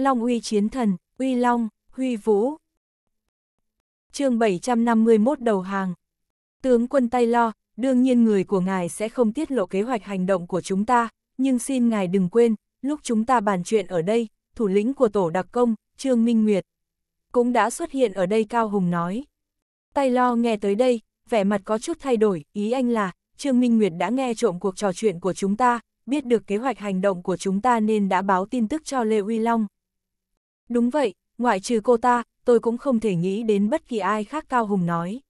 Long uy chiến thần, uy long, huy vũ. chương 751 đầu hàng. Tướng quân tay lo, đương nhiên người của ngài sẽ không tiết lộ kế hoạch hành động của chúng ta, nhưng xin ngài đừng quên, lúc chúng ta bàn chuyện ở đây, thủ lĩnh của tổ đặc công, Trương Minh Nguyệt, cũng đã xuất hiện ở đây Cao Hùng nói. Tay lo nghe tới đây, vẻ mặt có chút thay đổi, ý anh là, Trương Minh Nguyệt đã nghe trộm cuộc trò chuyện của chúng ta, biết được kế hoạch hành động của chúng ta nên đã báo tin tức cho Lê Uy Long, Đúng vậy, ngoại trừ cô ta, tôi cũng không thể nghĩ đến bất kỳ ai khác Cao Hùng nói.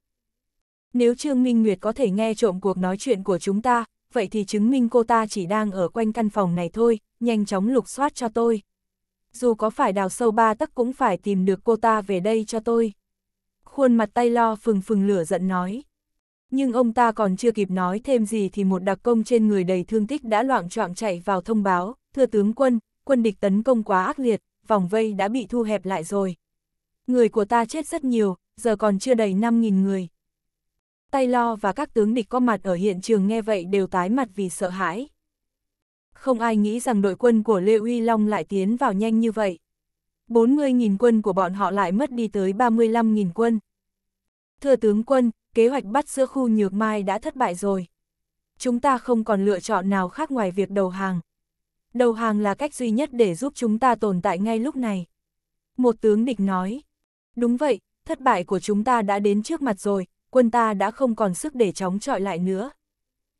Nếu Trương Minh Nguyệt có thể nghe trộm cuộc nói chuyện của chúng ta, vậy thì chứng minh cô ta chỉ đang ở quanh căn phòng này thôi, nhanh chóng lục soát cho tôi. Dù có phải đào sâu ba tấc cũng phải tìm được cô ta về đây cho tôi. Khuôn mặt tay lo phừng phừng lửa giận nói. Nhưng ông ta còn chưa kịp nói thêm gì thì một đặc công trên người đầy thương tích đã loạn choạng chạy vào thông báo, thưa tướng quân, quân địch tấn công quá ác liệt, vòng vây đã bị thu hẹp lại rồi. Người của ta chết rất nhiều, giờ còn chưa đầy 5.000 người. Tay lo và các tướng địch có mặt ở hiện trường nghe vậy đều tái mặt vì sợ hãi. Không ai nghĩ rằng đội quân của Lê Uy Long lại tiến vào nhanh như vậy. 40.000 quân của bọn họ lại mất đi tới 35.000 quân. Thưa tướng quân, kế hoạch bắt giữa khu nhược mai đã thất bại rồi. Chúng ta không còn lựa chọn nào khác ngoài việc đầu hàng đầu hàng là cách duy nhất để giúp chúng ta tồn tại ngay lúc này. Một tướng địch nói, đúng vậy, thất bại của chúng ta đã đến trước mặt rồi, quân ta đã không còn sức để chống chọi lại nữa.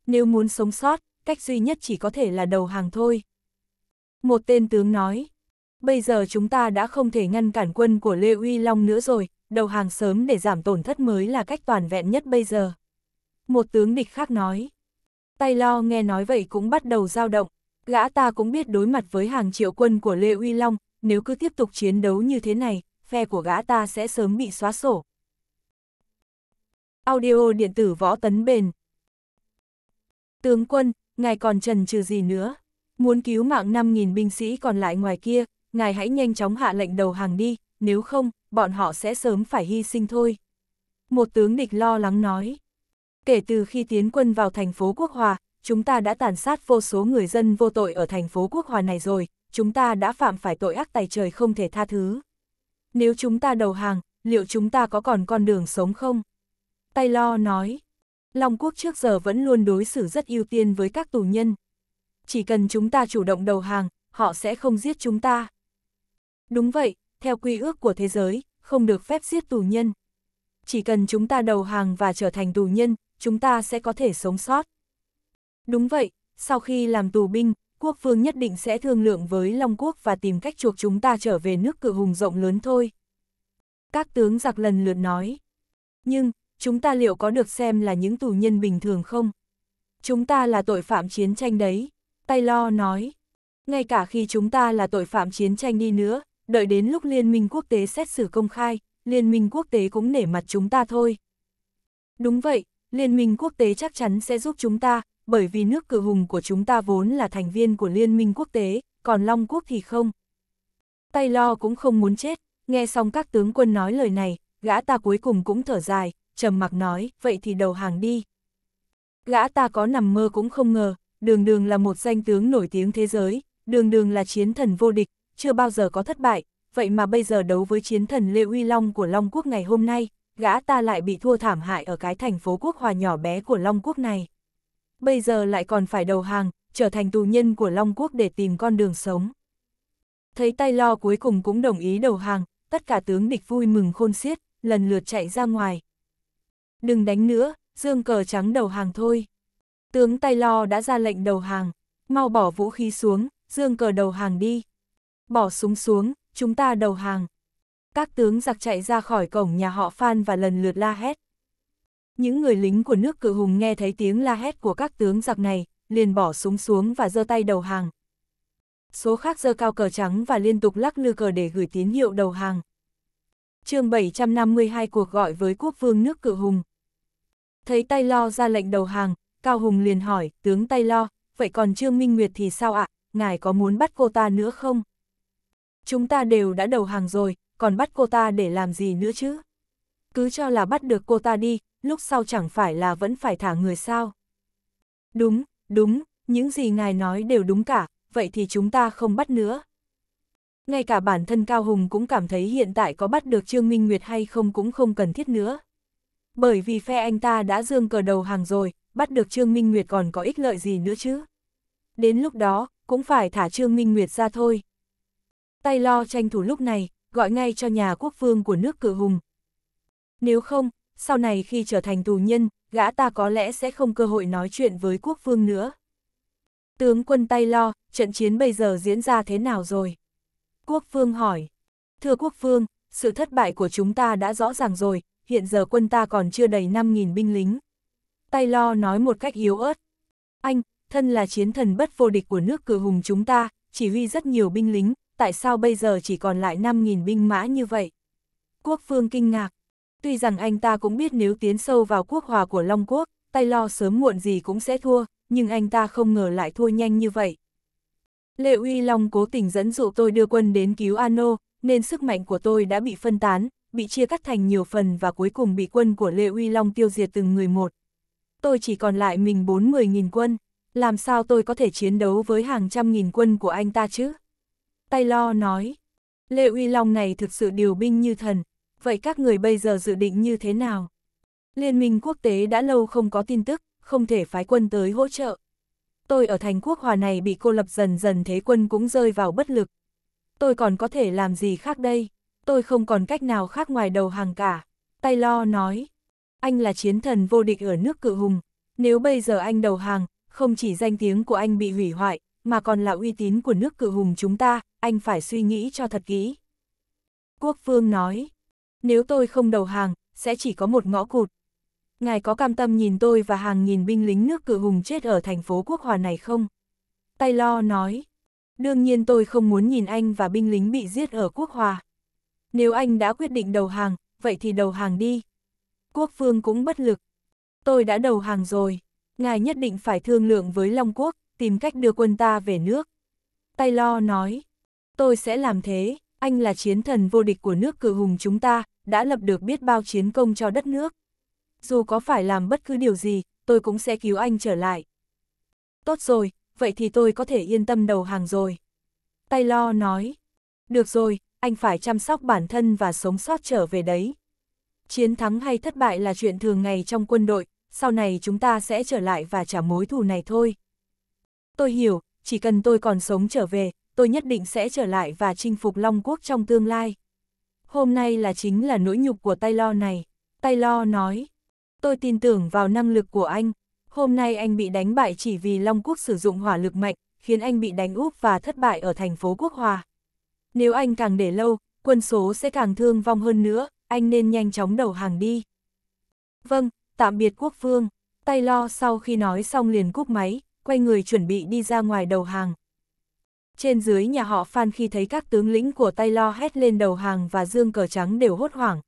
Nếu muốn sống sót, cách duy nhất chỉ có thể là đầu hàng thôi. Một tên tướng nói, bây giờ chúng ta đã không thể ngăn cản quân của Lê Uy Long nữa rồi, đầu hàng sớm để giảm tổn thất mới là cách toàn vẹn nhất bây giờ. Một tướng địch khác nói, tay lo nghe nói vậy cũng bắt đầu dao động, Gã ta cũng biết đối mặt với hàng triệu quân của Lê Uy Long, nếu cứ tiếp tục chiến đấu như thế này, phe của gã ta sẽ sớm bị xóa sổ. Audio điện tử võ tấn bền Tướng quân, ngài còn trần trừ gì nữa? Muốn cứu mạng 5.000 binh sĩ còn lại ngoài kia, ngài hãy nhanh chóng hạ lệnh đầu hàng đi, nếu không, bọn họ sẽ sớm phải hy sinh thôi. Một tướng địch lo lắng nói. Kể từ khi tiến quân vào thành phố Quốc Hòa, chúng ta đã tàn sát vô số người dân vô tội ở thành phố Quốc Hòa này rồi, chúng ta đã phạm phải tội ác tài trời không thể tha thứ. Nếu chúng ta đầu hàng, liệu chúng ta có còn con đường sống không? Tay lo nói, Long Quốc trước giờ vẫn luôn đối xử rất ưu tiên với các tù nhân. Chỉ cần chúng ta chủ động đầu hàng, họ sẽ không giết chúng ta. Đúng vậy, theo quy ước của thế giới, không được phép giết tù nhân. Chỉ cần chúng ta đầu hàng và trở thành tù nhân, chúng ta sẽ có thể sống sót. Đúng vậy, sau khi làm tù binh, quốc vương nhất định sẽ thương lượng với Long Quốc và tìm cách chuộc chúng ta trở về nước cự hùng rộng lớn thôi. Các tướng giặc lần lượt nói. Nhưng, chúng ta liệu có được xem là những tù nhân bình thường không? Chúng ta là tội phạm chiến tranh đấy, Taylor nói. Ngay cả khi chúng ta là tội phạm chiến tranh đi nữa, đợi đến lúc Liên minh quốc tế xét xử công khai, Liên minh quốc tế cũng nể mặt chúng ta thôi. Đúng vậy, Liên minh quốc tế chắc chắn sẽ giúp chúng ta, bởi vì nước cự hùng của chúng ta vốn là thành viên của Liên minh quốc tế, còn Long Quốc thì không. Tay lo cũng không muốn chết, nghe xong các tướng quân nói lời này, gã ta cuối cùng cũng thở dài, trầm mặc nói, vậy thì đầu hàng đi. Gã ta có nằm mơ cũng không ngờ, đường đường là một danh tướng nổi tiếng thế giới, đường đường là chiến thần vô địch, chưa bao giờ có thất bại, vậy mà bây giờ đấu với chiến thần Lê Uy Long của Long Quốc ngày hôm nay, gã ta lại bị thua thảm hại ở cái thành phố quốc hòa nhỏ bé của Long Quốc này bây giờ lại còn phải đầu hàng, trở thành tù nhân của Long Quốc để tìm con đường sống. Thấy tay lo cuối cùng cũng đồng ý đầu hàng, tất cả tướng địch vui mừng khôn xiết, lần lượt chạy ra ngoài. Đừng đánh nữa, dương cờ trắng đầu hàng thôi. Tướng tay lo đã ra lệnh đầu hàng, mau bỏ vũ khí xuống, dương cờ đầu hàng đi. Bỏ súng xuống, chúng ta đầu hàng. Các tướng giặc chạy ra khỏi cổng nhà họ Phan và lần lượt la hét. Những người lính của nước cự hùng nghe thấy tiếng la hét của các tướng giặc này, liền bỏ súng xuống và giơ tay đầu hàng. Số khác giơ cao cờ trắng và liên tục lắc lư cờ để gửi tín hiệu đầu hàng. chương 752 cuộc gọi với quốc vương nước cự hùng. Thấy tay lo ra lệnh đầu hàng, Cao Hùng liền hỏi, tướng tay lo, vậy còn Trương Minh Nguyệt thì sao ạ, ngài có muốn bắt cô ta nữa không? Chúng ta đều đã đầu hàng rồi, còn bắt cô ta để làm gì nữa chứ? Cứ cho là bắt được cô ta đi, lúc sau chẳng phải là vẫn phải thả người sao? Đúng, đúng, những gì ngài nói đều đúng cả, vậy thì chúng ta không bắt nữa. Ngay cả bản thân Cao Hùng cũng cảm thấy hiện tại có bắt được Trương Minh Nguyệt hay không cũng không cần thiết nữa. Bởi vì phe anh ta đã dương cờ đầu hàng rồi, bắt được Trương Minh Nguyệt còn có ích lợi gì nữa chứ. Đến lúc đó, cũng phải thả Trương Minh Nguyệt ra thôi. Tay lo tranh thủ lúc này, gọi ngay cho nhà quốc vương của nước cử hùng. Nếu không, sau này khi trở thành tù nhân, gã ta có lẽ sẽ không cơ hội nói chuyện với quốc phương nữa. Tướng quân tay lo, trận chiến bây giờ diễn ra thế nào rồi? Quốc phương hỏi. Thưa quốc phương, sự thất bại của chúng ta đã rõ ràng rồi, hiện giờ quân ta còn chưa đầy 5.000 binh lính. Tay lo nói một cách yếu ớt. Anh, thân là chiến thần bất vô địch của nước cử hùng chúng ta, chỉ huy rất nhiều binh lính, tại sao bây giờ chỉ còn lại 5.000 binh mã như vậy? Quốc phương kinh ngạc tuy rằng anh ta cũng biết nếu tiến sâu vào quốc hòa của Long Quốc, tay lo sớm muộn gì cũng sẽ thua, nhưng anh ta không ngờ lại thua nhanh như vậy. Lệ Uy Long cố tình dẫn dụ tôi đưa quân đến cứu Ano, nên sức mạnh của tôi đã bị phân tán, bị chia cắt thành nhiều phần và cuối cùng bị quân của Lệ Uy Long tiêu diệt từng người một. Tôi chỉ còn lại mình 40.000 quân, làm sao tôi có thể chiến đấu với hàng trăm nghìn quân của anh ta chứ? Tay lo nói, Lệ Uy Long này thực sự điều binh như thần, vậy các người bây giờ dự định như thế nào? Liên minh quốc tế đã lâu không có tin tức, không thể phái quân tới hỗ trợ. Tôi ở thành quốc hòa này bị cô lập dần dần thế quân cũng rơi vào bất lực. Tôi còn có thể làm gì khác đây? Tôi không còn cách nào khác ngoài đầu hàng cả. Tay lo nói, anh là chiến thần vô địch ở nước cự hùng. Nếu bây giờ anh đầu hàng, không chỉ danh tiếng của anh bị hủy hoại, mà còn là uy tín của nước cự hùng chúng ta, anh phải suy nghĩ cho thật kỹ. Quốc vương nói, nếu tôi không đầu hàng, sẽ chỉ có một ngõ cụt. Ngài có cam tâm nhìn tôi và hàng nghìn binh lính nước cự hùng chết ở thành phố Quốc Hòa này không? Tay lo nói. Đương nhiên tôi không muốn nhìn anh và binh lính bị giết ở Quốc Hòa. Nếu anh đã quyết định đầu hàng, vậy thì đầu hàng đi. Quốc vương cũng bất lực. Tôi đã đầu hàng rồi. Ngài nhất định phải thương lượng với Long Quốc, tìm cách đưa quân ta về nước. Tay lo nói. Tôi sẽ làm thế anh là chiến thần vô địch của nước cử hùng chúng ta, đã lập được biết bao chiến công cho đất nước. Dù có phải làm bất cứ điều gì, tôi cũng sẽ cứu anh trở lại. Tốt rồi, vậy thì tôi có thể yên tâm đầu hàng rồi. Tay lo nói. Được rồi, anh phải chăm sóc bản thân và sống sót trở về đấy. Chiến thắng hay thất bại là chuyện thường ngày trong quân đội, sau này chúng ta sẽ trở lại và trả mối thù này thôi. Tôi hiểu, chỉ cần tôi còn sống trở về, tôi nhất định sẽ trở lại và chinh phục Long Quốc trong tương lai. Hôm nay là chính là nỗi nhục của tay lo này. Tay lo nói, tôi tin tưởng vào năng lực của anh. Hôm nay anh bị đánh bại chỉ vì Long Quốc sử dụng hỏa lực mạnh, khiến anh bị đánh úp và thất bại ở thành phố Quốc Hòa. Nếu anh càng để lâu, quân số sẽ càng thương vong hơn nữa, anh nên nhanh chóng đầu hàng đi. Vâng, tạm biệt quốc vương. Tay lo sau khi nói xong liền cúp máy, quay người chuẩn bị đi ra ngoài đầu hàng. Trên dưới nhà họ Phan khi thấy các tướng lĩnh của tay lo hét lên đầu hàng và dương cờ trắng đều hốt hoảng.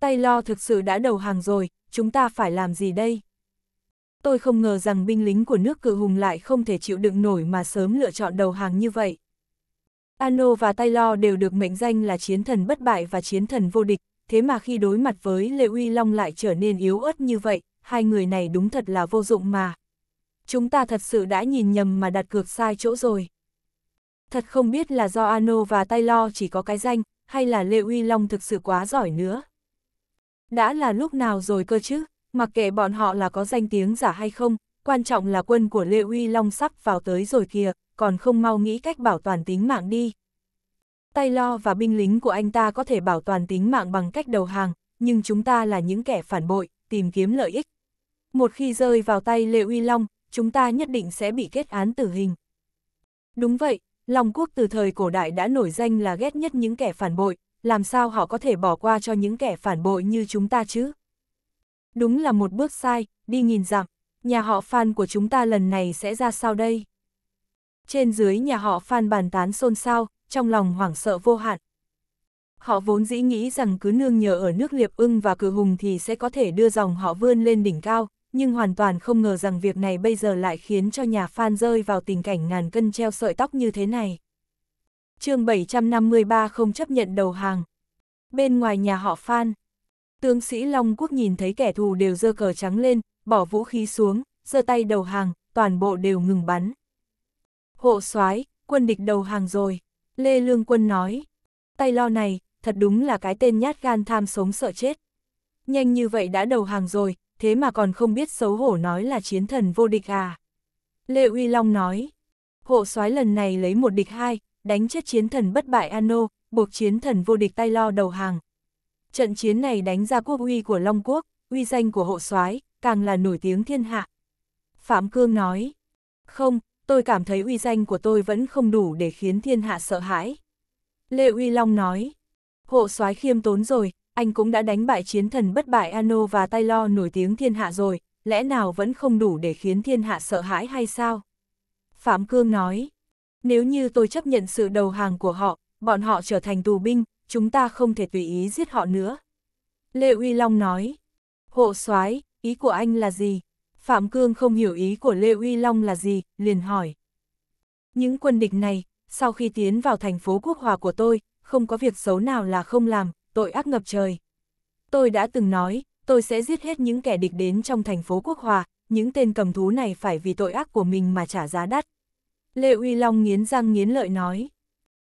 Tay lo thực sự đã đầu hàng rồi, chúng ta phải làm gì đây? Tôi không ngờ rằng binh lính của nước cự hùng lại không thể chịu đựng nổi mà sớm lựa chọn đầu hàng như vậy. Ano và Taylor đều được mệnh danh là chiến thần bất bại và chiến thần vô địch, thế mà khi đối mặt với Lê Uy Long lại trở nên yếu ớt như vậy, hai người này đúng thật là vô dụng mà. Chúng ta thật sự đã nhìn nhầm mà đặt cược sai chỗ rồi. Thật không biết là do Ano và Taylor chỉ có cái danh, hay là Lê Uy Long thực sự quá giỏi nữa. Đã là lúc nào rồi cơ chứ, mặc kệ bọn họ là có danh tiếng giả hay không, quan trọng là quân của Lê Uy Long sắp vào tới rồi kìa, còn không mau nghĩ cách bảo toàn tính mạng đi. Tay và binh lính của anh ta có thể bảo toàn tính mạng bằng cách đầu hàng, nhưng chúng ta là những kẻ phản bội, tìm kiếm lợi ích. Một khi rơi vào tay Lê Uy Long, chúng ta nhất định sẽ bị kết án tử hình. Đúng vậy, Long quốc từ thời cổ đại đã nổi danh là ghét nhất những kẻ phản bội, làm sao họ có thể bỏ qua cho những kẻ phản bội như chúng ta chứ? Đúng là một bước sai, đi nhìn dặm, nhà họ Phan của chúng ta lần này sẽ ra sao đây? Trên dưới nhà họ Phan bàn tán xôn xao, trong lòng hoảng sợ vô hạn. Họ vốn dĩ nghĩ rằng cứ nương nhờ ở nước Liệp ưng và cử hùng thì sẽ có thể đưa dòng họ vươn lên đỉnh cao, nhưng hoàn toàn không ngờ rằng việc này bây giờ lại khiến cho nhà fan rơi vào tình cảnh ngàn cân treo sợi tóc như thế này. chương 753 không chấp nhận đầu hàng. Bên ngoài nhà họ Phan, tướng sĩ Long Quốc nhìn thấy kẻ thù đều dơ cờ trắng lên, bỏ vũ khí xuống, giơ tay đầu hàng, toàn bộ đều ngừng bắn. Hộ soái quân địch đầu hàng rồi, Lê Lương Quân nói. Tay lo này, thật đúng là cái tên nhát gan tham sống sợ chết. Nhanh như vậy đã đầu hàng rồi, thế mà còn không biết xấu hổ nói là chiến thần vô địch à. Lê Uy Long nói, hộ soái lần này lấy một địch hai, đánh chết chiến thần bất bại Ano, buộc chiến thần vô địch tay lo đầu hàng. Trận chiến này đánh ra quốc uy của Long Quốc, uy danh của hộ soái càng là nổi tiếng thiên hạ. Phạm Cương nói, không, tôi cảm thấy uy danh của tôi vẫn không đủ để khiến thiên hạ sợ hãi. Lê Uy Long nói, hộ soái khiêm tốn rồi, anh cũng đã đánh bại chiến thần bất bại Ano và tay nổi tiếng thiên hạ rồi, lẽ nào vẫn không đủ để khiến thiên hạ sợ hãi hay sao? Phạm Cương nói, nếu như tôi chấp nhận sự đầu hàng của họ, bọn họ trở thành tù binh, chúng ta không thể tùy ý giết họ nữa. Lê Uy Long nói, hộ soái ý của anh là gì? Phạm Cương không hiểu ý của Lê Uy Long là gì, liền hỏi. Những quân địch này, sau khi tiến vào thành phố quốc hòa của tôi, không có việc xấu nào là không làm, tội ác ngập trời. Tôi đã từng nói, tôi sẽ giết hết những kẻ địch đến trong thành phố Quốc Hòa, những tên cầm thú này phải vì tội ác của mình mà trả giá đắt. Lê Uy Long nghiến răng nghiến lợi nói.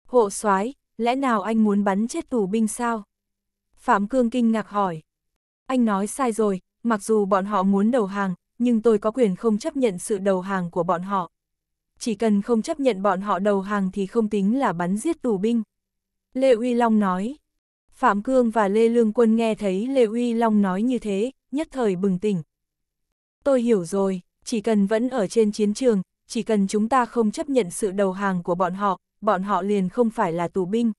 Hộ soái lẽ nào anh muốn bắn chết tù binh sao? Phạm Cương kinh ngạc hỏi. Anh nói sai rồi, mặc dù bọn họ muốn đầu hàng, nhưng tôi có quyền không chấp nhận sự đầu hàng của bọn họ. Chỉ cần không chấp nhận bọn họ đầu hàng thì không tính là bắn giết tù binh. Lê Uy Long nói. Phạm Cương và Lê Lương Quân nghe thấy Lê Uy Long nói như thế, nhất thời bừng tỉnh. Tôi hiểu rồi, chỉ cần vẫn ở trên chiến trường, chỉ cần chúng ta không chấp nhận sự đầu hàng của bọn họ, bọn họ liền không phải là tù binh.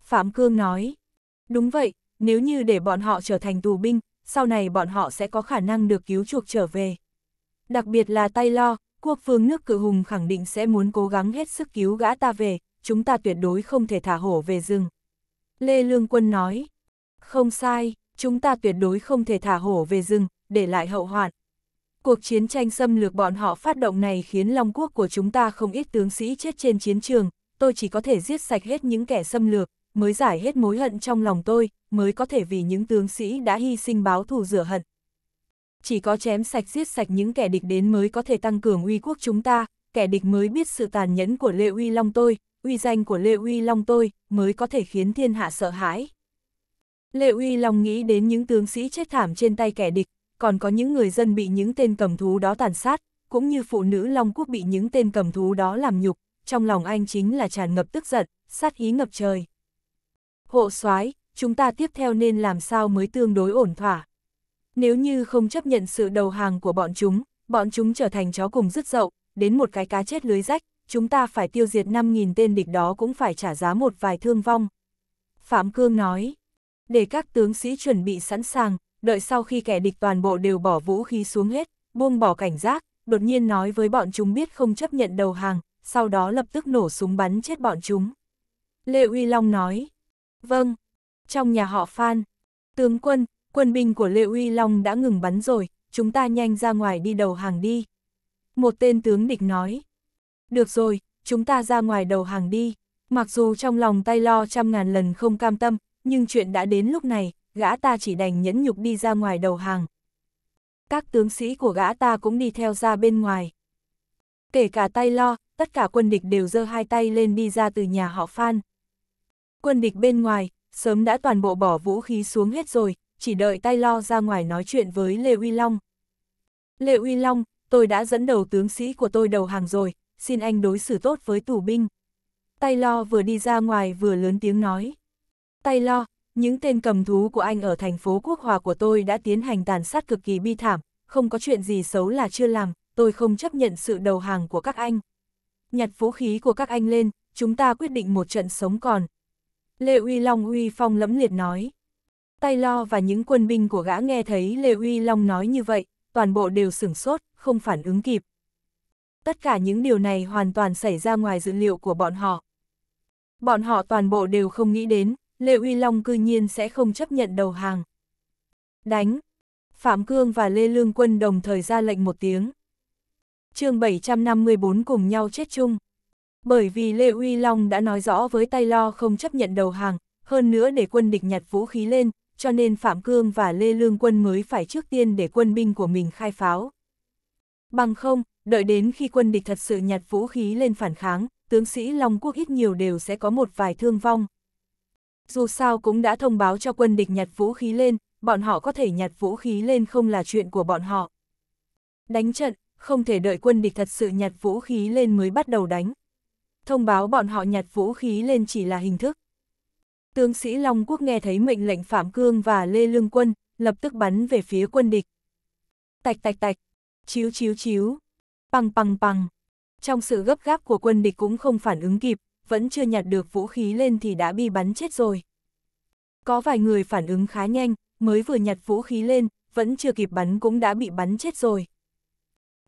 Phạm Cương nói, đúng vậy, nếu như để bọn họ trở thành tù binh, sau này bọn họ sẽ có khả năng được cứu chuộc trở về. Đặc biệt là tay lo, quốc phương nước cự hùng khẳng định sẽ muốn cố gắng hết sức cứu gã ta về, chúng ta tuyệt đối không thể thả hổ về rừng. Lê Lương Quân nói. Không sai, chúng ta tuyệt đối không thể thả hổ về rừng, để lại hậu hoạn. Cuộc chiến tranh xâm lược bọn họ phát động này khiến Long Quốc của chúng ta không ít tướng sĩ chết trên chiến trường, tôi chỉ có thể giết sạch hết những kẻ xâm lược, mới giải hết mối hận trong lòng tôi, mới có thể vì những tướng sĩ đã hy sinh báo thù rửa hận. Chỉ có chém sạch giết sạch những kẻ địch đến mới có thể tăng cường uy quốc chúng ta, kẻ địch mới biết sự tàn nhẫn của Lê Uy Long tôi, uy danh của Lê Uy Long tôi mới có thể khiến thiên hạ sợ hãi. Lê Uy Long nghĩ đến những tướng sĩ chết thảm trên tay kẻ địch, còn có những người dân bị những tên cầm thú đó tàn sát, cũng như phụ nữ Long Quốc bị những tên cầm thú đó làm nhục, trong lòng anh chính là tràn ngập tức giận, sát ý ngập trời. Hộ soái, chúng ta tiếp theo nên làm sao mới tương đối ổn thỏa. Nếu như không chấp nhận sự đầu hàng của bọn chúng, bọn chúng trở thành chó cùng rứt dậu, đến một cái cá chết lưới rách, chúng ta phải tiêu diệt 5.000 tên địch đó cũng phải trả giá một vài thương vong. Phạm Cương nói, để các tướng sĩ chuẩn bị sẵn sàng, đợi sau khi kẻ địch toàn bộ đều bỏ vũ khí xuống hết, buông bỏ cảnh giác, đột nhiên nói với bọn chúng biết không chấp nhận đầu hàng, sau đó lập tức nổ súng bắn chết bọn chúng. Lê Uy Long nói, vâng, trong nhà họ Phan, tướng quân, quân binh của Lê Uy Long đã ngừng bắn rồi, chúng ta nhanh ra ngoài đi đầu hàng đi. Một tên tướng địch nói, được rồi, chúng ta ra ngoài đầu hàng đi. Mặc dù trong lòng tay lo trăm ngàn lần không cam tâm, nhưng chuyện đã đến lúc này, gã ta chỉ đành nhẫn nhục đi ra ngoài đầu hàng. Các tướng sĩ của gã ta cũng đi theo ra bên ngoài. Kể cả tay lo, tất cả quân địch đều giơ hai tay lên đi ra từ nhà họ Phan. Quân địch bên ngoài, sớm đã toàn bộ bỏ vũ khí xuống hết rồi, chỉ đợi tay lo ra ngoài nói chuyện với Lê Uy Long. Lê Uy Long, tôi đã dẫn đầu tướng sĩ của tôi đầu hàng rồi, xin anh đối xử tốt với tù binh. Tay lo vừa đi ra ngoài vừa lớn tiếng nói. Tay lo, những tên cầm thú của anh ở thành phố Quốc Hòa của tôi đã tiến hành tàn sát cực kỳ bi thảm, không có chuyện gì xấu là chưa làm, tôi không chấp nhận sự đầu hàng của các anh. Nhặt vũ khí của các anh lên, chúng ta quyết định một trận sống còn. Lê Uy Long uy phong lẫm liệt nói. Tay lo và những quân binh của gã nghe thấy Lê Uy Long nói như vậy, toàn bộ đều sửng sốt, không phản ứng kịp tất cả những điều này hoàn toàn xảy ra ngoài dự liệu của bọn họ. Bọn họ toàn bộ đều không nghĩ đến, Lê Uy Long cư nhiên sẽ không chấp nhận đầu hàng. Đánh! Phạm Cương và Lê Lương Quân đồng thời ra lệnh một tiếng. chương 754 cùng nhau chết chung. Bởi vì Lê Uy Long đã nói rõ với tay lo không chấp nhận đầu hàng, hơn nữa để quân địch nhặt vũ khí lên, cho nên Phạm Cương và Lê Lương Quân mới phải trước tiên để quân binh của mình khai pháo. Bằng không, đợi đến khi quân địch thật sự nhặt vũ khí lên phản kháng, tướng sĩ Long Quốc ít nhiều đều sẽ có một vài thương vong. Dù sao cũng đã thông báo cho quân địch nhặt vũ khí lên, bọn họ có thể nhặt vũ khí lên không là chuyện của bọn họ. Đánh trận, không thể đợi quân địch thật sự nhặt vũ khí lên mới bắt đầu đánh. Thông báo bọn họ nhặt vũ khí lên chỉ là hình thức. Tướng sĩ Long Quốc nghe thấy mệnh lệnh Phạm Cương và Lê Lương Quân, lập tức bắn về phía quân địch. Tạch tạch tạch, chiếu chiếu chiếu, Bằng bằng bằng. Trong sự gấp gáp của quân địch cũng không phản ứng kịp, vẫn chưa nhặt được vũ khí lên thì đã bị bắn chết rồi. Có vài người phản ứng khá nhanh, mới vừa nhặt vũ khí lên, vẫn chưa kịp bắn cũng đã bị bắn chết rồi.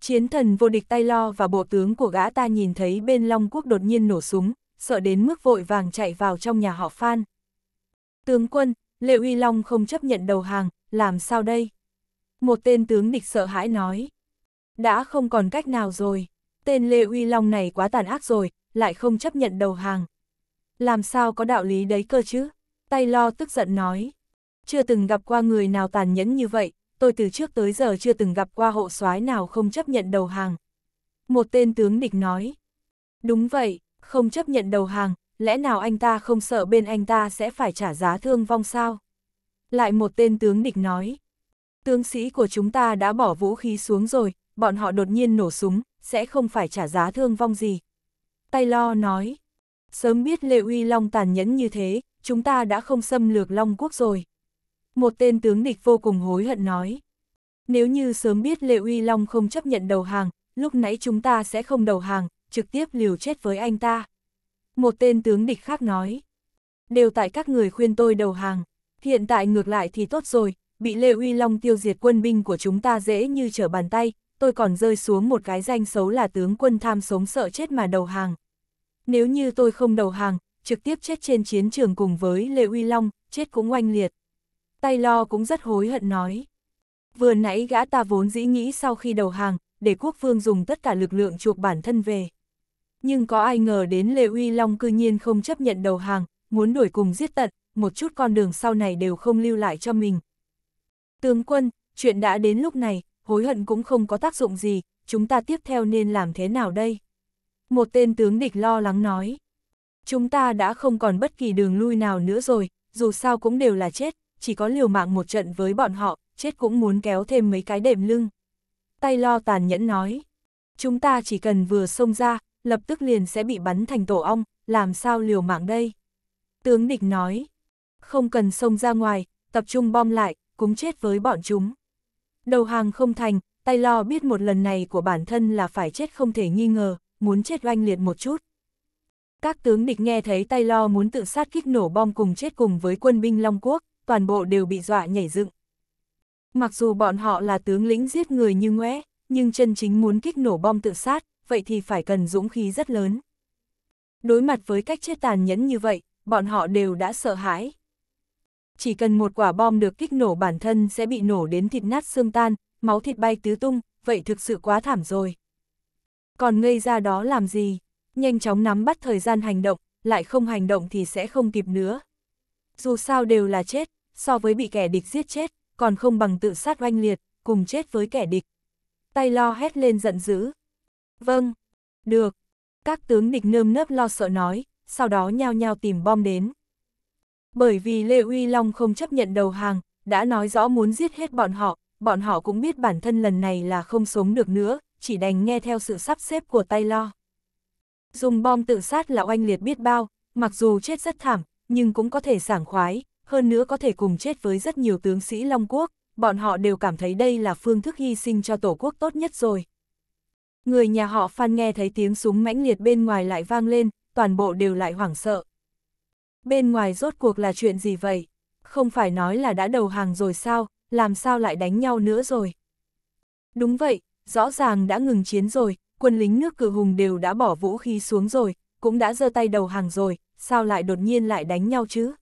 Chiến thần vô địch tay lo và bộ tướng của gã ta nhìn thấy bên Long Quốc đột nhiên nổ súng, sợ đến mức vội vàng chạy vào trong nhà họ Phan. Tướng quân, Lệ Uy Long không chấp nhận đầu hàng, làm sao đây? Một tên tướng địch sợ hãi nói. Đã không còn cách nào rồi, tên Lê Uy Long này quá tàn ác rồi, lại không chấp nhận đầu hàng. Làm sao có đạo lý đấy cơ chứ? Tay lo tức giận nói. Chưa từng gặp qua người nào tàn nhẫn như vậy, tôi từ trước tới giờ chưa từng gặp qua hộ soái nào không chấp nhận đầu hàng. Một tên tướng địch nói. Đúng vậy, không chấp nhận đầu hàng, lẽ nào anh ta không sợ bên anh ta sẽ phải trả giá thương vong sao? Lại một tên tướng địch nói. Tướng sĩ của chúng ta đã bỏ vũ khí xuống rồi, bọn họ đột nhiên nổ súng, sẽ không phải trả giá thương vong gì. Tay lo nói, sớm biết Lê Uy Long tàn nhẫn như thế, chúng ta đã không xâm lược Long Quốc rồi. Một tên tướng địch vô cùng hối hận nói, nếu như sớm biết Lê Uy Long không chấp nhận đầu hàng, lúc nãy chúng ta sẽ không đầu hàng, trực tiếp liều chết với anh ta. Một tên tướng địch khác nói, đều tại các người khuyên tôi đầu hàng, hiện tại ngược lại thì tốt rồi, bị Lê Uy Long tiêu diệt quân binh của chúng ta dễ như trở bàn tay, tôi còn rơi xuống một cái danh xấu là tướng quân tham sống sợ chết mà đầu hàng. Nếu như tôi không đầu hàng, trực tiếp chết trên chiến trường cùng với Lê Uy Long, chết cũng oanh liệt. Tay lo cũng rất hối hận nói. Vừa nãy gã ta vốn dĩ nghĩ sau khi đầu hàng, để quốc vương dùng tất cả lực lượng chuộc bản thân về. Nhưng có ai ngờ đến Lê Uy Long cư nhiên không chấp nhận đầu hàng, muốn đuổi cùng giết tận, một chút con đường sau này đều không lưu lại cho mình. Tướng quân, chuyện đã đến lúc này, hối hận cũng không có tác dụng gì, chúng ta tiếp theo nên làm thế nào đây? Một tên tướng địch lo lắng nói. Chúng ta đã không còn bất kỳ đường lui nào nữa rồi, dù sao cũng đều là chết, chỉ có liều mạng một trận với bọn họ, chết cũng muốn kéo thêm mấy cái đệm lưng. Tay lo tàn nhẫn nói. Chúng ta chỉ cần vừa xông ra, lập tức liền sẽ bị bắn thành tổ ong, làm sao liều mạng đây? Tướng địch nói. Không cần xông ra ngoài, tập trung bom lại, cũng chết với bọn chúng đầu hàng không thành, tay lo biết một lần này của bản thân là phải chết không thể nghi ngờ, muốn chết oanh liệt một chút. Các tướng địch nghe thấy tay lo muốn tự sát kích nổ bom cùng chết cùng với quân binh Long Quốc, toàn bộ đều bị dọa nhảy dựng. Mặc dù bọn họ là tướng lĩnh giết người như ngoé, nhưng chân chính muốn kích nổ bom tự sát, vậy thì phải cần dũng khí rất lớn. Đối mặt với cách chết tàn nhẫn như vậy, bọn họ đều đã sợ hãi chỉ cần một quả bom được kích nổ bản thân sẽ bị nổ đến thịt nát xương tan, máu thịt bay tứ tung, vậy thực sự quá thảm rồi. Còn ngây ra đó làm gì? Nhanh chóng nắm bắt thời gian hành động, lại không hành động thì sẽ không kịp nữa. Dù sao đều là chết, so với bị kẻ địch giết chết, còn không bằng tự sát oanh liệt, cùng chết với kẻ địch. Tay lo hét lên giận dữ. Vâng, được. Các tướng địch nơm nớp lo sợ nói, sau đó nhao nhao tìm bom đến. Bởi vì Lê Uy Long không chấp nhận đầu hàng, đã nói rõ muốn giết hết bọn họ, bọn họ cũng biết bản thân lần này là không sống được nữa, chỉ đành nghe theo sự sắp xếp của tay lo. Dùng bom tự sát là oanh liệt biết bao, mặc dù chết rất thảm, nhưng cũng có thể sảng khoái, hơn nữa có thể cùng chết với rất nhiều tướng sĩ Long Quốc, bọn họ đều cảm thấy đây là phương thức hy sinh cho Tổ quốc tốt nhất rồi. Người nhà họ Phan nghe thấy tiếng súng mãnh liệt bên ngoài lại vang lên, toàn bộ đều lại hoảng sợ bên ngoài rốt cuộc là chuyện gì vậy? Không phải nói là đã đầu hàng rồi sao, làm sao lại đánh nhau nữa rồi? Đúng vậy, rõ ràng đã ngừng chiến rồi, quân lính nước cử hùng đều đã bỏ vũ khí xuống rồi, cũng đã giơ tay đầu hàng rồi, sao lại đột nhiên lại đánh nhau chứ?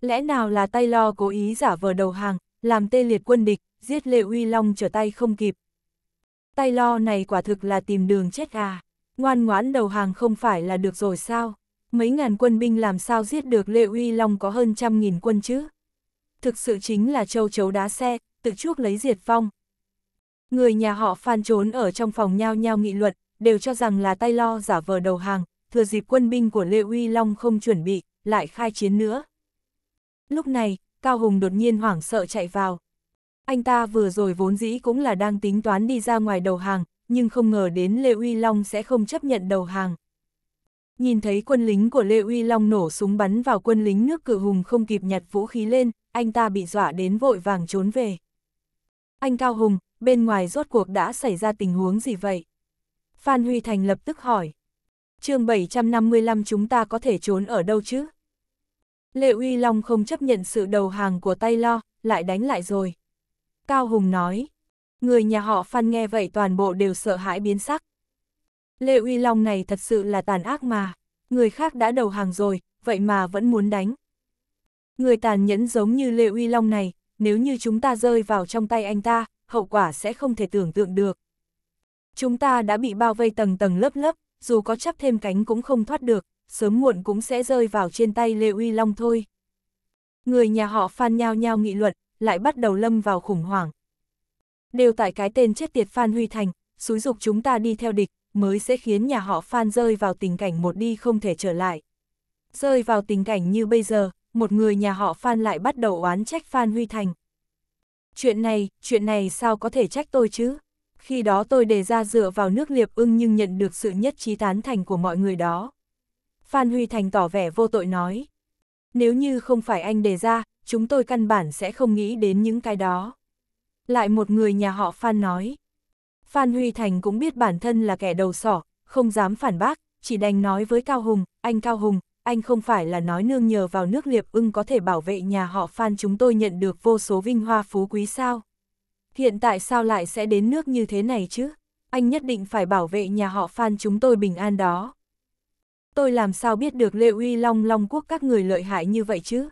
Lẽ nào là tay lo cố ý giả vờ đầu hàng, làm tê liệt quân địch, giết Lệ Uy Long trở tay không kịp. Tay lo này quả thực là tìm đường chết à, ngoan ngoãn đầu hàng không phải là được rồi sao? mấy ngàn quân binh làm sao giết được Lê Uy Long có hơn trăm nghìn quân chứ. Thực sự chính là châu chấu đá xe, tự chuốc lấy diệt vong. Người nhà họ phan trốn ở trong phòng nhao nhao nghị luận, đều cho rằng là tay lo giả vờ đầu hàng, thừa dịp quân binh của Lê Uy Long không chuẩn bị, lại khai chiến nữa. Lúc này, Cao Hùng đột nhiên hoảng sợ chạy vào. Anh ta vừa rồi vốn dĩ cũng là đang tính toán đi ra ngoài đầu hàng, nhưng không ngờ đến Lê Uy Long sẽ không chấp nhận đầu hàng. Nhìn thấy quân lính của Lê Uy Long nổ súng bắn vào quân lính nước cự hùng không kịp nhặt vũ khí lên, anh ta bị dọa đến vội vàng trốn về. Anh Cao Hùng, bên ngoài rốt cuộc đã xảy ra tình huống gì vậy? Phan Huy Thành lập tức hỏi. chương 755 chúng ta có thể trốn ở đâu chứ? Lệ Uy Long không chấp nhận sự đầu hàng của tay lo, lại đánh lại rồi. Cao Hùng nói. Người nhà họ Phan nghe vậy toàn bộ đều sợ hãi biến sắc, Lê Uy Long này thật sự là tàn ác mà, người khác đã đầu hàng rồi, vậy mà vẫn muốn đánh. Người tàn nhẫn giống như Lê Uy Long này, nếu như chúng ta rơi vào trong tay anh ta, hậu quả sẽ không thể tưởng tượng được. Chúng ta đã bị bao vây tầng tầng lớp lớp, dù có chắp thêm cánh cũng không thoát được, sớm muộn cũng sẽ rơi vào trên tay Lê Uy Long thôi. Người nhà họ Phan nhao nhao nghị luận, lại bắt đầu lâm vào khủng hoảng. Đều tại cái tên chết tiệt Phan Huy Thành, xúi dục chúng ta đi theo địch, mới sẽ khiến nhà họ Phan rơi vào tình cảnh một đi không thể trở lại. Rơi vào tình cảnh như bây giờ, một người nhà họ Phan lại bắt đầu oán trách Phan Huy Thành. Chuyện này, chuyện này sao có thể trách tôi chứ? Khi đó tôi đề ra dựa vào nước liệp ưng nhưng nhận được sự nhất trí tán thành của mọi người đó. Phan Huy Thành tỏ vẻ vô tội nói. Nếu như không phải anh đề ra, chúng tôi căn bản sẽ không nghĩ đến những cái đó. Lại một người nhà họ Phan nói. Phan Huy Thành cũng biết bản thân là kẻ đầu sỏ, không dám phản bác, chỉ đành nói với Cao Hùng, anh Cao Hùng, anh không phải là nói nương nhờ vào nước liệp ưng có thể bảo vệ nhà họ Phan chúng tôi nhận được vô số vinh hoa phú quý sao. Hiện tại sao lại sẽ đến nước như thế này chứ? Anh nhất định phải bảo vệ nhà họ Phan chúng tôi bình an đó. Tôi làm sao biết được Lê Uy Long Long Quốc các người lợi hại như vậy chứ?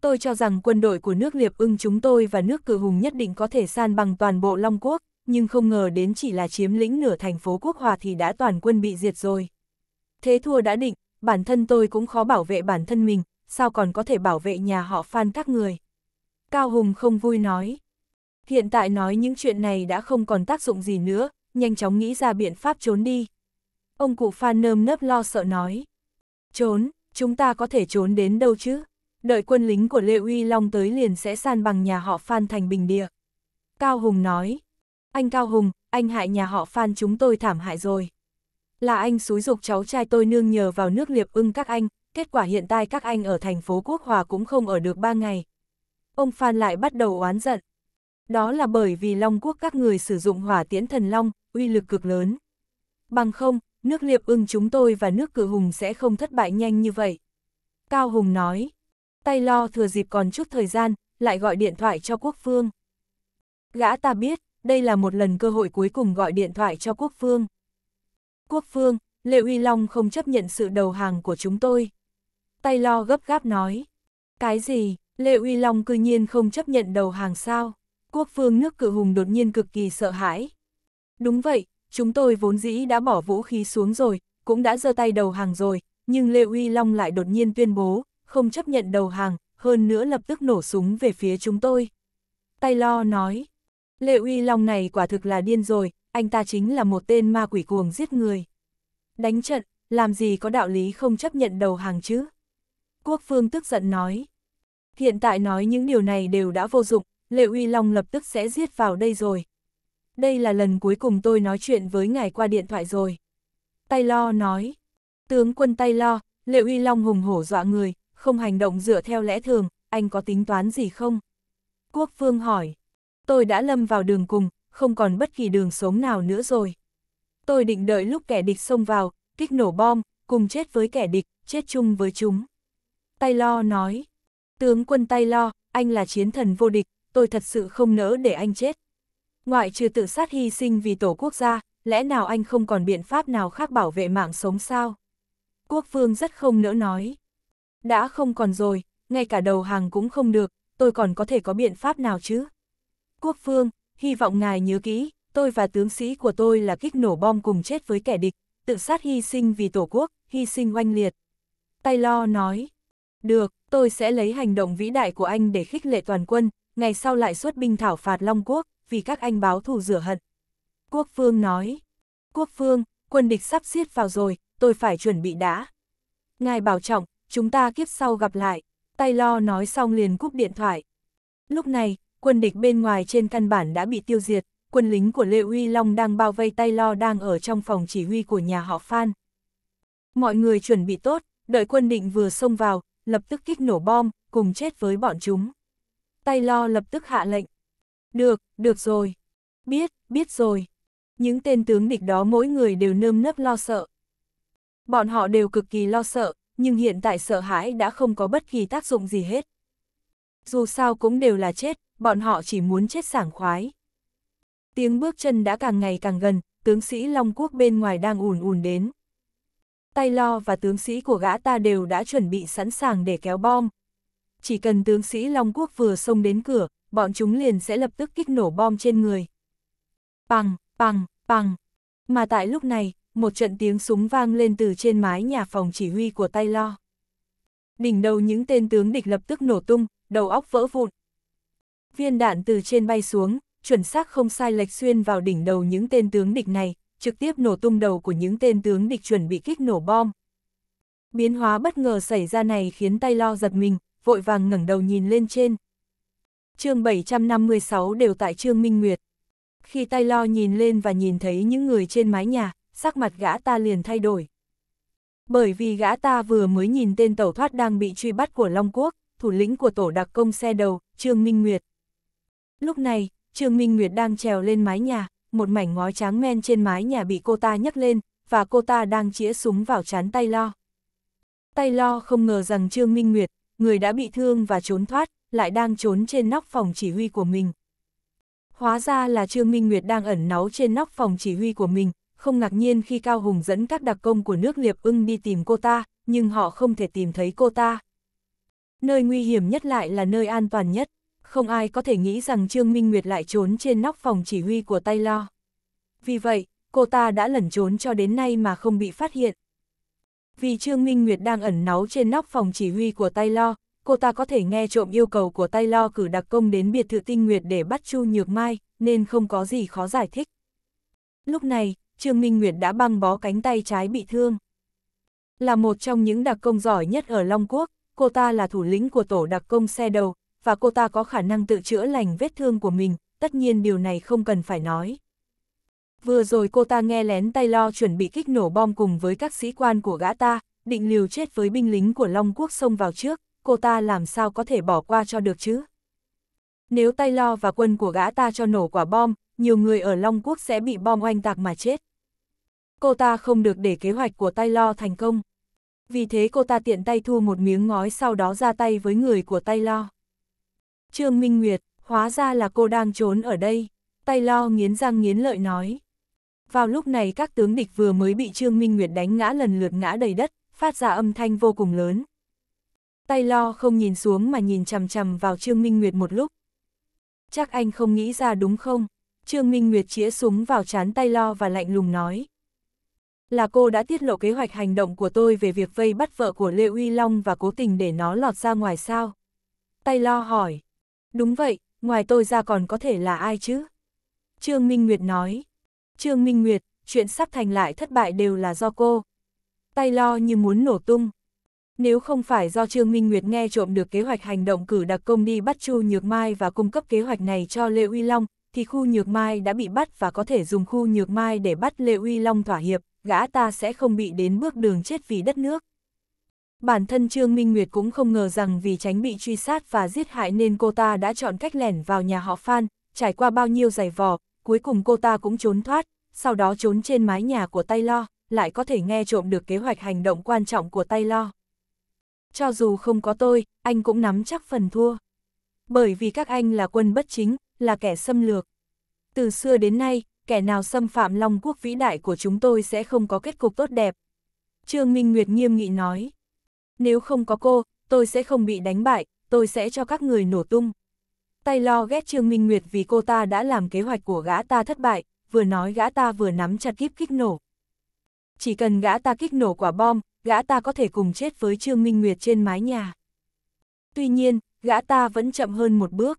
Tôi cho rằng quân đội của nước liệp ưng chúng tôi và nước cự hùng nhất định có thể san bằng toàn bộ Long Quốc, nhưng không ngờ đến chỉ là chiếm lĩnh nửa thành phố Quốc Hòa thì đã toàn quân bị diệt rồi. Thế thua đã định, bản thân tôi cũng khó bảo vệ bản thân mình, sao còn có thể bảo vệ nhà họ Phan các người. Cao Hùng không vui nói. Hiện tại nói những chuyện này đã không còn tác dụng gì nữa, nhanh chóng nghĩ ra biện pháp trốn đi. Ông cụ Phan nơm nớp lo sợ nói. Trốn, chúng ta có thể trốn đến đâu chứ? Đợi quân lính của Lê Uy Long tới liền sẽ san bằng nhà họ Phan thành bình địa. Cao Hùng nói, anh Cao Hùng, anh hại nhà họ Phan chúng tôi thảm hại rồi. Là anh xúi dục cháu trai tôi nương nhờ vào nước liệp ưng các anh, kết quả hiện tại các anh ở thành phố Quốc Hòa cũng không ở được ba ngày. Ông Phan lại bắt đầu oán giận. Đó là bởi vì Long Quốc các người sử dụng hỏa tiễn thần Long, uy lực cực lớn. Bằng không, nước liệp ưng chúng tôi và nước cử hùng sẽ không thất bại nhanh như vậy. Cao Hùng nói, tay lo thừa dịp còn chút thời gian, lại gọi điện thoại cho quốc phương. Gã ta biết, đây là một lần cơ hội cuối cùng gọi điện thoại cho quốc phương. Quốc phương, Lệ Uy Long không chấp nhận sự đầu hàng của chúng tôi. Tay lo gấp gáp nói. Cái gì, Lệ Uy Long cư nhiên không chấp nhận đầu hàng sao? Quốc phương nước cự hùng đột nhiên cực kỳ sợ hãi. Đúng vậy, chúng tôi vốn dĩ đã bỏ vũ khí xuống rồi, cũng đã giơ tay đầu hàng rồi, nhưng Lê Uy Long lại đột nhiên tuyên bố, không chấp nhận đầu hàng, hơn nữa lập tức nổ súng về phía chúng tôi. Tay lo nói, Lệ Uy Long này quả thực là điên rồi, anh ta chính là một tên ma quỷ cuồng giết người. Đánh trận, làm gì có đạo lý không chấp nhận đầu hàng chứ? Quốc Phương tức giận nói. Hiện tại nói những điều này đều đã vô dụng, Lệ Uy Long lập tức sẽ giết vào đây rồi. Đây là lần cuối cùng tôi nói chuyện với ngài qua điện thoại rồi. Tay lo nói. Tướng quân tay lo, Lệ Uy Long hùng hổ dọa người, không hành động dựa theo lẽ thường, anh có tính toán gì không? Quốc Phương hỏi tôi đã lâm vào đường cùng, không còn bất kỳ đường sống nào nữa rồi. Tôi định đợi lúc kẻ địch xông vào, kích nổ bom, cùng chết với kẻ địch, chết chung với chúng. Tay lo nói, tướng quân tay lo, anh là chiến thần vô địch, tôi thật sự không nỡ để anh chết. Ngoại trừ tự sát hy sinh vì tổ quốc gia, lẽ nào anh không còn biện pháp nào khác bảo vệ mạng sống sao? Quốc vương rất không nỡ nói. Đã không còn rồi, ngay cả đầu hàng cũng không được, tôi còn có thể có biện pháp nào chứ? quốc vương, hy vọng ngài nhớ kỹ, tôi và tướng sĩ của tôi là kích nổ bom cùng chết với kẻ địch, tự sát hy sinh vì tổ quốc, hy sinh oanh liệt. Tay lo nói, được, tôi sẽ lấy hành động vĩ đại của anh để khích lệ toàn quân, ngày sau lại xuất binh thảo phạt Long Quốc, vì các anh báo thù rửa hận. Quốc vương nói, quốc vương, quân địch sắp xiết vào rồi, tôi phải chuẩn bị đã. Ngài bảo trọng, chúng ta kiếp sau gặp lại, tay lo nói xong liền cúp điện thoại. Lúc này, quân địch bên ngoài trên căn bản đã bị tiêu diệt, quân lính của Lê Uy Long đang bao vây tay lo đang ở trong phòng chỉ huy của nhà họ Phan. Mọi người chuẩn bị tốt, đợi quân định vừa xông vào, lập tức kích nổ bom, cùng chết với bọn chúng. Tay lo lập tức hạ lệnh. Được, được rồi. Biết, biết rồi. Những tên tướng địch đó mỗi người đều nơm nớp lo sợ. Bọn họ đều cực kỳ lo sợ, nhưng hiện tại sợ hãi đã không có bất kỳ tác dụng gì hết. Dù sao cũng đều là chết, bọn họ chỉ muốn chết sảng khoái. Tiếng bước chân đã càng ngày càng gần, tướng sĩ Long Quốc bên ngoài đang ùn ùn đến. Tay lo và tướng sĩ của gã ta đều đã chuẩn bị sẵn sàng để kéo bom. Chỉ cần tướng sĩ Long Quốc vừa xông đến cửa, bọn chúng liền sẽ lập tức kích nổ bom trên người. Bằng, bằng, bằng. Mà tại lúc này, một trận tiếng súng vang lên từ trên mái nhà phòng chỉ huy của tay lo. Đỉnh đầu những tên tướng địch lập tức nổ tung, đầu óc vỡ vụn, Viên đạn từ trên bay xuống, chuẩn xác không sai lệch xuyên vào đỉnh đầu những tên tướng địch này, trực tiếp nổ tung đầu của những tên tướng địch chuẩn bị kích nổ bom. Biến hóa bất ngờ xảy ra này khiến tay lo giật mình, vội vàng ngẩng đầu nhìn lên trên. chương 756 đều tại Trương Minh Nguyệt. Khi tay lo nhìn lên và nhìn thấy những người trên mái nhà, sắc mặt gã ta liền thay đổi. Bởi vì gã ta vừa mới nhìn tên tàu thoát đang bị truy bắt của Long Quốc, thủ lĩnh của tổ đặc công xe đầu, Trương Minh Nguyệt. Lúc này, Trương Minh Nguyệt đang trèo lên mái nhà, một mảnh ngói tráng men trên mái nhà bị cô ta nhấc lên, và cô ta đang chĩa súng vào chán tay lo. Tay lo không ngờ rằng Trương Minh Nguyệt, người đã bị thương và trốn thoát, lại đang trốn trên nóc phòng chỉ huy của mình. Hóa ra là Trương Minh Nguyệt đang ẩn náu trên nóc phòng chỉ huy của mình, không ngạc nhiên khi Cao Hùng dẫn các đặc công của nước Liệp ưng đi tìm cô ta, nhưng họ không thể tìm thấy cô ta. Nơi nguy hiểm nhất lại là nơi an toàn nhất không ai có thể nghĩ rằng Trương Minh Nguyệt lại trốn trên nóc phòng chỉ huy của tay lo. Vì vậy, cô ta đã lẩn trốn cho đến nay mà không bị phát hiện. Vì Trương Minh Nguyệt đang ẩn náu trên nóc phòng chỉ huy của tay lo, cô ta có thể nghe trộm yêu cầu của tay lo cử đặc công đến biệt thự tinh nguyệt để bắt Chu Nhược Mai, nên không có gì khó giải thích. Lúc này, Trương Minh Nguyệt đã băng bó cánh tay trái bị thương. Là một trong những đặc công giỏi nhất ở Long Quốc, cô ta là thủ lĩnh của tổ đặc công xe đầu, và cô ta có khả năng tự chữa lành vết thương của mình, tất nhiên điều này không cần phải nói. Vừa rồi cô ta nghe lén tay lo chuẩn bị kích nổ bom cùng với các sĩ quan của gã ta, định liều chết với binh lính của Long Quốc xông vào trước, cô ta làm sao có thể bỏ qua cho được chứ? Nếu tay lo và quân của gã ta cho nổ quả bom, nhiều người ở Long Quốc sẽ bị bom oanh tạc mà chết. Cô ta không được để kế hoạch của tay lo thành công. Vì thế cô ta tiện tay thu một miếng ngói sau đó ra tay với người của tay lo. Trương Minh Nguyệt, hóa ra là cô đang trốn ở đây, tay lo nghiến răng nghiến lợi nói. Vào lúc này các tướng địch vừa mới bị Trương Minh Nguyệt đánh ngã lần lượt ngã đầy đất, phát ra âm thanh vô cùng lớn. Tay lo không nhìn xuống mà nhìn chằm chằm vào Trương Minh Nguyệt một lúc. Chắc anh không nghĩ ra đúng không? Trương Minh Nguyệt chĩa súng vào chán tay lo và lạnh lùng nói. Là cô đã tiết lộ kế hoạch hành động của tôi về việc vây bắt vợ của Lê Uy Long và cố tình để nó lọt ra ngoài sao? Tay lo hỏi, Đúng vậy, ngoài tôi ra còn có thể là ai chứ? Trương Minh Nguyệt nói. Trương Minh Nguyệt, chuyện sắp thành lại thất bại đều là do cô. Tay lo như muốn nổ tung. Nếu không phải do Trương Minh Nguyệt nghe trộm được kế hoạch hành động cử đặc công đi bắt Chu Nhược Mai và cung cấp kế hoạch này cho Lê Uy Long, thì khu Nhược Mai đã bị bắt và có thể dùng khu Nhược Mai để bắt Lê Uy Long thỏa hiệp, gã ta sẽ không bị đến bước đường chết vì đất nước. Bản thân Trương Minh Nguyệt cũng không ngờ rằng vì tránh bị truy sát và giết hại nên cô ta đã chọn cách lẻn vào nhà họ Phan, trải qua bao nhiêu giày vò, cuối cùng cô ta cũng trốn thoát, sau đó trốn trên mái nhà của tay lo, lại có thể nghe trộm được kế hoạch hành động quan trọng của tay lo. Cho dù không có tôi, anh cũng nắm chắc phần thua. Bởi vì các anh là quân bất chính, là kẻ xâm lược. Từ xưa đến nay, kẻ nào xâm phạm Long quốc vĩ đại của chúng tôi sẽ không có kết cục tốt đẹp. Trương Minh Nguyệt nghiêm nghị nói. Nếu không có cô, tôi sẽ không bị đánh bại, tôi sẽ cho các người nổ tung. Tay lo ghét Trương Minh Nguyệt vì cô ta đã làm kế hoạch của gã ta thất bại, vừa nói gã ta vừa nắm chặt kíp kích nổ. Chỉ cần gã ta kích nổ quả bom, gã ta có thể cùng chết với Trương Minh Nguyệt trên mái nhà. Tuy nhiên, gã ta vẫn chậm hơn một bước.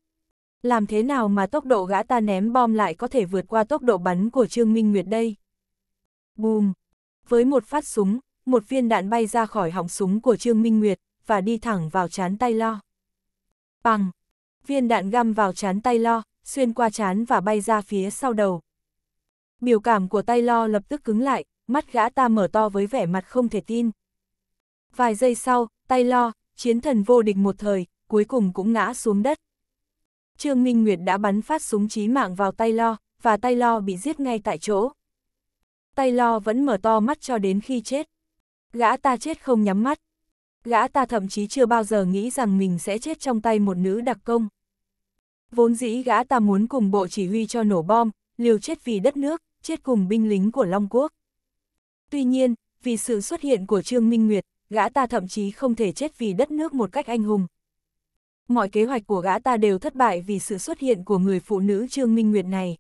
Làm thế nào mà tốc độ gã ta ném bom lại có thể vượt qua tốc độ bắn của Trương Minh Nguyệt đây? Bùm! Với một phát súng, một viên đạn bay ra khỏi họng súng của Trương Minh Nguyệt, và đi thẳng vào chán tay lo. Bằng! Viên đạn găm vào chán tay lo, xuyên qua chán và bay ra phía sau đầu. Biểu cảm của tay lo lập tức cứng lại, mắt gã ta mở to với vẻ mặt không thể tin. Vài giây sau, tay lo, chiến thần vô địch một thời, cuối cùng cũng ngã xuống đất. Trương Minh Nguyệt đã bắn phát súng chí mạng vào tay lo, và tay lo bị giết ngay tại chỗ. Tay lo vẫn mở to mắt cho đến khi chết. Gã ta chết không nhắm mắt. Gã ta thậm chí chưa bao giờ nghĩ rằng mình sẽ chết trong tay một nữ đặc công. Vốn dĩ gã ta muốn cùng bộ chỉ huy cho nổ bom, liều chết vì đất nước, chết cùng binh lính của Long Quốc. Tuy nhiên, vì sự xuất hiện của Trương Minh Nguyệt, gã ta thậm chí không thể chết vì đất nước một cách anh hùng. Mọi kế hoạch của gã ta đều thất bại vì sự xuất hiện của người phụ nữ Trương Minh Nguyệt này.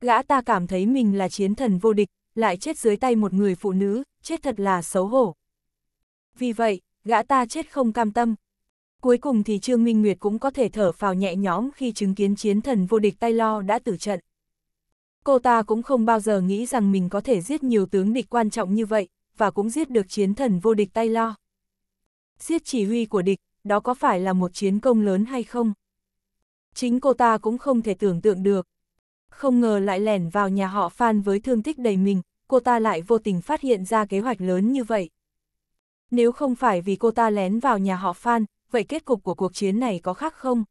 Gã ta cảm thấy mình là chiến thần vô địch, lại chết dưới tay một người phụ nữ, chết thật là xấu hổ. Vì vậy, gã ta chết không cam tâm. Cuối cùng thì Trương Minh Nguyệt cũng có thể thở phào nhẹ nhõm khi chứng kiến chiến thần vô địch tay lo đã tử trận. Cô ta cũng không bao giờ nghĩ rằng mình có thể giết nhiều tướng địch quan trọng như vậy, và cũng giết được chiến thần vô địch tay lo. Giết chỉ huy của địch, đó có phải là một chiến công lớn hay không? Chính cô ta cũng không thể tưởng tượng được. Không ngờ lại lẻn vào nhà họ Phan với thương tích đầy mình, cô ta lại vô tình phát hiện ra kế hoạch lớn như vậy. Nếu không phải vì cô ta lén vào nhà họ Phan, vậy kết cục của cuộc chiến này có khác không?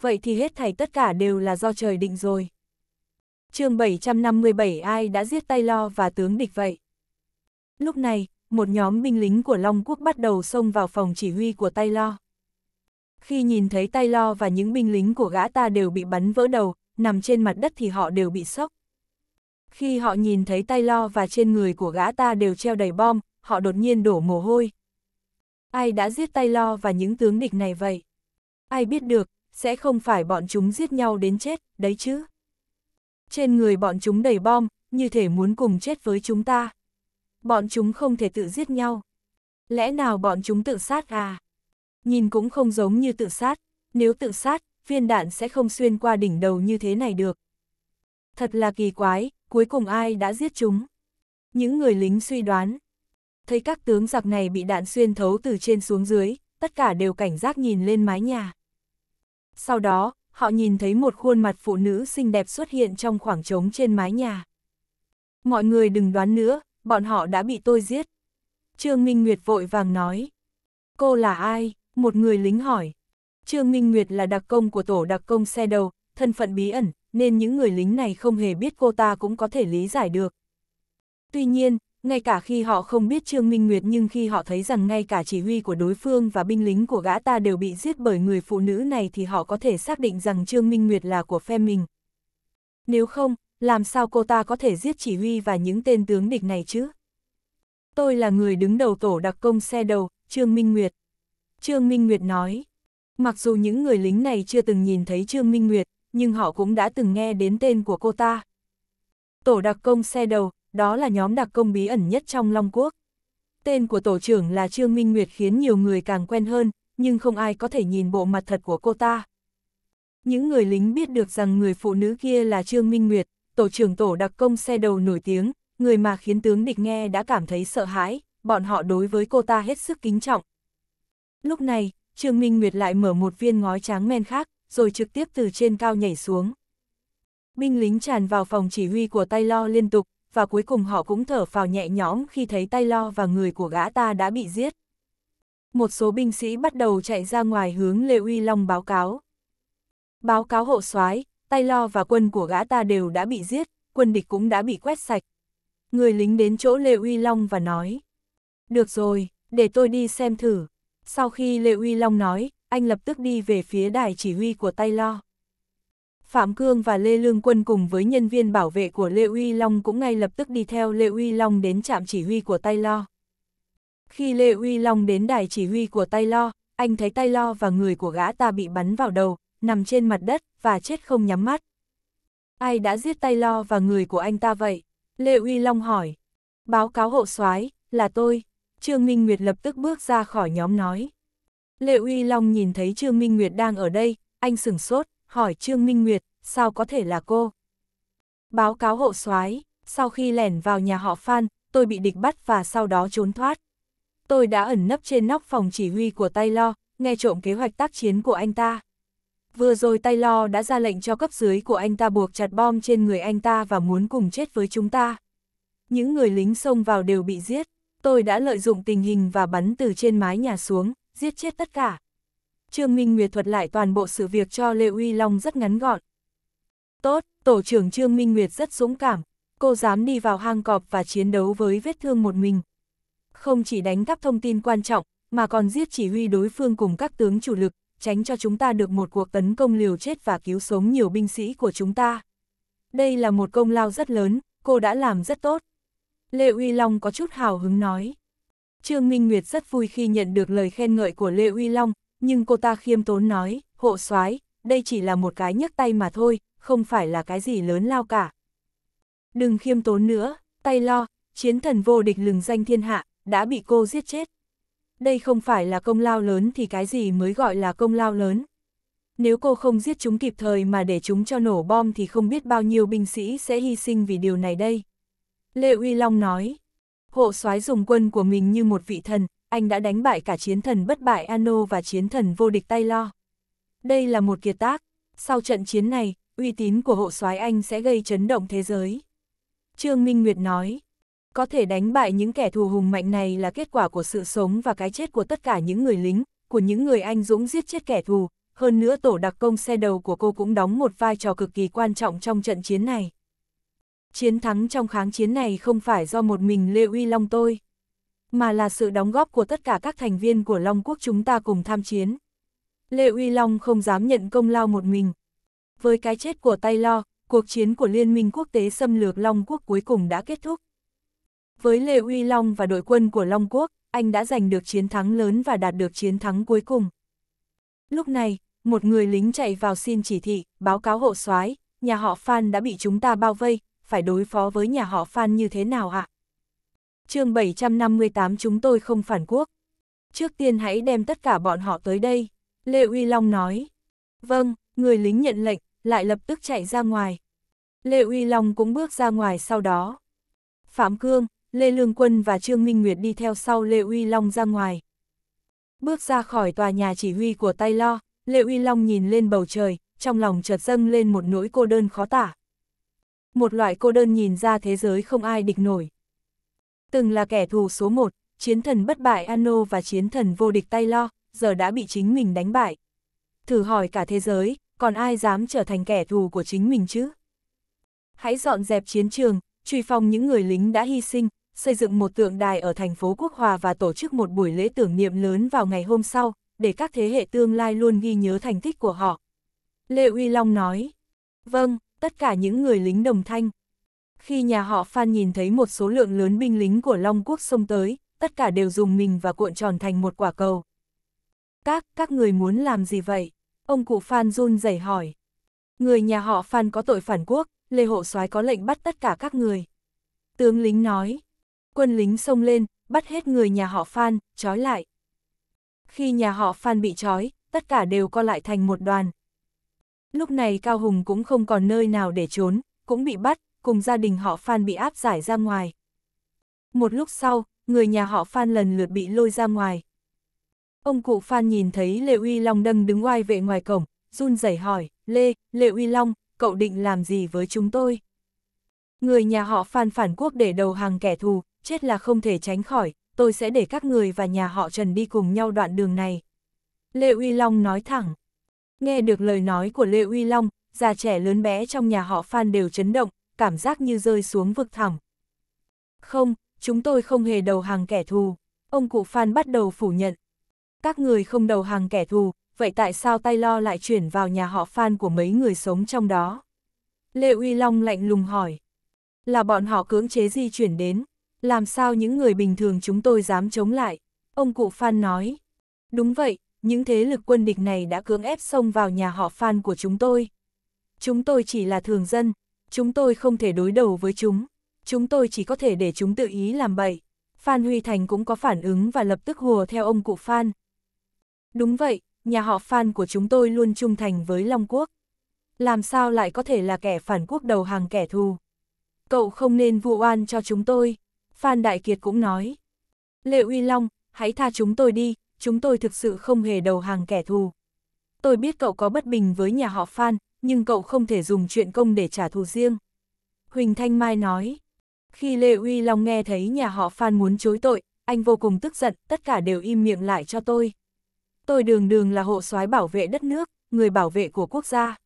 Vậy thì hết thảy tất cả đều là do trời định rồi. chương 757 ai đã giết tay lo và tướng địch vậy? Lúc này, một nhóm binh lính của Long Quốc bắt đầu xông vào phòng chỉ huy của tay lo. Khi nhìn thấy tay lo và những binh lính của gã ta đều bị bắn vỡ đầu, nằm trên mặt đất thì họ đều bị sốc. Khi họ nhìn thấy tay lo và trên người của gã ta đều treo đầy bom, họ đột nhiên đổ mồ hôi. Ai đã giết tay lo và những tướng địch này vậy? Ai biết được, sẽ không phải bọn chúng giết nhau đến chết, đấy chứ? Trên người bọn chúng đầy bom, như thể muốn cùng chết với chúng ta. Bọn chúng không thể tự giết nhau. Lẽ nào bọn chúng tự sát à? Nhìn cũng không giống như tự sát, nếu tự sát, viên đạn sẽ không xuyên qua đỉnh đầu như thế này được. Thật là kỳ quái, cuối cùng ai đã giết chúng? Những người lính suy đoán. Thấy các tướng giặc này bị đạn xuyên thấu từ trên xuống dưới, tất cả đều cảnh giác nhìn lên mái nhà. Sau đó, họ nhìn thấy một khuôn mặt phụ nữ xinh đẹp xuất hiện trong khoảng trống trên mái nhà. Mọi người đừng đoán nữa, bọn họ đã bị tôi giết. Trương Minh Nguyệt vội vàng nói. Cô là ai? Một người lính hỏi. Trương Minh Nguyệt là đặc công của tổ đặc công xe đầu, thân phận bí ẩn, nên những người lính này không hề biết cô ta cũng có thể lý giải được. Tuy nhiên, ngay cả khi họ không biết Trương Minh Nguyệt nhưng khi họ thấy rằng ngay cả chỉ huy của đối phương và binh lính của gã ta đều bị giết bởi người phụ nữ này thì họ có thể xác định rằng Trương Minh Nguyệt là của phe mình. Nếu không, làm sao cô ta có thể giết chỉ huy và những tên tướng địch này chứ? Tôi là người đứng đầu tổ đặc công xe đầu, Trương Minh Nguyệt. Trương Minh Nguyệt nói, mặc dù những người lính này chưa từng nhìn thấy Trương Minh Nguyệt, nhưng họ cũng đã từng nghe đến tên của cô ta. Tổ đặc công xe đầu, đó là nhóm đặc công bí ẩn nhất trong Long Quốc. Tên của tổ trưởng là Trương Minh Nguyệt khiến nhiều người càng quen hơn, nhưng không ai có thể nhìn bộ mặt thật của cô ta. Những người lính biết được rằng người phụ nữ kia là Trương Minh Nguyệt, tổ trưởng tổ đặc công xe đầu nổi tiếng, người mà khiến tướng địch nghe đã cảm thấy sợ hãi, bọn họ đối với cô ta hết sức kính trọng. Lúc này, Trương Minh Nguyệt lại mở một viên ngói tráng men khác, rồi trực tiếp từ trên cao nhảy xuống. Binh lính tràn vào phòng chỉ huy của tay lo liên tục, và cuối cùng họ cũng thở phào nhẹ nhõm khi thấy tay lo và người của gã ta đã bị giết. Một số binh sĩ bắt đầu chạy ra ngoài hướng Lê Uy Long báo cáo. Báo cáo hộ soái, tay lo và quân của gã ta đều đã bị giết, quân địch cũng đã bị quét sạch. Người lính đến chỗ Lê Uy Long và nói. Được rồi, để tôi đi xem thử. Sau khi Lê Uy Long nói, anh lập tức đi về phía đài chỉ huy của tay lo. Phạm Cương và Lê Lương Quân cùng với nhân viên bảo vệ của Lê Uy Long cũng ngay lập tức đi theo Lê Uy Long đến trạm chỉ huy của tay lo. Khi Lê Uy Long đến đài chỉ huy của tay lo, anh thấy tay lo và người của gã ta bị bắn vào đầu, nằm trên mặt đất và chết không nhắm mắt. Ai đã giết tay lo và người của anh ta vậy? Lê Uy Long hỏi. Báo cáo hộ soái là tôi. Trương Minh Nguyệt lập tức bước ra khỏi nhóm nói. Lệ Uy Long nhìn thấy Trương Minh Nguyệt đang ở đây, anh sửng sốt, hỏi Trương Minh Nguyệt, sao có thể là cô? Báo cáo hộ soái, sau khi lẻn vào nhà họ Phan, tôi bị địch bắt và sau đó trốn thoát. Tôi đã ẩn nấp trên nóc phòng chỉ huy của tay lo, nghe trộm kế hoạch tác chiến của anh ta. Vừa rồi tay lo đã ra lệnh cho cấp dưới của anh ta buộc chặt bom trên người anh ta và muốn cùng chết với chúng ta. Những người lính xông vào đều bị giết, tôi đã lợi dụng tình hình và bắn từ trên mái nhà xuống, giết chết tất cả. Trương Minh Nguyệt thuật lại toàn bộ sự việc cho Lê Uy Long rất ngắn gọn. Tốt, tổ trưởng Trương Minh Nguyệt rất dũng cảm, cô dám đi vào hang cọp và chiến đấu với vết thương một mình. Không chỉ đánh cắp thông tin quan trọng, mà còn giết chỉ huy đối phương cùng các tướng chủ lực, tránh cho chúng ta được một cuộc tấn công liều chết và cứu sống nhiều binh sĩ của chúng ta. Đây là một công lao rất lớn, cô đã làm rất tốt. Lê Uy Long có chút hào hứng nói. Trương Minh Nguyệt rất vui khi nhận được lời khen ngợi của Lê Uy Long, nhưng cô ta khiêm tốn nói, hộ soái, đây chỉ là một cái nhấc tay mà thôi, không phải là cái gì lớn lao cả. Đừng khiêm tốn nữa, tay lo, chiến thần vô địch lừng danh thiên hạ, đã bị cô giết chết. Đây không phải là công lao lớn thì cái gì mới gọi là công lao lớn. Nếu cô không giết chúng kịp thời mà để chúng cho nổ bom thì không biết bao nhiêu binh sĩ sẽ hy sinh vì điều này đây. Lê Uy Long nói, Hộ soái dùng quân của mình như một vị thần, anh đã đánh bại cả chiến thần bất bại Ano và chiến thần vô địch tay lo. Đây là một kiệt tác. Sau trận chiến này, uy tín của hộ soái anh sẽ gây chấn động thế giới. Trương Minh Nguyệt nói, có thể đánh bại những kẻ thù hùng mạnh này là kết quả của sự sống và cái chết của tất cả những người lính, của những người anh dũng giết chết kẻ thù, hơn nữa tổ đặc công xe đầu của cô cũng đóng một vai trò cực kỳ quan trọng trong trận chiến này. Chiến thắng trong kháng chiến này không phải do một mình Lê Uy Long tôi, mà là sự đóng góp của tất cả các thành viên của Long Quốc chúng ta cùng tham chiến. Lê Uy Long không dám nhận công lao một mình. Với cái chết của tay lo, cuộc chiến của Liên minh quốc tế xâm lược Long Quốc cuối cùng đã kết thúc. Với Lê Uy Long và đội quân của Long Quốc, anh đã giành được chiến thắng lớn và đạt được chiến thắng cuối cùng. Lúc này, một người lính chạy vào xin chỉ thị, báo cáo hộ soái, nhà họ Phan đã bị chúng ta bao vây, phải đối phó với nhà họ Phan như thế nào ạ? À? chương 758 chúng tôi không phản quốc. Trước tiên hãy đem tất cả bọn họ tới đây, Lê Uy Long nói. Vâng, người lính nhận lệnh, lại lập tức chạy ra ngoài. Lê Uy Long cũng bước ra ngoài sau đó. Phạm Cương, Lê Lương Quân và Trương Minh Nguyệt đi theo sau Lê Uy Long ra ngoài. Bước ra khỏi tòa nhà chỉ huy của tay lo, Lê Uy Long nhìn lên bầu trời, trong lòng chợt dâng lên một nỗi cô đơn khó tả một loại cô đơn nhìn ra thế giới không ai địch nổi. Từng là kẻ thù số một, chiến thần bất bại Ano và chiến thần vô địch tay lo, giờ đã bị chính mình đánh bại. Thử hỏi cả thế giới, còn ai dám trở thành kẻ thù của chính mình chứ? Hãy dọn dẹp chiến trường, truy phong những người lính đã hy sinh, xây dựng một tượng đài ở thành phố Quốc Hòa và tổ chức một buổi lễ tưởng niệm lớn vào ngày hôm sau, để các thế hệ tương lai luôn ghi nhớ thành tích của họ. Lê Uy Long nói, vâng, tất cả những người lính đồng thanh. Khi nhà họ Phan nhìn thấy một số lượng lớn binh lính của Long Quốc xông tới, tất cả đều dùng mình và cuộn tròn thành một quả cầu. Các, các người muốn làm gì vậy? Ông cụ Phan run rẩy hỏi. Người nhà họ Phan có tội phản quốc, Lê Hộ soái có lệnh bắt tất cả các người. Tướng lính nói. Quân lính xông lên, bắt hết người nhà họ Phan, trói lại. Khi nhà họ Phan bị trói, tất cả đều co lại thành một đoàn, Lúc này Cao Hùng cũng không còn nơi nào để trốn, cũng bị bắt, cùng gia đình họ Phan bị áp giải ra ngoài. Một lúc sau, người nhà họ Phan lần lượt bị lôi ra ngoài. Ông cụ Phan nhìn thấy Lê Uy Long đâng đứng oai vệ ngoài cổng, run rẩy hỏi, Lê, Lê Uy Long, cậu định làm gì với chúng tôi? Người nhà họ Phan phản quốc để đầu hàng kẻ thù, chết là không thể tránh khỏi, tôi sẽ để các người và nhà họ Trần đi cùng nhau đoạn đường này. Lê Uy Long nói thẳng, Nghe được lời nói của Lê Uy Long, già trẻ lớn bé trong nhà họ Phan đều chấn động, cảm giác như rơi xuống vực thẳm. Không, chúng tôi không hề đầu hàng kẻ thù. Ông cụ Phan bắt đầu phủ nhận. Các người không đầu hàng kẻ thù, vậy tại sao tay lo lại chuyển vào nhà họ Phan của mấy người sống trong đó? Lê Uy Long lạnh lùng hỏi. Là bọn họ cưỡng chế di chuyển đến, làm sao những người bình thường chúng tôi dám chống lại? Ông cụ Phan nói. Đúng vậy, những thế lực quân địch này đã cưỡng ép xông vào nhà họ Phan của chúng tôi. Chúng tôi chỉ là thường dân, chúng tôi không thể đối đầu với chúng, chúng tôi chỉ có thể để chúng tự ý làm bậy. Phan Huy Thành cũng có phản ứng và lập tức hùa theo ông cụ Phan. Đúng vậy, nhà họ Phan của chúng tôi luôn trung thành với Long Quốc. Làm sao lại có thể là kẻ phản quốc đầu hàng kẻ thù? Cậu không nên vụ oan cho chúng tôi. Phan Đại Kiệt cũng nói. Lệ Uy Long, hãy tha chúng tôi đi, chúng tôi thực sự không hề đầu hàng kẻ thù. Tôi biết cậu có bất bình với nhà họ Phan, nhưng cậu không thể dùng chuyện công để trả thù riêng. Huỳnh Thanh Mai nói, khi Lê Uy Long nghe thấy nhà họ Phan muốn chối tội, anh vô cùng tức giận, tất cả đều im miệng lại cho tôi. Tôi đường đường là hộ soái bảo vệ đất nước, người bảo vệ của quốc gia.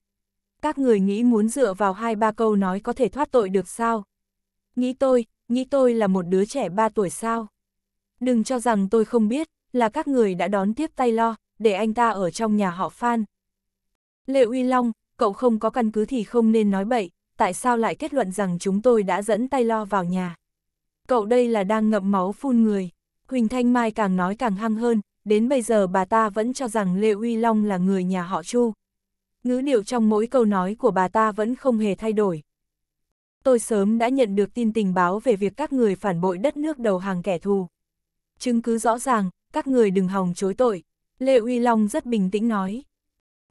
Các người nghĩ muốn dựa vào hai ba câu nói có thể thoát tội được sao? Nghĩ tôi, nghĩ tôi là một đứa trẻ ba tuổi sao? Đừng cho rằng tôi không biết, là các người đã đón tiếp tay lo, để anh ta ở trong nhà họ Phan. Lệ Uy Long, cậu không có căn cứ thì không nên nói bậy, tại sao lại kết luận rằng chúng tôi đã dẫn tay lo vào nhà. Cậu đây là đang ngậm máu phun người. Huỳnh Thanh Mai càng nói càng hăng hơn, đến bây giờ bà ta vẫn cho rằng Lệ Uy Long là người nhà họ Chu. Ngữ điệu trong mỗi câu nói của bà ta vẫn không hề thay đổi. Tôi sớm đã nhận được tin tình báo về việc các người phản bội đất nước đầu hàng kẻ thù. Chứng cứ rõ ràng, các người đừng hòng chối tội. Lê Uy Long rất bình tĩnh nói.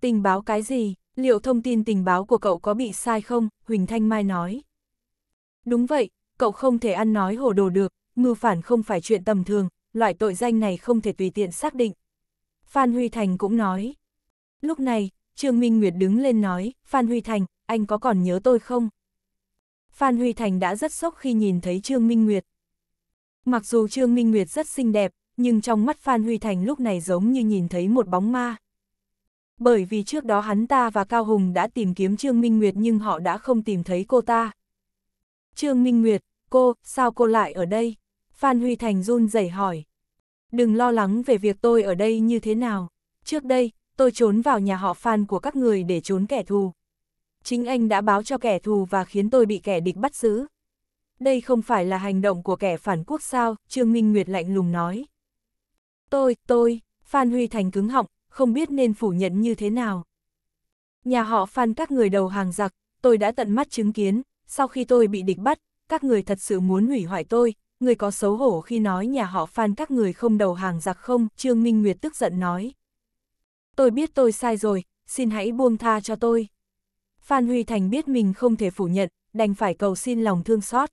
Tình báo cái gì, liệu thông tin tình báo của cậu có bị sai không, Huỳnh Thanh Mai nói. Đúng vậy, cậu không thể ăn nói hồ đồ được, mưu phản không phải chuyện tầm thường, loại tội danh này không thể tùy tiện xác định. Phan Huy Thành cũng nói. Lúc này, Trương Minh Nguyệt đứng lên nói, Phan Huy Thành, anh có còn nhớ tôi không? Phan Huy Thành đã rất sốc khi nhìn thấy Trương Minh Nguyệt. Mặc dù Trương Minh Nguyệt rất xinh đẹp, nhưng trong mắt Phan Huy Thành lúc này giống như nhìn thấy một bóng ma. Bởi vì trước đó hắn ta và Cao Hùng đã tìm kiếm Trương Minh Nguyệt nhưng họ đã không tìm thấy cô ta. Trương Minh Nguyệt, cô, sao cô lại ở đây? Phan Huy Thành run rẩy hỏi. Đừng lo lắng về việc tôi ở đây như thế nào. Trước đây, tôi trốn vào nhà họ Phan của các người để trốn kẻ thù. Chính anh đã báo cho kẻ thù và khiến tôi bị kẻ địch bắt giữ. Đây không phải là hành động của kẻ phản quốc sao, Trương Minh Nguyệt lạnh lùng nói. Tôi, tôi, Phan Huy Thành cứng họng, không biết nên phủ nhận như thế nào. Nhà họ Phan các người đầu hàng giặc, tôi đã tận mắt chứng kiến, sau khi tôi bị địch bắt, các người thật sự muốn hủy hoại tôi, người có xấu hổ khi nói nhà họ Phan các người không đầu hàng giặc không, Trương Minh Nguyệt tức giận nói. Tôi biết tôi sai rồi, xin hãy buông tha cho tôi. Phan Huy Thành biết mình không thể phủ nhận, đành phải cầu xin lòng thương xót.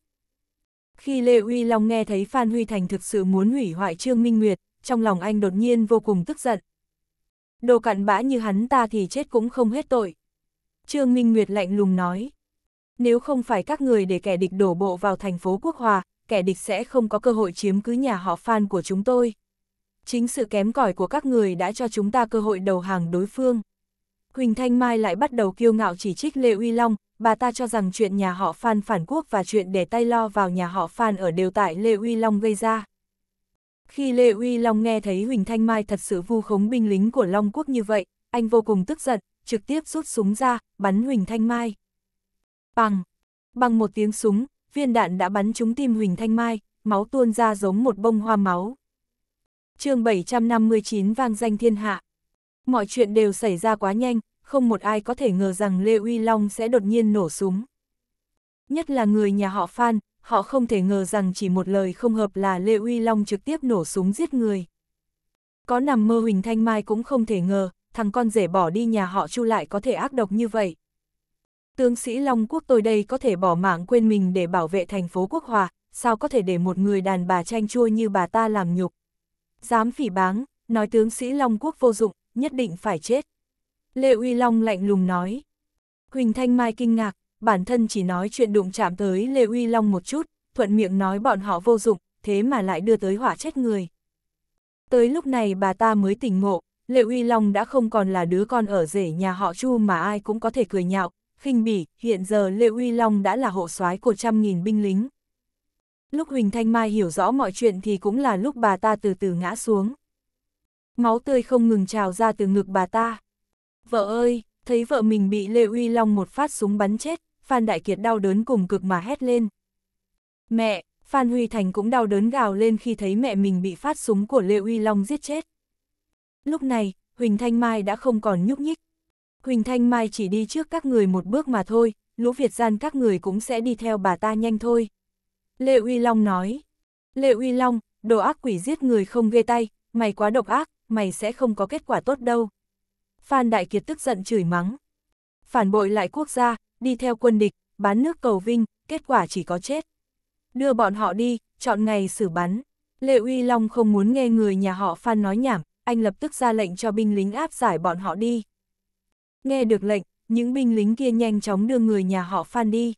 Khi Lê Uy Long nghe thấy Phan Huy Thành thực sự muốn hủy hoại Trương Minh Nguyệt, trong lòng anh đột nhiên vô cùng tức giận. Đồ cặn bã như hắn ta thì chết cũng không hết tội. Trương Minh Nguyệt lạnh lùng nói. Nếu không phải các người để kẻ địch đổ bộ vào thành phố Quốc Hòa, kẻ địch sẽ không có cơ hội chiếm cứ nhà họ Phan của chúng tôi. Chính sự kém cỏi của các người đã cho chúng ta cơ hội đầu hàng đối phương. Huỳnh Thanh Mai lại bắt đầu kiêu ngạo chỉ trích Lê Uy Long, bà ta cho rằng chuyện nhà họ Phan phản quốc và chuyện để tay lo vào nhà họ Phan ở đều tại Lê Uy Long gây ra. Khi Lê Uy Long nghe thấy Huỳnh Thanh Mai thật sự vu khống binh lính của Long Quốc như vậy, anh vô cùng tức giận, trực tiếp rút súng ra, bắn Huỳnh Thanh Mai. Bằng! Bằng một tiếng súng, viên đạn đã bắn trúng tim Huỳnh Thanh Mai, máu tuôn ra giống một bông hoa máu. chương 759 vang danh thiên hạ. Mọi chuyện đều xảy ra quá nhanh, không một ai có thể ngờ rằng Lê Uy Long sẽ đột nhiên nổ súng. Nhất là người nhà họ Phan, họ không thể ngờ rằng chỉ một lời không hợp là Lê Uy Long trực tiếp nổ súng giết người. Có nằm mơ Huỳnh Thanh Mai cũng không thể ngờ, thằng con rể bỏ đi nhà họ Chu lại có thể ác độc như vậy. Tướng sĩ Long Quốc tôi đây có thể bỏ mạng quên mình để bảo vệ thành phố Quốc Hòa, sao có thể để một người đàn bà chanh chua như bà ta làm nhục. Dám phỉ báng, nói tướng sĩ Long Quốc vô dụng, nhất định phải chết. Lê Uy Long lạnh lùng nói. Huỳnh Thanh Mai kinh ngạc, bản thân chỉ nói chuyện đụng chạm tới Lê Uy Long một chút, thuận miệng nói bọn họ vô dụng, thế mà lại đưa tới hỏa chết người. Tới lúc này bà ta mới tỉnh ngộ, lê Uy Long đã không còn là đứa con ở rể nhà họ Chu mà ai cũng có thể cười nhạo, khinh bỉ, hiện giờ lê Uy Long đã là hộ soái của trăm nghìn binh lính. Lúc Huỳnh Thanh Mai hiểu rõ mọi chuyện thì cũng là lúc bà ta từ từ ngã xuống. Máu tươi không ngừng trào ra từ ngực bà ta. Vợ ơi, thấy vợ mình bị Lê Uy Long một phát súng bắn chết, Phan Đại Kiệt đau đớn cùng cực mà hét lên. Mẹ, Phan Huy Thành cũng đau đớn gào lên khi thấy mẹ mình bị phát súng của Lê Uy Long giết chết. Lúc này, Huỳnh Thanh Mai đã không còn nhúc nhích. Huỳnh Thanh Mai chỉ đi trước các người một bước mà thôi, lũ Việt gian các người cũng sẽ đi theo bà ta nhanh thôi. Lê Uy Long nói, Lê Uy Long, đồ ác quỷ giết người không ghê tay, mày quá độc ác, mày sẽ không có kết quả tốt đâu. Phan Đại Kiệt tức giận chửi mắng phản bội lại quốc gia, đi theo quân địch, bán nước cầu vinh, kết quả chỉ có chết. Đưa bọn họ đi, chọn ngày xử bắn. Lệ Uy Long không muốn nghe người nhà họ Phan nói nhảm, anh lập tức ra lệnh cho binh lính áp giải bọn họ đi. Nghe được lệnh, những binh lính kia nhanh chóng đưa người nhà họ Phan đi.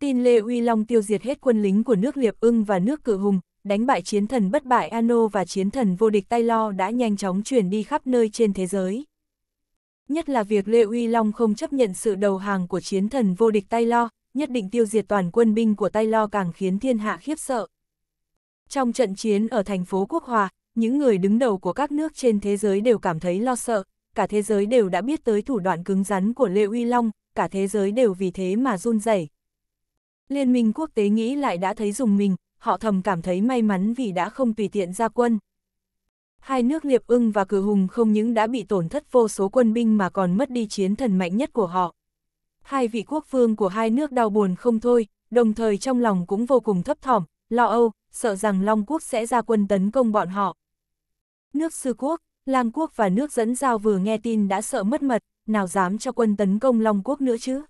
Tin Lê Uy Long tiêu diệt hết quân lính của nước Liệp Ưng và nước Cự Hùng, đánh bại chiến thần bất bại Ano và chiến thần vô địch Tay Lo đã nhanh chóng chuyển đi khắp nơi trên thế giới nhất là việc Lê Uy Long không chấp nhận sự đầu hàng của chiến thần vô địch tay lo, nhất định tiêu diệt toàn quân binh của tay lo càng khiến thiên hạ khiếp sợ. Trong trận chiến ở thành phố Quốc Hòa, những người đứng đầu của các nước trên thế giới đều cảm thấy lo sợ, cả thế giới đều đã biết tới thủ đoạn cứng rắn của Lê Uy Long, cả thế giới đều vì thế mà run rẩy. Liên minh quốc tế nghĩ lại đã thấy dùng mình, họ thầm cảm thấy may mắn vì đã không tùy tiện ra quân hai nước Liệp ưng và Cử Hùng không những đã bị tổn thất vô số quân binh mà còn mất đi chiến thần mạnh nhất của họ. Hai vị quốc vương của hai nước đau buồn không thôi, đồng thời trong lòng cũng vô cùng thấp thỏm, lo âu, sợ rằng Long Quốc sẽ ra quân tấn công bọn họ. Nước Sư Quốc, Lang Quốc và nước dẫn giao vừa nghe tin đã sợ mất mật, nào dám cho quân tấn công Long Quốc nữa chứ.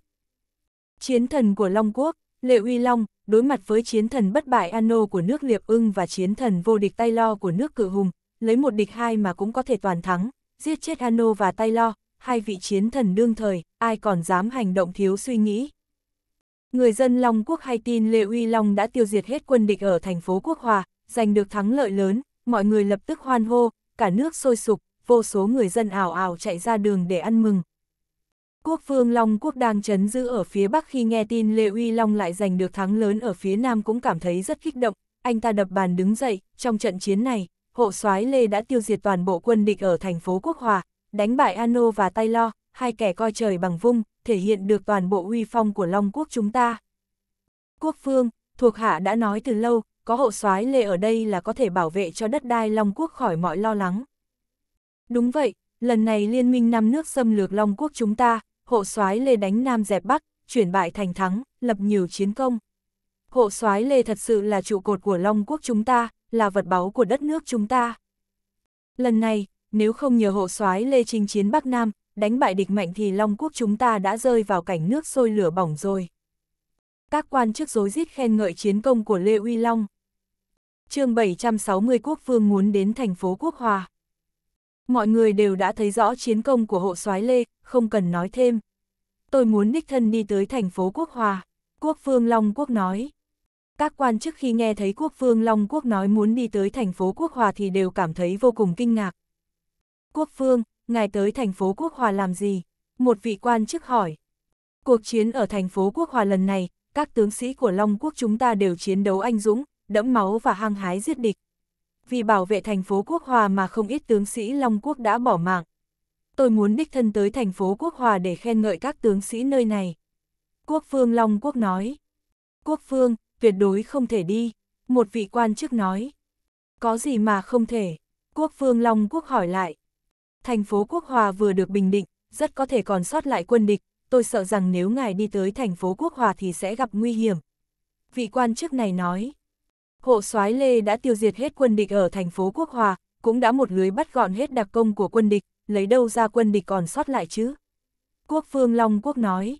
Chiến thần của Long Quốc, Lệ Uy Long, đối mặt với chiến thần bất bại Ano của nước Liệp ưng và chiến thần vô địch tay lo của nước Cự Hùng, lấy một địch hai mà cũng có thể toàn thắng, giết chết Hano và Tay Lo, hai vị chiến thần đương thời, ai còn dám hành động thiếu suy nghĩ. Người dân Long Quốc hay tin Lê Uy Long đã tiêu diệt hết quân địch ở thành phố Quốc Hòa, giành được thắng lợi lớn, mọi người lập tức hoan hô, cả nước sôi sục, vô số người dân ảo ảo chạy ra đường để ăn mừng. Quốc vương Long Quốc đang chấn giữ ở phía Bắc khi nghe tin Lê Uy Long lại giành được thắng lớn ở phía Nam cũng cảm thấy rất kích động, anh ta đập bàn đứng dậy, trong trận chiến này, hộ soái Lê đã tiêu diệt toàn bộ quân địch ở thành phố Quốc Hòa, đánh bại Ano và Tay Lo, hai kẻ coi trời bằng vung, thể hiện được toàn bộ uy phong của Long quốc chúng ta. Quốc phương, thuộc hạ đã nói từ lâu, có hộ soái Lê ở đây là có thể bảo vệ cho đất đai Long quốc khỏi mọi lo lắng. Đúng vậy, lần này liên minh năm nước xâm lược Long quốc chúng ta, hộ soái Lê đánh Nam dẹp Bắc, chuyển bại thành thắng, lập nhiều chiến công. Hộ soái Lê thật sự là trụ cột của Long quốc chúng ta, là vật báu của đất nước chúng ta. Lần này, nếu không nhờ hộ soái Lê Trinh chiến Bắc Nam, đánh bại địch mạnh thì Long Quốc chúng ta đã rơi vào cảnh nước sôi lửa bỏng rồi. Các quan chức rối rít khen ngợi chiến công của Lê Uy Long. chương 760 quốc vương muốn đến thành phố Quốc Hòa. Mọi người đều đã thấy rõ chiến công của hộ soái Lê, không cần nói thêm. Tôi muốn đích thân đi tới thành phố Quốc Hòa. Quốc vương Long Quốc nói. Các quan chức khi nghe thấy quốc vương Long Quốc nói muốn đi tới thành phố Quốc Hòa thì đều cảm thấy vô cùng kinh ngạc. Quốc vương, ngài tới thành phố Quốc Hòa làm gì? Một vị quan chức hỏi. Cuộc chiến ở thành phố Quốc Hòa lần này, các tướng sĩ của Long Quốc chúng ta đều chiến đấu anh dũng, đẫm máu và hăng hái giết địch. Vì bảo vệ thành phố Quốc Hòa mà không ít tướng sĩ Long Quốc đã bỏ mạng. Tôi muốn đích thân tới thành phố Quốc Hòa để khen ngợi các tướng sĩ nơi này. Quốc vương Long Quốc nói. Quốc vương, tuyệt đối không thể đi, một vị quan chức nói. Có gì mà không thể? Quốc vương Long Quốc hỏi lại. Thành phố Quốc Hòa vừa được bình định, rất có thể còn sót lại quân địch, tôi sợ rằng nếu ngài đi tới thành phố Quốc Hòa thì sẽ gặp nguy hiểm. Vị quan chức này nói. Hộ soái Lê đã tiêu diệt hết quân địch ở thành phố Quốc Hòa, cũng đã một lưới bắt gọn hết đặc công của quân địch, lấy đâu ra quân địch còn sót lại chứ? Quốc vương Long Quốc nói.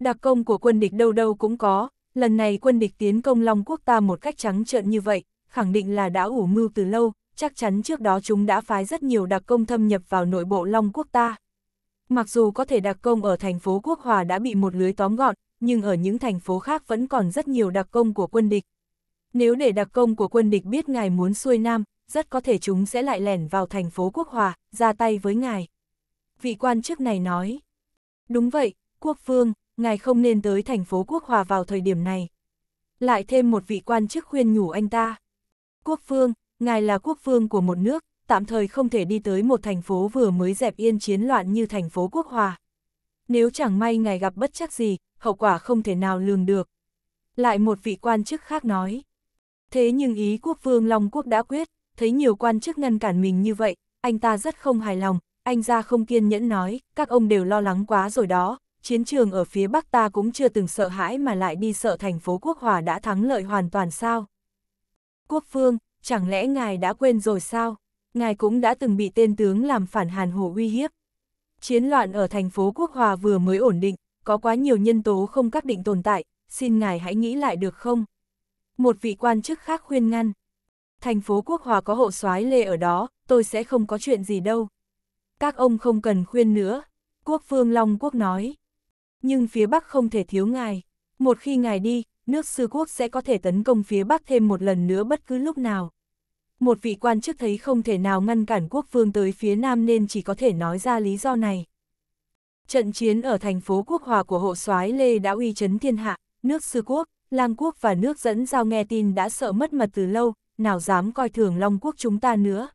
Đặc công của quân địch đâu đâu cũng có, Lần này quân địch tiến công Long Quốc ta một cách trắng trợn như vậy, khẳng định là đã ủ mưu từ lâu, chắc chắn trước đó chúng đã phái rất nhiều đặc công thâm nhập vào nội bộ Long Quốc ta. Mặc dù có thể đặc công ở thành phố Quốc Hòa đã bị một lưới tóm gọn, nhưng ở những thành phố khác vẫn còn rất nhiều đặc công của quân địch. Nếu để đặc công của quân địch biết ngài muốn xuôi Nam, rất có thể chúng sẽ lại lẻn vào thành phố Quốc Hòa, ra tay với ngài. Vị quan chức này nói. Đúng vậy, quốc vương, ngài không nên tới thành phố Quốc Hòa vào thời điểm này. Lại thêm một vị quan chức khuyên nhủ anh ta. Quốc phương, ngài là quốc phương của một nước, tạm thời không thể đi tới một thành phố vừa mới dẹp yên chiến loạn như thành phố Quốc Hòa. Nếu chẳng may ngài gặp bất chắc gì, hậu quả không thể nào lường được. Lại một vị quan chức khác nói. Thế nhưng ý quốc vương Long Quốc đã quyết, thấy nhiều quan chức ngăn cản mình như vậy, anh ta rất không hài lòng, anh ra không kiên nhẫn nói, các ông đều lo lắng quá rồi đó, chiến trường ở phía Bắc ta cũng chưa từng sợ hãi mà lại đi sợ thành phố Quốc Hòa đã thắng lợi hoàn toàn sao. Quốc Phương, chẳng lẽ ngài đã quên rồi sao? Ngài cũng đã từng bị tên tướng làm phản Hàn Hồ uy hiếp. Chiến loạn ở thành phố Quốc Hòa vừa mới ổn định, có quá nhiều nhân tố không xác định tồn tại, xin ngài hãy nghĩ lại được không? Một vị quan chức khác khuyên ngăn. Thành phố Quốc Hòa có hộ soái lê ở đó, tôi sẽ không có chuyện gì đâu. Các ông không cần khuyên nữa. Quốc Phương Long Quốc nói. Nhưng phía Bắc không thể thiếu ngài. Một khi ngài đi, nước sư quốc sẽ có thể tấn công phía Bắc thêm một lần nữa bất cứ lúc nào. Một vị quan chức thấy không thể nào ngăn cản quốc vương tới phía Nam nên chỉ có thể nói ra lý do này. Trận chiến ở thành phố Quốc Hòa của hộ soái Lê đã uy chấn thiên hạ, nước sư quốc, lang quốc và nước dẫn giao nghe tin đã sợ mất mật từ lâu, nào dám coi thường Long quốc chúng ta nữa.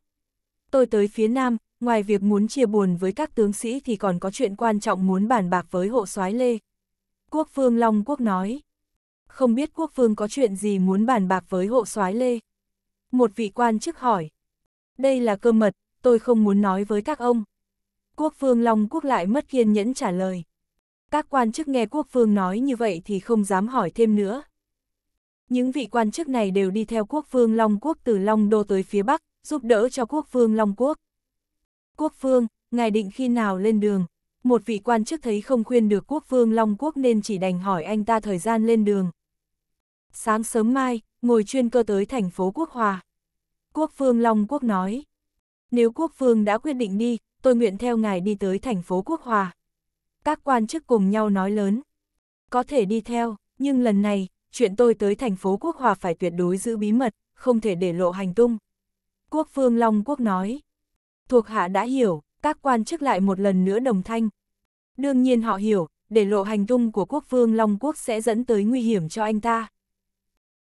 Tôi tới phía Nam, ngoài việc muốn chia buồn với các tướng sĩ thì còn có chuyện quan trọng muốn bàn bạc với hộ soái Lê. Quốc vương Long Quốc nói, không biết quốc vương có chuyện gì muốn bàn bạc với hộ soái Lê. Một vị quan chức hỏi, đây là cơ mật, tôi không muốn nói với các ông. Quốc vương Long Quốc lại mất kiên nhẫn trả lời. Các quan chức nghe quốc vương nói như vậy thì không dám hỏi thêm nữa. Những vị quan chức này đều đi theo quốc vương Long Quốc từ Long Đô tới phía Bắc, giúp đỡ cho quốc vương Long Quốc quốc vương, ngài định khi nào lên đường? Một vị quan chức thấy không khuyên được quốc vương Long Quốc nên chỉ đành hỏi anh ta thời gian lên đường. Sáng sớm mai, ngồi chuyên cơ tới thành phố Quốc Hòa. Quốc vương Long Quốc nói, nếu quốc vương đã quyết định đi, tôi nguyện theo ngài đi tới thành phố Quốc Hòa. Các quan chức cùng nhau nói lớn, có thể đi theo, nhưng lần này, chuyện tôi tới thành phố Quốc Hòa phải tuyệt đối giữ bí mật, không thể để lộ hành tung. Quốc vương Long Quốc nói, Thuộc hạ đã hiểu, các quan chức lại một lần nữa đồng thanh. Đương nhiên họ hiểu, để lộ hành tung của quốc vương Long Quốc sẽ dẫn tới nguy hiểm cho anh ta.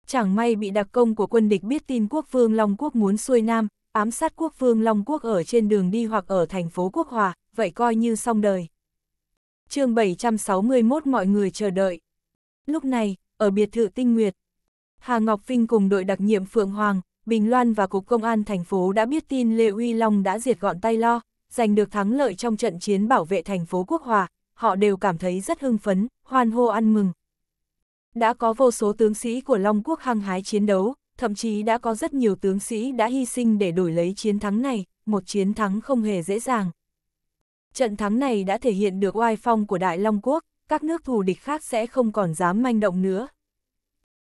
Chẳng may bị đặc công của quân địch biết tin quốc vương Long Quốc muốn xuôi nam, ám sát quốc vương Long Quốc ở trên đường đi hoặc ở thành phố Quốc Hòa, vậy coi như xong đời. chương 761 mọi người chờ đợi. Lúc này, ở biệt thự Tinh Nguyệt, Hà Ngọc Vinh cùng đội đặc nhiệm Phượng Hoàng, Bình Loan và Cục Công an thành phố đã biết tin Lê Uy Long đã diệt gọn tay lo, giành được thắng lợi trong trận chiến bảo vệ thành phố Quốc Hòa, họ đều cảm thấy rất hưng phấn, hoan hô ăn mừng. Đã có vô số tướng sĩ của Long Quốc hăng hái chiến đấu, thậm chí đã có rất nhiều tướng sĩ đã hy sinh để đổi lấy chiến thắng này, một chiến thắng không hề dễ dàng. Trận thắng này đã thể hiện được oai phong của Đại Long Quốc, các nước thù địch khác sẽ không còn dám manh động nữa.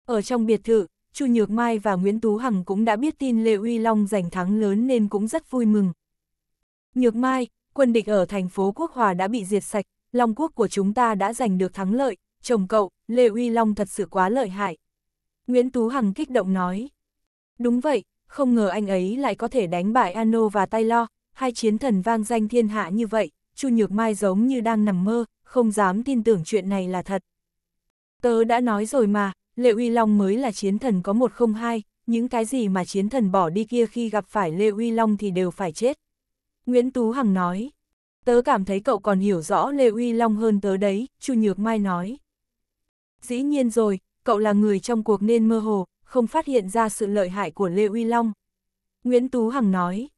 Ở trong biệt thự, Chu Nhược Mai và Nguyễn Tú Hằng cũng đã biết tin Lê Uy Long giành thắng lớn nên cũng rất vui mừng. Nhược Mai, quân địch ở thành phố Quốc Hòa đã bị diệt sạch, Long Quốc của chúng ta đã giành được thắng lợi, chồng cậu, Lê Uy Long thật sự quá lợi hại. Nguyễn Tú Hằng kích động nói. Đúng vậy, không ngờ anh ấy lại có thể đánh bại Ano và Tay Lo, hai chiến thần vang danh thiên hạ như vậy, Chu Nhược Mai giống như đang nằm mơ, không dám tin tưởng chuyện này là thật. Tớ đã nói rồi mà, Lê Uy Long mới là chiến thần có một không hai, những cái gì mà chiến thần bỏ đi kia khi gặp phải Lê Uy Long thì đều phải chết. Nguyễn Tú Hằng nói, tớ cảm thấy cậu còn hiểu rõ Lê Uy Long hơn tớ đấy, Chu Nhược Mai nói. Dĩ nhiên rồi, cậu là người trong cuộc nên mơ hồ, không phát hiện ra sự lợi hại của Lê Uy Long. Nguyễn Tú Hằng nói,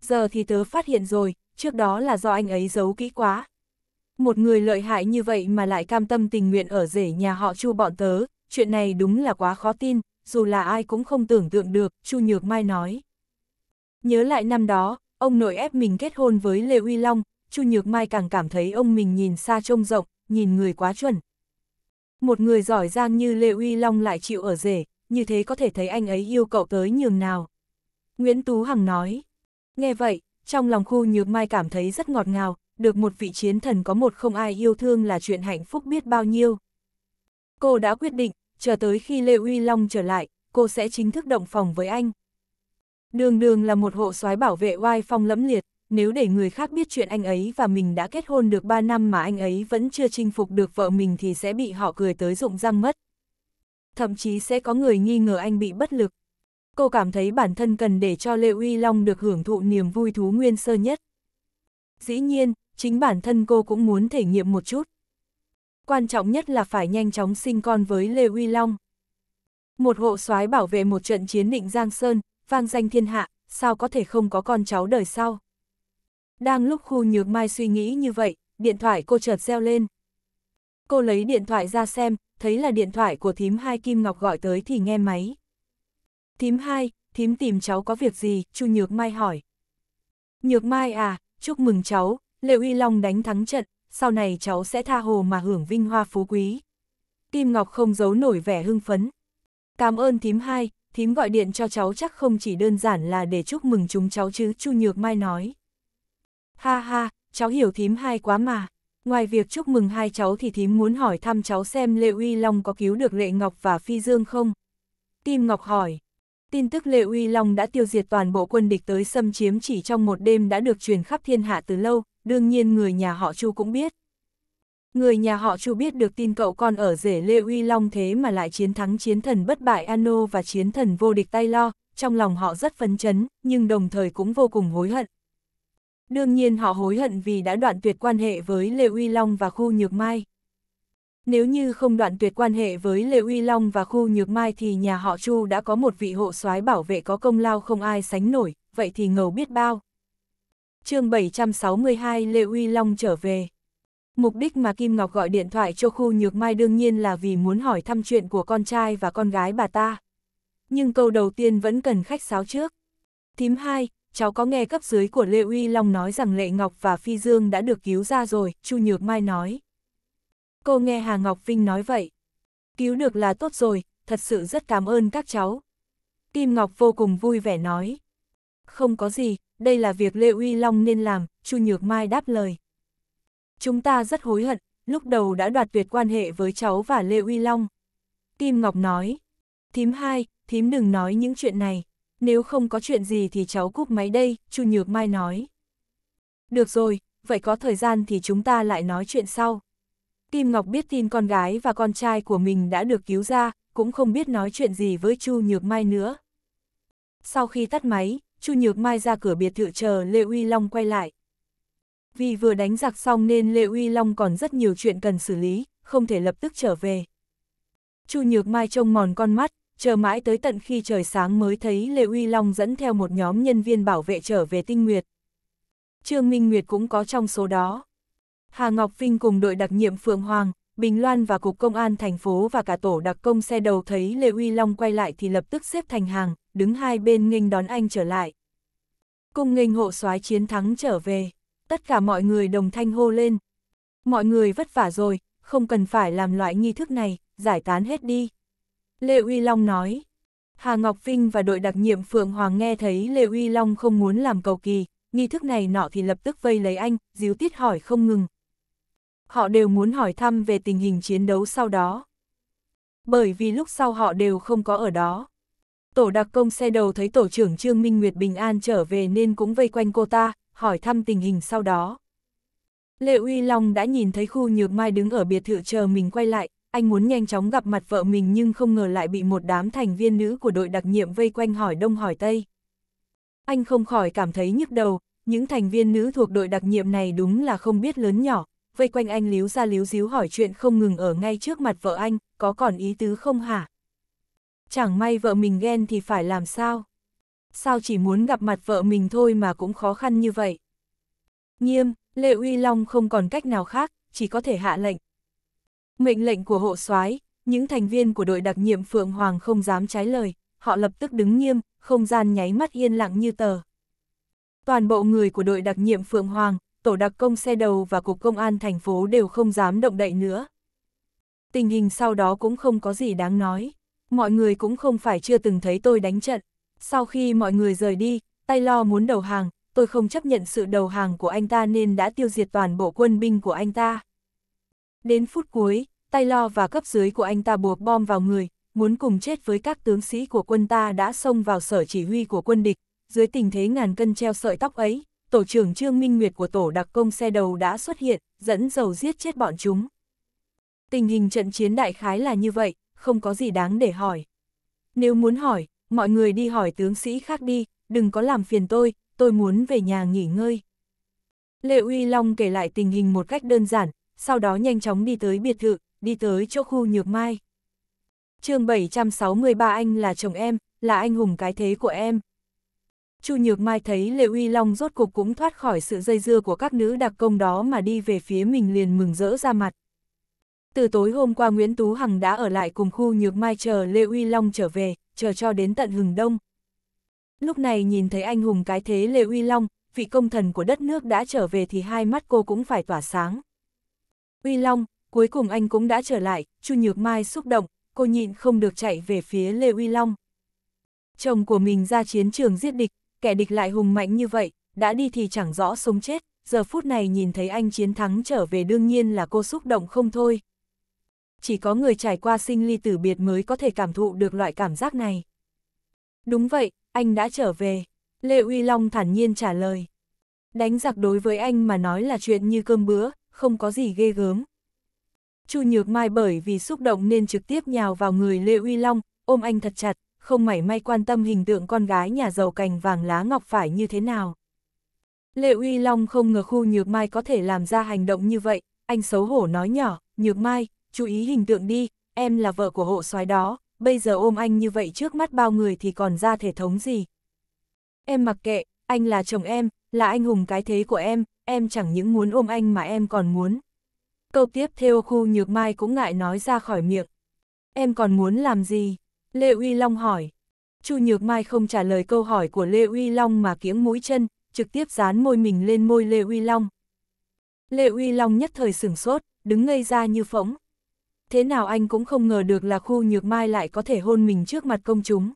giờ thì tớ phát hiện rồi, trước đó là do anh ấy giấu kỹ quá. Một người lợi hại như vậy mà lại cam tâm tình nguyện ở rể nhà họ chu bọn tớ, chuyện này đúng là quá khó tin, dù là ai cũng không tưởng tượng được, Chu Nhược Mai nói. Nhớ lại năm đó, ông nội ép mình kết hôn với Lê Uy Long, Chu Nhược Mai càng cảm thấy ông mình nhìn xa trông rộng, nhìn người quá chuẩn. Một người giỏi giang như Lê Uy Long lại chịu ở rể, như thế có thể thấy anh ấy yêu cậu tới nhường nào. Nguyễn Tú Hằng nói, nghe vậy, trong lòng khu Nhược Mai cảm thấy rất ngọt ngào, được một vị chiến thần có một không ai yêu thương là chuyện hạnh phúc biết bao nhiêu. Cô đã quyết định, chờ tới khi Lê Uy Long trở lại, cô sẽ chính thức động phòng với anh. Đường đường là một hộ soái bảo vệ oai phong lẫm liệt, nếu để người khác biết chuyện anh ấy và mình đã kết hôn được 3 năm mà anh ấy vẫn chưa chinh phục được vợ mình thì sẽ bị họ cười tới rụng răng mất. Thậm chí sẽ có người nghi ngờ anh bị bất lực. Cô cảm thấy bản thân cần để cho Lê Uy Long được hưởng thụ niềm vui thú nguyên sơ nhất. Dĩ nhiên, chính bản thân cô cũng muốn thể nghiệm một chút quan trọng nhất là phải nhanh chóng sinh con với Lê Uy Long. Một hộ soái bảo vệ một trận chiến định Giang Sơn, vang danh thiên hạ, sao có thể không có con cháu đời sau. Đang lúc khu nhược mai suy nghĩ như vậy, điện thoại cô chợt reo lên. Cô lấy điện thoại ra xem, thấy là điện thoại của thím hai Kim Ngọc gọi tới thì nghe máy. Thím hai, thím tìm cháu có việc gì, Chu Nhược Mai hỏi. Nhược Mai à, chúc mừng cháu, lê Uy Long đánh thắng trận, sau này cháu sẽ tha hồ mà hưởng vinh hoa phú quý. Kim Ngọc không giấu nổi vẻ hưng phấn. Cảm ơn thím hai, thím gọi điện cho cháu chắc không chỉ đơn giản là để chúc mừng chúng cháu chứ, Chu Nhược Mai nói. Ha ha, cháu hiểu thím hai quá mà. Ngoài việc chúc mừng hai cháu thì thím muốn hỏi thăm cháu xem Lệ Uy Long có cứu được Lệ Ngọc và Phi Dương không? Kim Ngọc hỏi. Tin tức Lệ Uy Long đã tiêu diệt toàn bộ quân địch tới xâm chiếm chỉ trong một đêm đã được truyền khắp thiên hạ từ lâu, đương nhiên người nhà họ Chu cũng biết. Người nhà họ Chu biết được tin cậu con ở rể Lê Uy Long thế mà lại chiến thắng chiến thần bất bại Ano và chiến thần vô địch tay lo, trong lòng họ rất phấn chấn, nhưng đồng thời cũng vô cùng hối hận. Đương nhiên họ hối hận vì đã đoạn tuyệt quan hệ với Lê Uy Long và khu Nhược Mai. Nếu như không đoạn tuyệt quan hệ với Lê Uy Long và khu Nhược Mai thì nhà họ Chu đã có một vị hộ soái bảo vệ có công lao không ai sánh nổi, vậy thì ngầu biết bao chương 762 Lê Uy Long trở về. Mục đích mà Kim Ngọc gọi điện thoại cho khu nhược mai đương nhiên là vì muốn hỏi thăm chuyện của con trai và con gái bà ta. Nhưng câu đầu tiên vẫn cần khách sáo trước. Thím hai cháu có nghe cấp dưới của Lê Uy Long nói rằng Lệ Ngọc và Phi Dương đã được cứu ra rồi, Chu Nhược Mai nói. Cô nghe Hà Ngọc Vinh nói vậy. Cứu được là tốt rồi, thật sự rất cảm ơn các cháu. Kim Ngọc vô cùng vui vẻ nói. Không có gì, đây là việc Lê Uy Long nên làm, Chu Nhược Mai đáp lời. Chúng ta rất hối hận, lúc đầu đã đoạt tuyệt quan hệ với cháu và Lê Uy Long. Kim Ngọc nói, thím hai, thím đừng nói những chuyện này, nếu không có chuyện gì thì cháu cúp máy đây, Chu Nhược Mai nói. Được rồi, vậy có thời gian thì chúng ta lại nói chuyện sau. Kim Ngọc biết tin con gái và con trai của mình đã được cứu ra, cũng không biết nói chuyện gì với Chu Nhược Mai nữa. Sau khi tắt máy, Chu Nhược Mai ra cửa biệt thự chờ Lê Uy Long quay lại. Vì vừa đánh giặc xong nên Lê Uy Long còn rất nhiều chuyện cần xử lý, không thể lập tức trở về. Chu Nhược Mai trông mòn con mắt, chờ mãi tới tận khi trời sáng mới thấy Lê Uy Long dẫn theo một nhóm nhân viên bảo vệ trở về Tinh Nguyệt. Trương Minh Nguyệt cũng có trong số đó. Hà Ngọc Vinh cùng đội đặc nhiệm Phượng Hoàng, Bình Loan và Cục Công an thành phố và cả tổ đặc công xe đầu thấy Lê Uy Long quay lại thì lập tức xếp thành hàng, đứng hai bên nghênh đón anh trở lại. Cung nghênh hộ soái chiến thắng trở về, tất cả mọi người đồng thanh hô lên. Mọi người vất vả rồi, không cần phải làm loại nghi thức này, giải tán hết đi. Lê Uy Long nói. Hà Ngọc Vinh và đội đặc nhiệm Phượng Hoàng nghe thấy Lê Uy Long không muốn làm cầu kỳ, nghi thức này nọ thì lập tức vây lấy anh, díu tiết hỏi không ngừng. Họ đều muốn hỏi thăm về tình hình chiến đấu sau đó. Bởi vì lúc sau họ đều không có ở đó. Tổ đặc công xe đầu thấy tổ trưởng Trương Minh Nguyệt bình an trở về nên cũng vây quanh cô ta, hỏi thăm tình hình sau đó. Lệ Uy Long đã nhìn thấy khu nhược mai đứng ở biệt thự chờ mình quay lại, anh muốn nhanh chóng gặp mặt vợ mình nhưng không ngờ lại bị một đám thành viên nữ của đội đặc nhiệm vây quanh hỏi đông hỏi tây. Anh không khỏi cảm thấy nhức đầu, những thành viên nữ thuộc đội đặc nhiệm này đúng là không biết lớn nhỏ, vây quanh anh líu ra líu díu hỏi chuyện không ngừng ở ngay trước mặt vợ anh, có còn ý tứ không hả? chẳng may vợ mình ghen thì phải làm sao? Sao chỉ muốn gặp mặt vợ mình thôi mà cũng khó khăn như vậy? Nghiêm, Lệ Uy Long không còn cách nào khác, chỉ có thể hạ lệnh. Mệnh lệnh của hộ soái, những thành viên của đội đặc nhiệm Phượng Hoàng không dám trái lời, họ lập tức đứng nghiêm, không gian nháy mắt yên lặng như tờ. Toàn bộ người của đội đặc nhiệm Phượng Hoàng, tổ đặc công xe đầu và cục công an thành phố đều không dám động đậy nữa. Tình hình sau đó cũng không có gì đáng nói mọi người cũng không phải chưa từng thấy tôi đánh trận. Sau khi mọi người rời đi, tay lo muốn đầu hàng, tôi không chấp nhận sự đầu hàng của anh ta nên đã tiêu diệt toàn bộ quân binh của anh ta. Đến phút cuối, tay lo và cấp dưới của anh ta buộc bom vào người, muốn cùng chết với các tướng sĩ của quân ta đã xông vào sở chỉ huy của quân địch. Dưới tình thế ngàn cân treo sợi tóc ấy, tổ trưởng Trương Minh Nguyệt của tổ đặc công xe đầu đã xuất hiện, dẫn dầu giết chết bọn chúng. Tình hình trận chiến đại khái là như vậy, không có gì đáng để hỏi. Nếu muốn hỏi, mọi người đi hỏi tướng sĩ khác đi, đừng có làm phiền tôi, tôi muốn về nhà nghỉ ngơi. Lệ Uy Long kể lại tình hình một cách đơn giản, sau đó nhanh chóng đi tới biệt thự, đi tới chỗ khu nhược mai. chương 763 anh là chồng em, là anh hùng cái thế của em. Chu Nhược Mai thấy Lệ Uy Long rốt cục cũng thoát khỏi sự dây dưa của các nữ đặc công đó mà đi về phía mình liền mừng rỡ ra mặt. Từ tối hôm qua Nguyễn Tú Hằng đã ở lại cùng khu nhược mai chờ Lê Uy Long trở về, chờ cho đến tận hừng đông. Lúc này nhìn thấy anh hùng cái thế Lê Uy Long, vị công thần của đất nước đã trở về thì hai mắt cô cũng phải tỏa sáng. Uy Long, cuối cùng anh cũng đã trở lại, Chu Nhược Mai xúc động, cô nhịn không được chạy về phía Lê Uy Long. Chồng của mình ra chiến trường giết địch, kẻ địch lại hùng mạnh như vậy, đã đi thì chẳng rõ sống chết, giờ phút này nhìn thấy anh chiến thắng trở về đương nhiên là cô xúc động không thôi chỉ có người trải qua sinh ly tử biệt mới có thể cảm thụ được loại cảm giác này. Đúng vậy, anh đã trở về. Lê Uy Long thản nhiên trả lời. Đánh giặc đối với anh mà nói là chuyện như cơm bữa, không có gì ghê gớm. Chu Nhược Mai bởi vì xúc động nên trực tiếp nhào vào người Lê Uy Long, ôm anh thật chặt, không mảy may quan tâm hình tượng con gái nhà giàu cành vàng lá ngọc phải như thế nào. Lê Uy Long không ngờ khu Nhược Mai có thể làm ra hành động như vậy, anh xấu hổ nói nhỏ, Nhược Mai, chú ý hình tượng đi, em là vợ của hộ soái đó, bây giờ ôm anh như vậy trước mắt bao người thì còn ra thể thống gì. Em mặc kệ, anh là chồng em, là anh hùng cái thế của em, em chẳng những muốn ôm anh mà em còn muốn. Câu tiếp theo khu nhược mai cũng ngại nói ra khỏi miệng. Em còn muốn làm gì? Lê Uy Long hỏi. Chu Nhược Mai không trả lời câu hỏi của Lê Uy Long mà kiếng mũi chân, trực tiếp dán môi mình lên môi Lê Uy Long. Lê Uy Long nhất thời sửng sốt, đứng ngây ra như phỗng thế nào anh cũng không ngờ được là khu nhược mai lại có thể hôn mình trước mặt công chúng.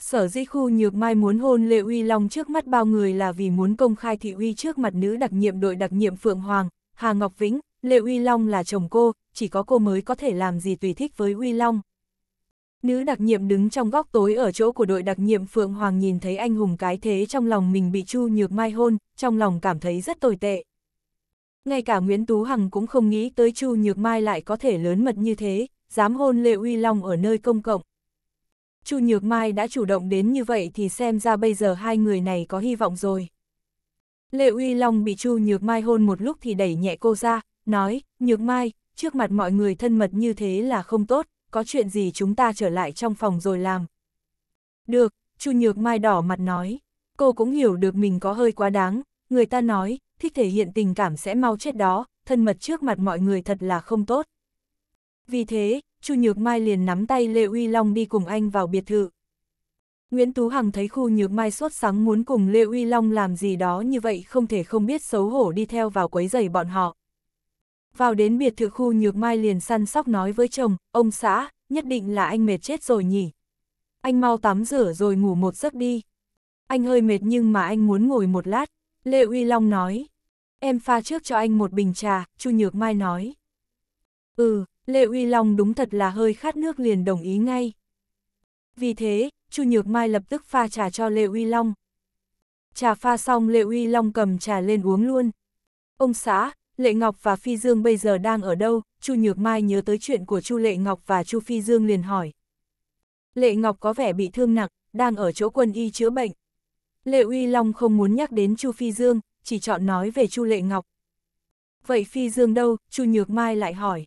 Sở dĩ khu nhược mai muốn hôn Lệ Uy Long trước mắt bao người là vì muốn công khai thị uy trước mặt nữ đặc nhiệm đội đặc nhiệm Phượng Hoàng, Hà Ngọc Vĩnh, Lệ Uy Long là chồng cô, chỉ có cô mới có thể làm gì tùy thích với Uy Long. Nữ đặc nhiệm đứng trong góc tối ở chỗ của đội đặc nhiệm Phượng Hoàng nhìn thấy anh hùng cái thế trong lòng mình bị Chu Nhược Mai hôn, trong lòng cảm thấy rất tồi tệ. Ngay cả Nguyễn Tú Hằng cũng không nghĩ tới Chu Nhược Mai lại có thể lớn mật như thế, dám hôn Lệ Uy Long ở nơi công cộng. Chu Nhược Mai đã chủ động đến như vậy thì xem ra bây giờ hai người này có hy vọng rồi. Lệ Uy Long bị Chu Nhược Mai hôn một lúc thì đẩy nhẹ cô ra, nói, Nhược Mai, trước mặt mọi người thân mật như thế là không tốt, có chuyện gì chúng ta trở lại trong phòng rồi làm. Được, Chu Nhược Mai đỏ mặt nói, cô cũng hiểu được mình có hơi quá đáng, người ta nói, thích thể hiện tình cảm sẽ mau chết đó, thân mật trước mặt mọi người thật là không tốt. Vì thế, Chu Nhược Mai liền nắm tay Lê Uy Long đi cùng anh vào biệt thự. Nguyễn Tú Hằng thấy khu Nhược Mai sốt sáng muốn cùng Lê Uy Long làm gì đó như vậy không thể không biết xấu hổ đi theo vào quấy giày bọn họ. Vào đến biệt thự khu Nhược Mai liền săn sóc nói với chồng, ông xã, nhất định là anh mệt chết rồi nhỉ. Anh mau tắm rửa rồi ngủ một giấc đi. Anh hơi mệt nhưng mà anh muốn ngồi một lát, Lê Uy Long nói. Em pha trước cho anh một bình trà, Chu Nhược Mai nói. Ừ, lê Uy Long đúng thật là hơi khát nước liền đồng ý ngay. Vì thế, Chu Nhược Mai lập tức pha trà cho lê Uy Long. Trà pha xong lê Uy Long cầm trà lên uống luôn. Ông xã, Lệ Ngọc và Phi Dương bây giờ đang ở đâu? Chu Nhược Mai nhớ tới chuyện của Chu Lệ Ngọc và Chu Phi Dương liền hỏi. Lệ Ngọc có vẻ bị thương nặng, đang ở chỗ quân y chữa bệnh. Lệ Uy Long không muốn nhắc đến Chu Phi Dương, chỉ chọn nói về Chu Lệ Ngọc. Vậy Phi Dương đâu? Chu Nhược Mai lại hỏi.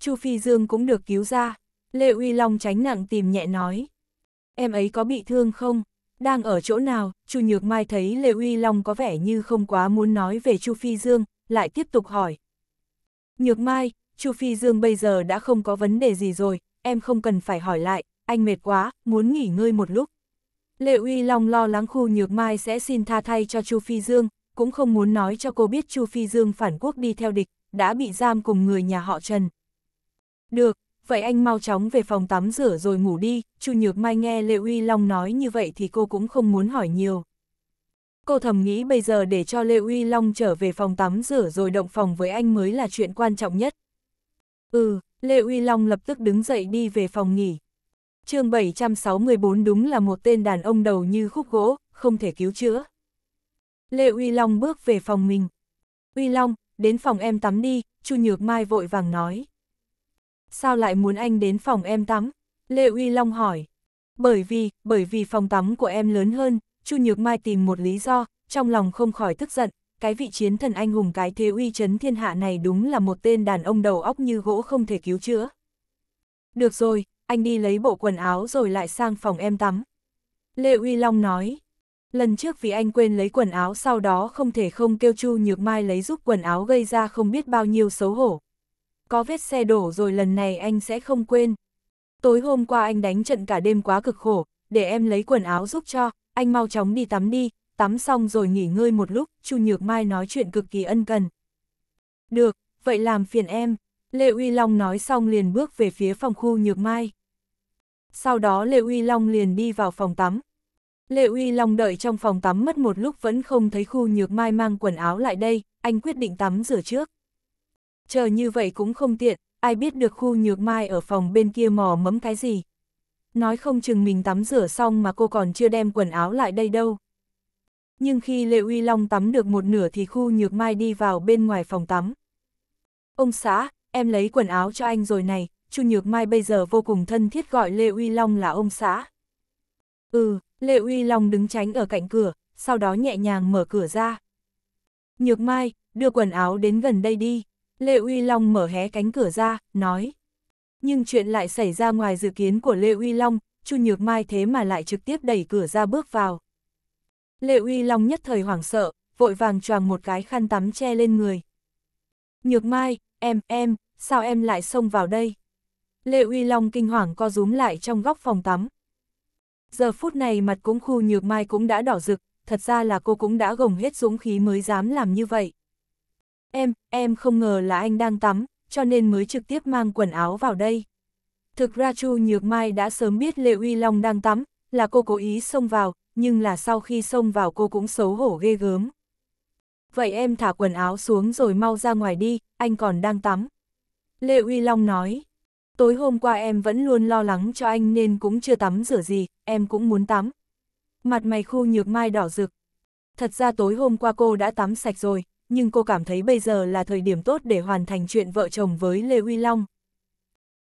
Chu Phi Dương cũng được cứu ra. Lệ Uy Long tránh nặng tìm nhẹ nói. Em ấy có bị thương không? Đang ở chỗ nào? Chu Nhược Mai thấy Lệ Uy Long có vẻ như không quá muốn nói về Chu Phi Dương, lại tiếp tục hỏi. Nhược Mai, Chu Phi Dương bây giờ đã không có vấn đề gì rồi, em không cần phải hỏi lại, anh mệt quá, muốn nghỉ ngơi một lúc. Lệ Uy Long lo lắng khu Nhược Mai sẽ xin tha thay cho Chu Phi Dương, cũng không muốn nói cho cô biết Chu Phi Dương phản quốc đi theo địch, đã bị giam cùng người nhà họ Trần. Được, vậy anh mau chóng về phòng tắm rửa rồi ngủ đi, Chu Nhược Mai nghe Lệ Uy Long nói như vậy thì cô cũng không muốn hỏi nhiều. Cô thầm nghĩ bây giờ để cho Lệ Uy Long trở về phòng tắm rửa rồi động phòng với anh mới là chuyện quan trọng nhất. Ừ, Lệ Uy Long lập tức đứng dậy đi về phòng nghỉ. chương 764 đúng là một tên đàn ông đầu như khúc gỗ, không thể cứu chữa. Lê Uy Long bước về phòng mình. Uy Long, đến phòng em tắm đi, Chu Nhược Mai vội vàng nói. Sao lại muốn anh đến phòng em tắm? Lê Uy Long hỏi. Bởi vì, bởi vì phòng tắm của em lớn hơn, Chu Nhược Mai tìm một lý do, trong lòng không khỏi tức giận, cái vị chiến thần anh hùng cái thế uy chấn thiên hạ này đúng là một tên đàn ông đầu óc như gỗ không thể cứu chữa. Được rồi, anh đi lấy bộ quần áo rồi lại sang phòng em tắm. Lê Uy Long nói. Lần trước vì anh quên lấy quần áo sau đó không thể không kêu Chu Nhược Mai lấy giúp quần áo gây ra không biết bao nhiêu xấu hổ. Có vết xe đổ rồi lần này anh sẽ không quên. Tối hôm qua anh đánh trận cả đêm quá cực khổ, để em lấy quần áo giúp cho, anh mau chóng đi tắm đi, tắm xong rồi nghỉ ngơi một lúc, Chu Nhược Mai nói chuyện cực kỳ ân cần. Được, vậy làm phiền em. Lê Uy Long nói xong liền bước về phía phòng khu Nhược Mai. Sau đó Lê Uy Long liền đi vào phòng tắm, Lê Uy Long đợi trong phòng tắm mất một lúc vẫn không thấy khu nhược mai mang quần áo lại đây, anh quyết định tắm rửa trước. Chờ như vậy cũng không tiện, ai biết được khu nhược mai ở phòng bên kia mò mẫm cái gì. Nói không chừng mình tắm rửa xong mà cô còn chưa đem quần áo lại đây đâu. Nhưng khi Lê Uy Long tắm được một nửa thì khu nhược mai đi vào bên ngoài phòng tắm. Ông xã, em lấy quần áo cho anh rồi này, Chu Nhược Mai bây giờ vô cùng thân thiết gọi Lê Uy Long là ông xã. Ừ, Lệ Uy Long đứng tránh ở cạnh cửa, sau đó nhẹ nhàng mở cửa ra. Nhược Mai, đưa quần áo đến gần đây đi. Lệ Uy Long mở hé cánh cửa ra, nói. Nhưng chuyện lại xảy ra ngoài dự kiến của Lê Uy Long, Chu Nhược Mai thế mà lại trực tiếp đẩy cửa ra bước vào. Lệ Uy Long nhất thời hoảng sợ, vội vàng choàng một cái khăn tắm che lên người. Nhược Mai, em, em, sao em lại xông vào đây? Lệ Uy Long kinh hoàng co rúm lại trong góc phòng tắm, Giờ phút này mặt cũng khu nhược mai cũng đã đỏ rực, thật ra là cô cũng đã gồng hết dũng khí mới dám làm như vậy. Em, em không ngờ là anh đang tắm, cho nên mới trực tiếp mang quần áo vào đây. Thực ra Chu Nhược Mai đã sớm biết Lệ Uy Long đang tắm, là cô cố ý xông vào, nhưng là sau khi xông vào cô cũng xấu hổ ghê gớm. Vậy em thả quần áo xuống rồi mau ra ngoài đi, anh còn đang tắm. Lệ Uy Long nói tối hôm qua em vẫn luôn lo lắng cho anh nên cũng chưa tắm rửa gì, em cũng muốn tắm. Mặt mày khu nhược mai đỏ rực. Thật ra tối hôm qua cô đã tắm sạch rồi, nhưng cô cảm thấy bây giờ là thời điểm tốt để hoàn thành chuyện vợ chồng với Lê Huy Long.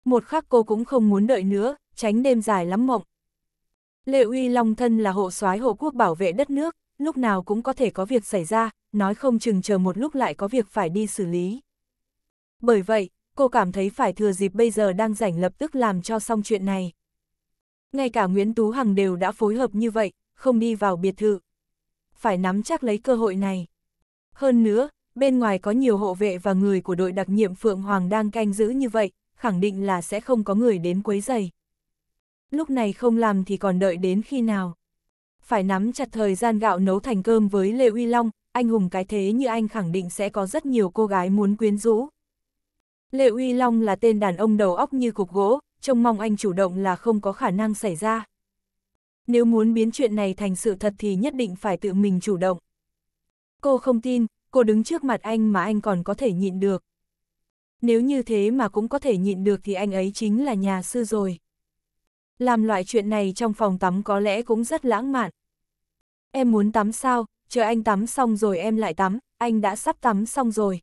Một khắc cô cũng không muốn đợi nữa, tránh đêm dài lắm mộng. Lê Uy Long thân là hộ soái hộ quốc bảo vệ đất nước, lúc nào cũng có thể có việc xảy ra, nói không chừng chờ một lúc lại có việc phải đi xử lý. Bởi vậy, cô cảm thấy phải thừa dịp bây giờ đang rảnh lập tức làm cho xong chuyện này. Ngay cả Nguyễn Tú Hằng đều đã phối hợp như vậy, không đi vào biệt thự. Phải nắm chắc lấy cơ hội này. Hơn nữa, bên ngoài có nhiều hộ vệ và người của đội đặc nhiệm Phượng Hoàng đang canh giữ như vậy, khẳng định là sẽ không có người đến quấy giày. Lúc này không làm thì còn đợi đến khi nào. Phải nắm chặt thời gian gạo nấu thành cơm với Lê Uy Long, anh hùng cái thế như anh khẳng định sẽ có rất nhiều cô gái muốn quyến rũ. Lệ Uy Long là tên đàn ông đầu óc như cục gỗ, trông mong anh chủ động là không có khả năng xảy ra. Nếu muốn biến chuyện này thành sự thật thì nhất định phải tự mình chủ động. Cô không tin, cô đứng trước mặt anh mà anh còn có thể nhịn được. Nếu như thế mà cũng có thể nhịn được thì anh ấy chính là nhà sư rồi. Làm loại chuyện này trong phòng tắm có lẽ cũng rất lãng mạn. Em muốn tắm sao, chờ anh tắm xong rồi em lại tắm, anh đã sắp tắm xong rồi.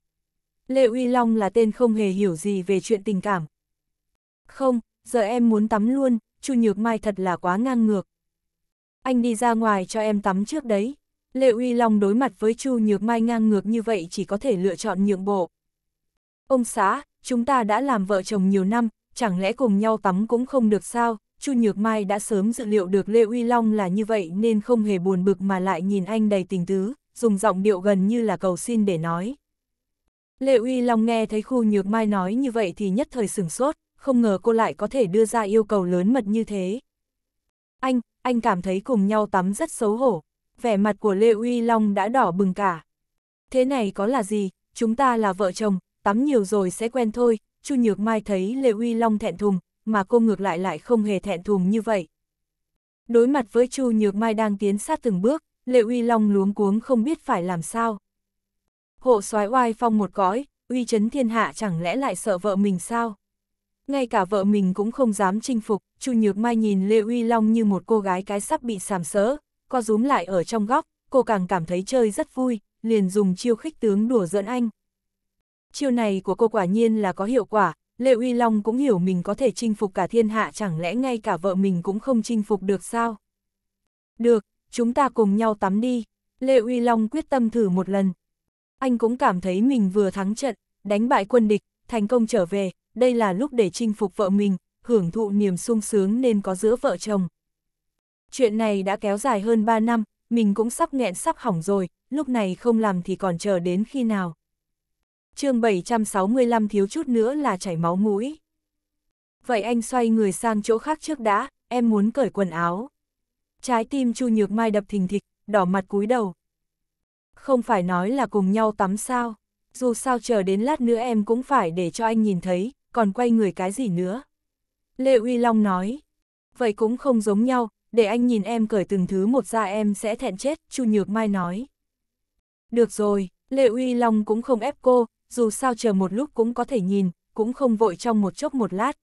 Lê Uy Long là tên không hề hiểu gì về chuyện tình cảm. Không, giờ em muốn tắm luôn, Chu Nhược Mai thật là quá ngang ngược. Anh đi ra ngoài cho em tắm trước đấy. Lê Uy Long đối mặt với Chu Nhược Mai ngang ngược như vậy chỉ có thể lựa chọn nhượng bộ. Ông xã, chúng ta đã làm vợ chồng nhiều năm, chẳng lẽ cùng nhau tắm cũng không được sao? Chu Nhược Mai đã sớm dự liệu được Lê Uy Long là như vậy nên không hề buồn bực mà lại nhìn anh đầy tình tứ, dùng giọng điệu gần như là cầu xin để nói. Lê Uy Long nghe thấy khu nhược mai nói như vậy thì nhất thời sửng sốt, không ngờ cô lại có thể đưa ra yêu cầu lớn mật như thế. Anh, anh cảm thấy cùng nhau tắm rất xấu hổ, vẻ mặt của Lê Uy Long đã đỏ bừng cả. Thế này có là gì, chúng ta là vợ chồng, tắm nhiều rồi sẽ quen thôi, Chu Nhược Mai thấy Lê Uy Long thẹn thùng, mà cô ngược lại lại không hề thẹn thùng như vậy. Đối mặt với Chu Nhược Mai đang tiến sát từng bước, Lê Uy Long luống cuống không biết phải làm sao hộ soái oai phong một cõi, uy chấn thiên hạ chẳng lẽ lại sợ vợ mình sao? Ngay cả vợ mình cũng không dám chinh phục, Chu Nhược Mai nhìn Lê Uy Long như một cô gái cái sắp bị sàm sỡ, co rúm lại ở trong góc, cô càng cảm thấy chơi rất vui, liền dùng chiêu khích tướng đùa giỡn anh. Chiêu này của cô quả nhiên là có hiệu quả, Lê Uy Long cũng hiểu mình có thể chinh phục cả thiên hạ chẳng lẽ ngay cả vợ mình cũng không chinh phục được sao? Được, chúng ta cùng nhau tắm đi. Lê Uy Long quyết tâm thử một lần, anh cũng cảm thấy mình vừa thắng trận, đánh bại quân địch, thành công trở về, đây là lúc để chinh phục vợ mình, hưởng thụ niềm sung sướng nên có giữa vợ chồng. Chuyện này đã kéo dài hơn 3 năm, mình cũng sắp nghẹn sắp hỏng rồi, lúc này không làm thì còn chờ đến khi nào. chương 765 thiếu chút nữa là chảy máu mũi. Vậy anh xoay người sang chỗ khác trước đã, em muốn cởi quần áo. Trái tim Chu Nhược Mai đập thình thịch, đỏ mặt cúi đầu, không phải nói là cùng nhau tắm sao. Dù sao chờ đến lát nữa em cũng phải để cho anh nhìn thấy, còn quay người cái gì nữa. Lê Uy Long nói, vậy cũng không giống nhau, để anh nhìn em cởi từng thứ một ra em sẽ thẹn chết, Chu Nhược Mai nói. Được rồi, Lê Uy Long cũng không ép cô, dù sao chờ một lúc cũng có thể nhìn, cũng không vội trong một chốc một lát.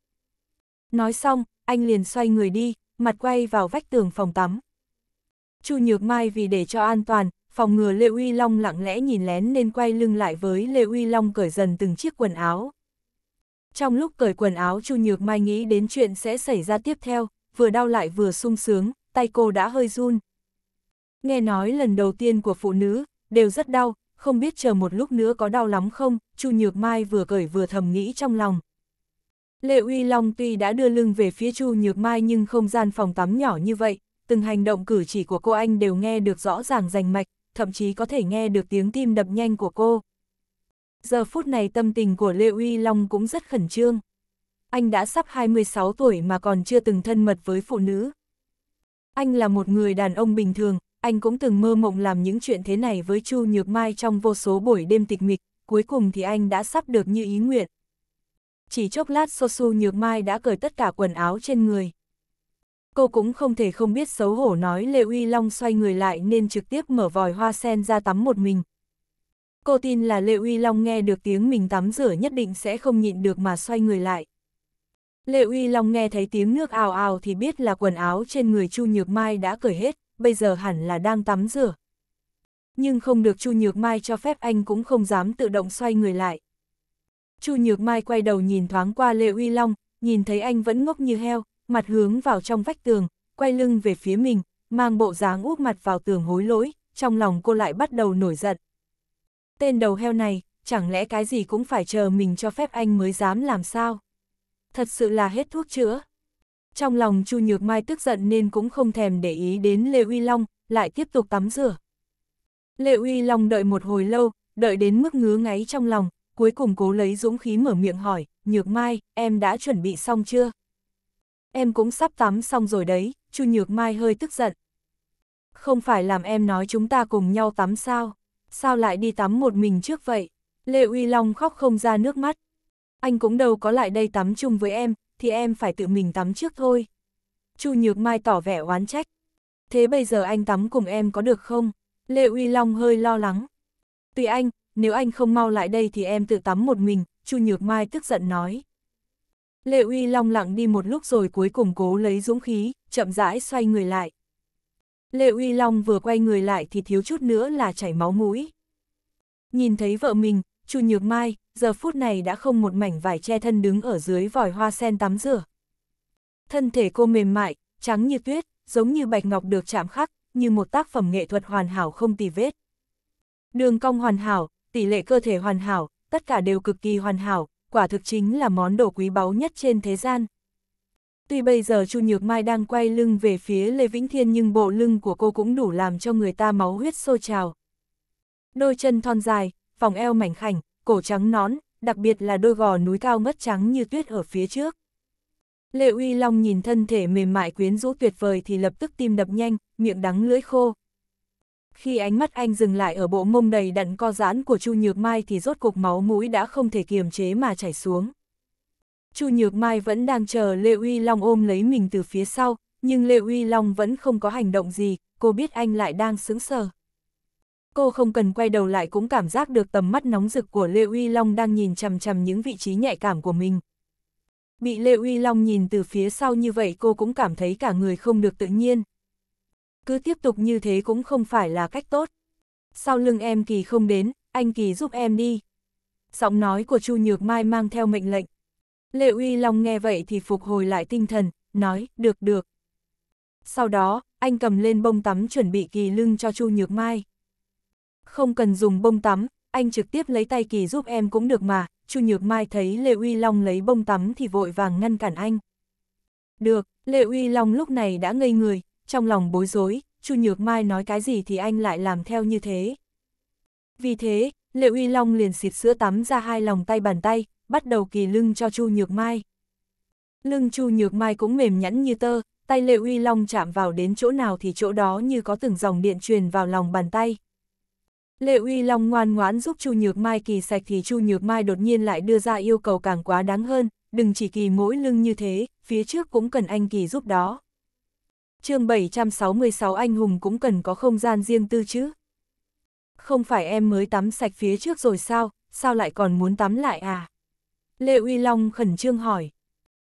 Nói xong, anh liền xoay người đi, mặt quay vào vách tường phòng tắm. Chu Nhược Mai vì để cho an toàn, phòng ngừa Lê Uy Long lặng lẽ nhìn lén nên quay lưng lại với Lê Uy Long cởi dần từng chiếc quần áo. Trong lúc cởi quần áo Chu Nhược Mai nghĩ đến chuyện sẽ xảy ra tiếp theo, vừa đau lại vừa sung sướng, tay cô đã hơi run. Nghe nói lần đầu tiên của phụ nữ, đều rất đau, không biết chờ một lúc nữa có đau lắm không, Chu Nhược Mai vừa cởi vừa thầm nghĩ trong lòng. Lệ Uy Long tuy đã đưa lưng về phía Chu Nhược Mai nhưng không gian phòng tắm nhỏ như vậy, từng hành động cử chỉ của cô anh đều nghe được rõ ràng rành mạch, thậm chí có thể nghe được tiếng tim đập nhanh của cô. Giờ phút này tâm tình của Lê Uy Long cũng rất khẩn trương. Anh đã sắp 26 tuổi mà còn chưa từng thân mật với phụ nữ. Anh là một người đàn ông bình thường, anh cũng từng mơ mộng làm những chuyện thế này với Chu Nhược Mai trong vô số buổi đêm tịch mịch, cuối cùng thì anh đã sắp được như ý nguyện. Chỉ chốc lát Sosu Nhược Mai đã cởi tất cả quần áo trên người cô cũng không thể không biết xấu hổ nói Lê Uy Long xoay người lại nên trực tiếp mở vòi hoa sen ra tắm một mình. Cô tin là Lê Uy Long nghe được tiếng mình tắm rửa nhất định sẽ không nhịn được mà xoay người lại. Lê Uy Long nghe thấy tiếng nước ào ào thì biết là quần áo trên người Chu Nhược Mai đã cởi hết, bây giờ hẳn là đang tắm rửa. Nhưng không được Chu Nhược Mai cho phép anh cũng không dám tự động xoay người lại. Chu Nhược Mai quay đầu nhìn thoáng qua Lê Uy Long, nhìn thấy anh vẫn ngốc như heo, mặt hướng vào trong vách tường, quay lưng về phía mình, mang bộ dáng úp mặt vào tường hối lỗi, trong lòng cô lại bắt đầu nổi giận. Tên đầu heo này, chẳng lẽ cái gì cũng phải chờ mình cho phép anh mới dám làm sao? Thật sự là hết thuốc chữa. Trong lòng Chu Nhược Mai tức giận nên cũng không thèm để ý đến Lê Uy Long, lại tiếp tục tắm rửa. Lê Uy Long đợi một hồi lâu, đợi đến mức ngứa ngáy trong lòng, cuối cùng cố lấy dũng khí mở miệng hỏi, Nhược Mai, em đã chuẩn bị xong chưa? Em cũng sắp tắm xong rồi đấy, Chu Nhược Mai hơi tức giận. Không phải làm em nói chúng ta cùng nhau tắm sao? Sao lại đi tắm một mình trước vậy? Lệ Uy Long khóc không ra nước mắt. Anh cũng đâu có lại đây tắm chung với em, thì em phải tự mình tắm trước thôi. Chu Nhược Mai tỏ vẻ oán trách. Thế bây giờ anh tắm cùng em có được không? Lệ Uy Long hơi lo lắng. Tùy anh, nếu anh không mau lại đây thì em tự tắm một mình, Chu Nhược Mai tức giận nói. Lệ Uy Long lặng đi một lúc rồi cuối cùng cố lấy dũng khí, chậm rãi xoay người lại. Lệ Uy Long vừa quay người lại thì thiếu chút nữa là chảy máu mũi. Nhìn thấy vợ mình, Chu Nhược Mai, giờ phút này đã không một mảnh vải che thân đứng ở dưới vòi hoa sen tắm rửa. Thân thể cô mềm mại, trắng như tuyết, giống như bạch ngọc được chạm khắc, như một tác phẩm nghệ thuật hoàn hảo không tì vết. Đường cong hoàn hảo, tỷ lệ cơ thể hoàn hảo, tất cả đều cực kỳ hoàn hảo, quả thực chính là món đồ quý báu nhất trên thế gian. Tuy bây giờ Chu Nhược Mai đang quay lưng về phía Lê Vĩnh Thiên nhưng bộ lưng của cô cũng đủ làm cho người ta máu huyết sôi trào. Đôi chân thon dài, vòng eo mảnh khảnh, cổ trắng nón, đặc biệt là đôi gò núi cao ngất trắng như tuyết ở phía trước. lê Uy Long nhìn thân thể mềm mại quyến rũ tuyệt vời thì lập tức tim đập nhanh, miệng đắng lưỡi khô. Khi ánh mắt anh dừng lại ở bộ mông đầy đặn co giãn của Chu Nhược Mai thì rốt cục máu mũi đã không thể kiềm chế mà chảy xuống. Chu Nhược Mai vẫn đang chờ Lê Uy Long ôm lấy mình từ phía sau, nhưng Lê Uy Long vẫn không có hành động gì, cô biết anh lại đang sững sờ. Cô không cần quay đầu lại cũng cảm giác được tầm mắt nóng rực của Lê Uy Long đang nhìn chằm chằm những vị trí nhạy cảm của mình. Bị Lê Uy Long nhìn từ phía sau như vậy cô cũng cảm thấy cả người không được tự nhiên cứ tiếp tục như thế cũng không phải là cách tốt. Sau lưng em Kỳ không đến, anh Kỳ giúp em đi. Giọng nói của Chu Nhược Mai mang theo mệnh lệnh. Lệ Uy Long nghe vậy thì phục hồi lại tinh thần, nói, được được. Sau đó, anh cầm lên bông tắm chuẩn bị Kỳ lưng cho Chu Nhược Mai. Không cần dùng bông tắm, anh trực tiếp lấy tay Kỳ giúp em cũng được mà, Chu Nhược Mai thấy Lệ Uy Long lấy bông tắm thì vội vàng ngăn cản anh. Được, Lệ Uy Long lúc này đã ngây người, trong lòng bối rối, Chu Nhược Mai nói cái gì thì anh lại làm theo như thế. Vì thế, Liệu uy Long liền xịt sữa tắm ra hai lòng tay bàn tay, bắt đầu kỳ lưng cho Chu Nhược Mai. Lưng Chu Nhược Mai cũng mềm nhẵn như tơ, tay Lệ Uy Long chạm vào đến chỗ nào thì chỗ đó như có từng dòng điện truyền vào lòng bàn tay. Lệ Uy Long ngoan ngoãn giúp Chu Nhược Mai kỳ sạch thì Chu Nhược Mai đột nhiên lại đưa ra yêu cầu càng quá đáng hơn, đừng chỉ kỳ mỗi lưng như thế, phía trước cũng cần anh kỳ giúp đó chương 766 anh hùng cũng cần có không gian riêng tư chứ. Không phải em mới tắm sạch phía trước rồi sao, sao lại còn muốn tắm lại à? Lê Uy Long khẩn trương hỏi.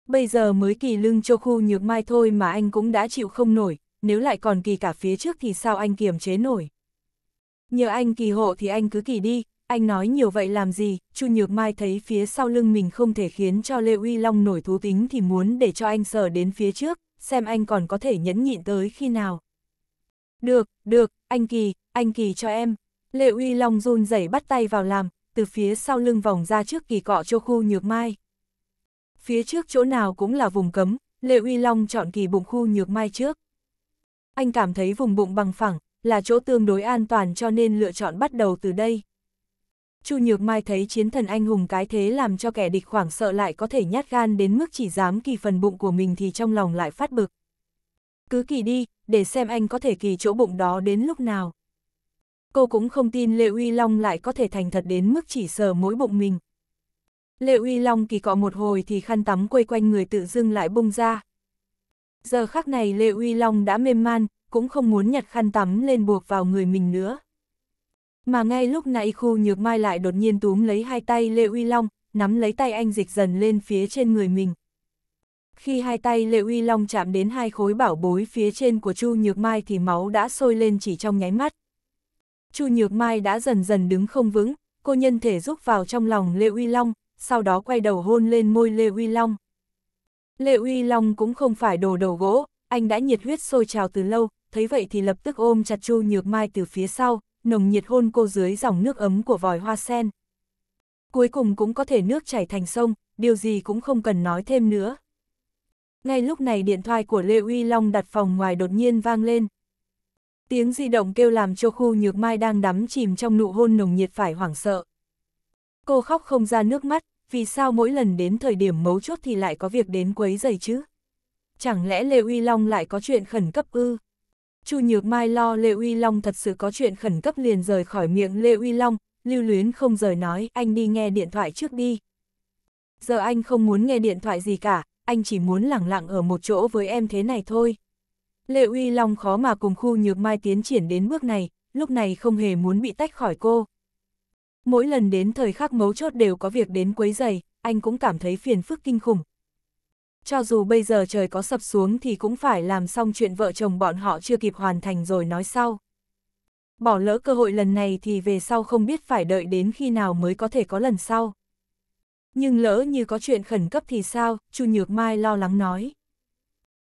Bây giờ mới kỳ lưng cho khu nhược mai thôi mà anh cũng đã chịu không nổi, nếu lại còn kỳ cả phía trước thì sao anh kiềm chế nổi. Nhờ anh kỳ hộ thì anh cứ kỳ đi, anh nói nhiều vậy làm gì, Chu Nhược Mai thấy phía sau lưng mình không thể khiến cho Lê Uy Long nổi thú tính thì muốn để cho anh sờ đến phía trước, xem anh còn có thể nhẫn nhịn tới khi nào. Được, được, anh Kỳ, anh Kỳ cho em. Lệ Uy Long run rẩy bắt tay vào làm, từ phía sau lưng vòng ra trước kỳ cọ cho khu nhược mai. Phía trước chỗ nào cũng là vùng cấm, Lệ Uy Long chọn kỳ bụng khu nhược mai trước. Anh cảm thấy vùng bụng bằng phẳng, là chỗ tương đối an toàn cho nên lựa chọn bắt đầu từ đây. Chu Nhược Mai thấy chiến thần anh hùng cái thế làm cho kẻ địch khoảng sợ lại có thể nhát gan đến mức chỉ dám kỳ phần bụng của mình thì trong lòng lại phát bực. Cứ kỳ đi, để xem anh có thể kỳ chỗ bụng đó đến lúc nào. Cô cũng không tin Lệ Uy Long lại có thể thành thật đến mức chỉ sờ mỗi bụng mình. Lệ Uy Long kỳ cọ một hồi thì khăn tắm quây quanh người tự dưng lại bung ra. Giờ khắc này Lệ Uy Long đã mê man, cũng không muốn nhặt khăn tắm lên buộc vào người mình nữa. Mà ngay lúc nãy khu nhược mai lại đột nhiên túm lấy hai tay Lê Uy Long, nắm lấy tay anh dịch dần lên phía trên người mình. Khi hai tay Lê Uy Long chạm đến hai khối bảo bối phía trên của Chu Nhược Mai thì máu đã sôi lên chỉ trong nháy mắt. Chu Nhược Mai đã dần dần đứng không vững, cô nhân thể rúc vào trong lòng Lê Uy Long, sau đó quay đầu hôn lên môi Lê Uy Long. Lê Uy Long cũng không phải đồ đầu gỗ, anh đã nhiệt huyết sôi trào từ lâu, thấy vậy thì lập tức ôm chặt Chu Nhược Mai từ phía sau, nồng nhiệt hôn cô dưới dòng nước ấm của vòi hoa sen. Cuối cùng cũng có thể nước chảy thành sông, điều gì cũng không cần nói thêm nữa. Ngay lúc này điện thoại của Lê Uy Long đặt phòng ngoài đột nhiên vang lên. Tiếng di động kêu làm cho khu nhược mai đang đắm chìm trong nụ hôn nồng nhiệt phải hoảng sợ. Cô khóc không ra nước mắt, vì sao mỗi lần đến thời điểm mấu chốt thì lại có việc đến quấy giày chứ? Chẳng lẽ Lê Uy Long lại có chuyện khẩn cấp ư? Chu Nhược Mai lo Lê Uy Long thật sự có chuyện khẩn cấp liền rời khỏi miệng Lê Uy Long, lưu luyến không rời nói anh đi nghe điện thoại trước đi. Giờ anh không muốn nghe điện thoại gì cả, anh chỉ muốn lặng lặng ở một chỗ với em thế này thôi. Lê Uy Long khó mà cùng khu Nhược Mai tiến triển đến bước này, lúc này không hề muốn bị tách khỏi cô. Mỗi lần đến thời khắc mấu chốt đều có việc đến quấy giày, anh cũng cảm thấy phiền phức kinh khủng, cho dù bây giờ trời có sập xuống thì cũng phải làm xong chuyện vợ chồng bọn họ chưa kịp hoàn thành rồi nói sau. Bỏ lỡ cơ hội lần này thì về sau không biết phải đợi đến khi nào mới có thể có lần sau. Nhưng lỡ như có chuyện khẩn cấp thì sao, Chu Nhược Mai lo lắng nói.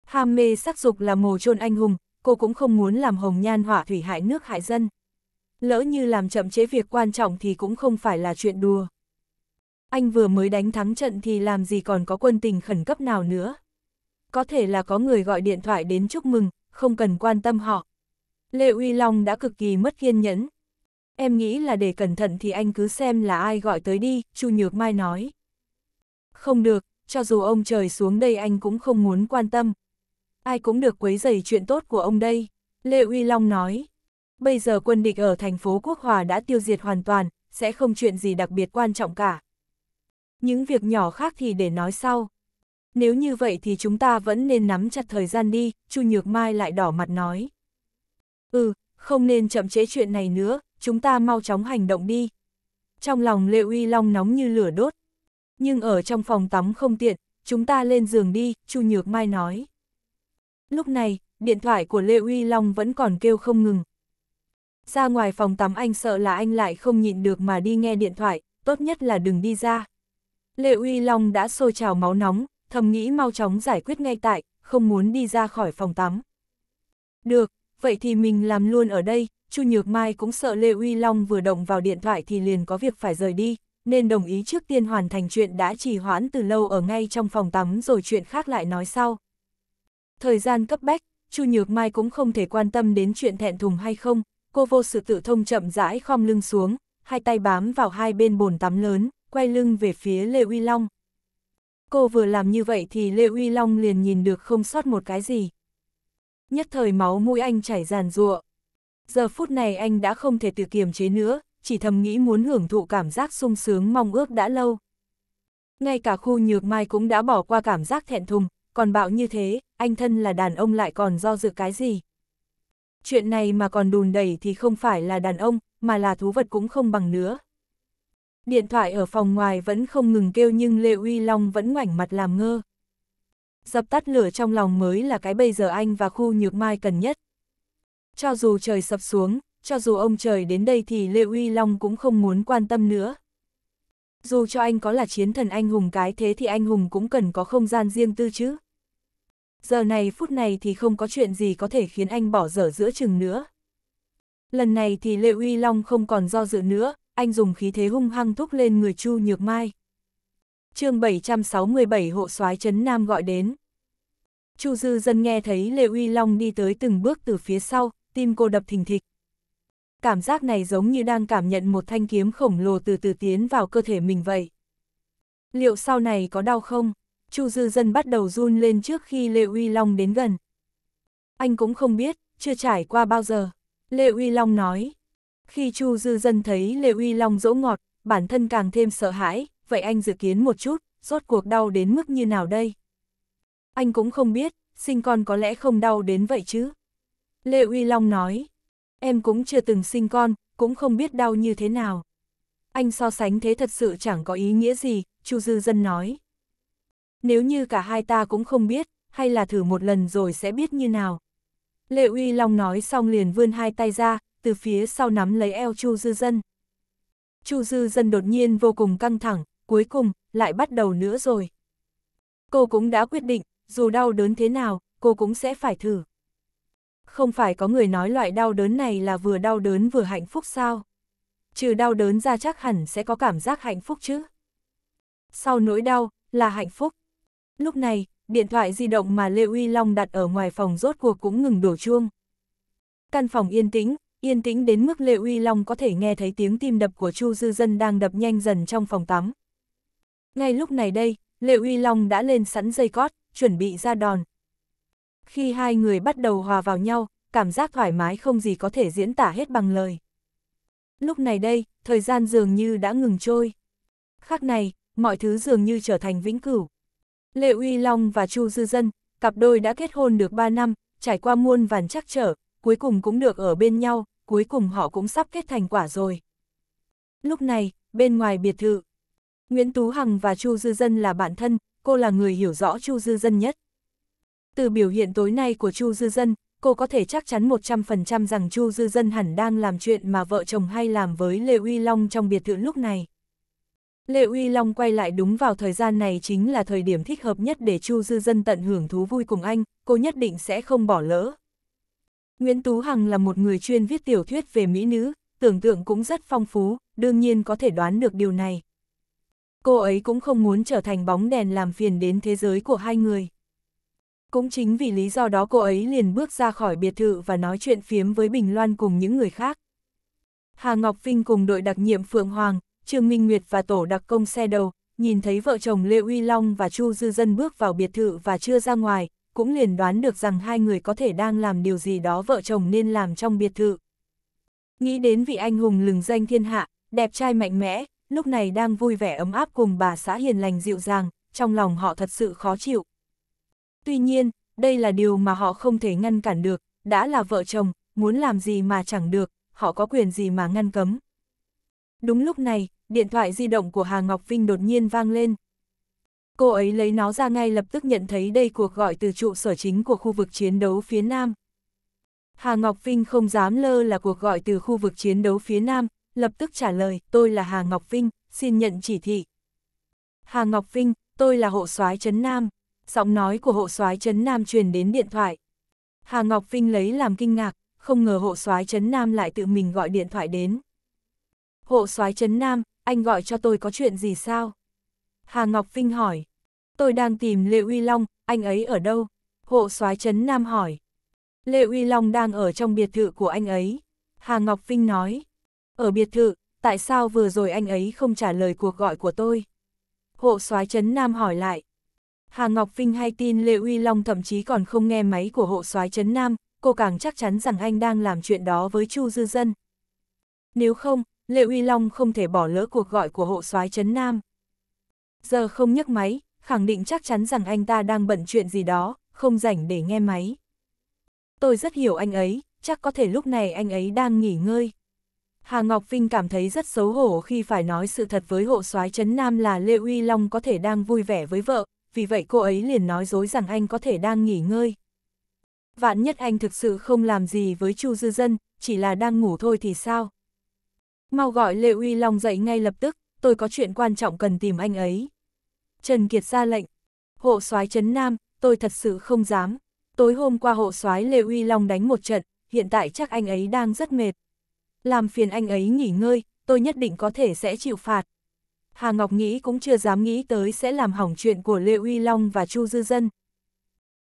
Ham mê sắc dục là mồ chôn anh hùng, cô cũng không muốn làm hồng nhan hỏa thủy hại nước hại dân. Lỡ như làm chậm chế việc quan trọng thì cũng không phải là chuyện đùa anh vừa mới đánh thắng trận thì làm gì còn có quân tình khẩn cấp nào nữa. Có thể là có người gọi điện thoại đến chúc mừng, không cần quan tâm họ. Lệ Uy Long đã cực kỳ mất kiên nhẫn. Em nghĩ là để cẩn thận thì anh cứ xem là ai gọi tới đi, Chu Nhược Mai nói. Không được, cho dù ông trời xuống đây anh cũng không muốn quan tâm. Ai cũng được quấy rầy chuyện tốt của ông đây, Lệ Uy Long nói. Bây giờ quân địch ở thành phố Quốc Hòa đã tiêu diệt hoàn toàn, sẽ không chuyện gì đặc biệt quan trọng cả những việc nhỏ khác thì để nói sau. Nếu như vậy thì chúng ta vẫn nên nắm chặt thời gian đi, Chu Nhược Mai lại đỏ mặt nói. Ừ, không nên chậm chế chuyện này nữa, chúng ta mau chóng hành động đi. Trong lòng Lệ Uy Long nóng như lửa đốt. Nhưng ở trong phòng tắm không tiện, chúng ta lên giường đi, Chu Nhược Mai nói. Lúc này, điện thoại của Lê Uy Long vẫn còn kêu không ngừng. Ra ngoài phòng tắm anh sợ là anh lại không nhịn được mà đi nghe điện thoại, tốt nhất là đừng đi ra. Lệ Uy Long đã sôi trào máu nóng, thầm nghĩ mau chóng giải quyết ngay tại, không muốn đi ra khỏi phòng tắm. Được, vậy thì mình làm luôn ở đây, Chu Nhược Mai cũng sợ Lê Uy Long vừa động vào điện thoại thì liền có việc phải rời đi, nên đồng ý trước tiên hoàn thành chuyện đã trì hoãn từ lâu ở ngay trong phòng tắm rồi chuyện khác lại nói sau. Thời gian cấp bách, Chu Nhược Mai cũng không thể quan tâm đến chuyện thẹn thùng hay không, cô vô sự tự thông chậm rãi khom lưng xuống, hai tay bám vào hai bên bồn tắm lớn, quay lưng về phía Lê Uy Long. Cô vừa làm như vậy thì Lê Uy Long liền nhìn được không sót một cái gì. Nhất thời máu mũi anh chảy ràn rụa. Giờ phút này anh đã không thể tự kiềm chế nữa, chỉ thầm nghĩ muốn hưởng thụ cảm giác sung sướng mong ước đã lâu. Ngay cả khu nhược mai cũng đã bỏ qua cảm giác thẹn thùng, còn bạo như thế, anh thân là đàn ông lại còn do dự cái gì. Chuyện này mà còn đùn đẩy thì không phải là đàn ông, mà là thú vật cũng không bằng nữa. Điện thoại ở phòng ngoài vẫn không ngừng kêu nhưng Lê Uy Long vẫn ngoảnh mặt làm ngơ. Dập tắt lửa trong lòng mới là cái bây giờ anh và khu nhược mai cần nhất. Cho dù trời sập xuống, cho dù ông trời đến đây thì Lê Uy Long cũng không muốn quan tâm nữa. Dù cho anh có là chiến thần anh hùng cái thế thì anh hùng cũng cần có không gian riêng tư chứ. Giờ này phút này thì không có chuyện gì có thể khiến anh bỏ dở giữa chừng nữa. Lần này thì Lê Uy Long không còn do dự nữa, anh dùng khí thế hung hăng thúc lên người Chu Nhược Mai. chương 767 hộ soái Trấn Nam gọi đến. Chu Dư Dân nghe thấy Lê Uy Long đi tới từng bước từ phía sau, tim cô đập thình thịch. Cảm giác này giống như đang cảm nhận một thanh kiếm khổng lồ từ từ tiến vào cơ thể mình vậy. Liệu sau này có đau không? Chu Dư Dân bắt đầu run lên trước khi Lê Uy Long đến gần. Anh cũng không biết, chưa trải qua bao giờ. Lê Uy Long nói, khi Chu Dư Dân thấy Lê Uy Long dỗ ngọt, bản thân càng thêm sợ hãi, vậy anh dự kiến một chút, rốt cuộc đau đến mức như nào đây? Anh cũng không biết, sinh con có lẽ không đau đến vậy chứ. Lê Uy Long nói, em cũng chưa từng sinh con, cũng không biết đau như thế nào. Anh so sánh thế thật sự chẳng có ý nghĩa gì, Chu Dư Dân nói. Nếu như cả hai ta cũng không biết, hay là thử một lần rồi sẽ biết như nào. lê Uy Long nói xong liền vươn hai tay ra, từ phía sau nắm lấy eo Chu Dư Dân. Chu Dư Dân đột nhiên vô cùng căng thẳng, cuối cùng, lại bắt đầu nữa rồi. Cô cũng đã quyết định, dù đau đớn thế nào, cô cũng sẽ phải thử. Không phải có người nói loại đau đớn này là vừa đau đớn vừa hạnh phúc sao? Trừ đau đớn ra chắc hẳn sẽ có cảm giác hạnh phúc chứ. Sau nỗi đau, là hạnh phúc. Lúc này, điện thoại di động mà Lê Uy Long đặt ở ngoài phòng rốt cuộc cũng ngừng đổ chuông. Căn phòng yên tĩnh, yên tĩnh đến mức Lệ Uy Long có thể nghe thấy tiếng tim đập của Chu Dư Dân đang đập nhanh dần trong phòng tắm. Ngay lúc này đây, Lệ Uy Long đã lên sẵn dây cót, chuẩn bị ra đòn. Khi hai người bắt đầu hòa vào nhau, cảm giác thoải mái không gì có thể diễn tả hết bằng lời. Lúc này đây, thời gian dường như đã ngừng trôi. Khác này, mọi thứ dường như trở thành vĩnh cửu. Lệ Uy Long và Chu Dư Dân, cặp đôi đã kết hôn được 3 năm, trải qua muôn vàn trắc trở, cuối cùng cũng được ở bên nhau, cuối cùng họ cũng sắp kết thành quả rồi. Lúc này, bên ngoài biệt thự, Nguyễn Tú Hằng và Chu Dư Dân là bạn thân, cô là người hiểu rõ Chu Dư Dân nhất. Từ biểu hiện tối nay của Chu Dư Dân, cô có thể chắc chắn 100% rằng Chu Dư Dân hẳn đang làm chuyện mà vợ chồng hay làm với Lê Uy Long trong biệt thự lúc này. Lệ Uy Long quay lại đúng vào thời gian này chính là thời điểm thích hợp nhất để Chu Dư Dân tận hưởng thú vui cùng anh, cô nhất định sẽ không bỏ lỡ. Nguyễn Tú Hằng là một người chuyên viết tiểu thuyết về mỹ nữ, tưởng tượng cũng rất phong phú, đương nhiên có thể đoán được điều này. Cô ấy cũng không muốn trở thành bóng đèn làm phiền đến thế giới của hai người. Cũng chính vì lý do đó cô ấy liền bước ra khỏi biệt thự và nói chuyện phiếm với Bình Loan cùng những người khác. Hà Ngọc Vinh cùng đội đặc nhiệm Phượng Hoàng, Trương Minh Nguyệt và tổ đặc công xe đầu, nhìn thấy vợ chồng Lê Uy Long và Chu Dư Dân bước vào biệt thự và chưa ra ngoài, cũng liền đoán được rằng hai người có thể đang làm điều gì đó vợ chồng nên làm trong biệt thự. Nghĩ đến vị anh hùng lừng danh thiên hạ, đẹp trai mạnh mẽ, lúc này đang vui vẻ ấm áp cùng bà xã hiền lành dịu dàng, trong lòng họ thật sự khó chịu. Tuy nhiên, đây là điều mà họ không thể ngăn cản được, đã là vợ chồng, muốn làm gì mà chẳng được, họ có quyền gì mà ngăn cấm. Đúng lúc này, điện thoại di động của Hà Ngọc Vinh đột nhiên vang lên, Cô ấy lấy nó ra ngay lập tức nhận thấy đây cuộc gọi từ trụ sở chính của khu vực chiến đấu phía Nam. Hà Ngọc Vinh không dám lơ là cuộc gọi từ khu vực chiến đấu phía Nam, lập tức trả lời, tôi là Hà Ngọc Vinh, xin nhận chỉ thị. Hà Ngọc Vinh, tôi là hộ soái Trấn Nam. Giọng nói của hộ soái Trấn Nam truyền đến điện thoại. Hà Ngọc Vinh lấy làm kinh ngạc, không ngờ hộ soái Trấn Nam lại tự mình gọi điện thoại đến. Hộ soái Trấn Nam, anh gọi cho tôi có chuyện gì sao? Hà Ngọc Vinh hỏi tôi đang tìm Lê Uy Long, anh ấy ở đâu? Hộ soái Trấn Nam hỏi. Lê Uy Long đang ở trong biệt thự của anh ấy. Hà Ngọc Vinh nói. Ở biệt thự, tại sao vừa rồi anh ấy không trả lời cuộc gọi của tôi? Hộ soái Trấn Nam hỏi lại. Hà Ngọc Vinh hay tin Lê Uy Long thậm chí còn không nghe máy của hộ soái Trấn Nam, cô càng chắc chắn rằng anh đang làm chuyện đó với Chu Dư Dân. Nếu không, Lê Uy Long không thể bỏ lỡ cuộc gọi của hộ soái Trấn Nam. Giờ không nhấc máy, khẳng định chắc chắn rằng anh ta đang bận chuyện gì đó, không rảnh để nghe máy. Tôi rất hiểu anh ấy, chắc có thể lúc này anh ấy đang nghỉ ngơi. Hà Ngọc Vinh cảm thấy rất xấu hổ khi phải nói sự thật với hộ soái Trấn Nam là Lê Uy Long có thể đang vui vẻ với vợ, vì vậy cô ấy liền nói dối rằng anh có thể đang nghỉ ngơi. Vạn nhất anh thực sự không làm gì với Chu Dư Dân, chỉ là đang ngủ thôi thì sao? Mau gọi Lê Uy Long dậy ngay lập tức, tôi có chuyện quan trọng cần tìm anh ấy. Trần Kiệt ra lệnh. Hộ soái Trấn Nam, tôi thật sự không dám. Tối hôm qua hộ soái Lê Uy Long đánh một trận, hiện tại chắc anh ấy đang rất mệt. Làm phiền anh ấy nghỉ ngơi, tôi nhất định có thể sẽ chịu phạt. Hà Ngọc nghĩ cũng chưa dám nghĩ tới sẽ làm hỏng chuyện của Lê Uy Long và Chu Dư Dân.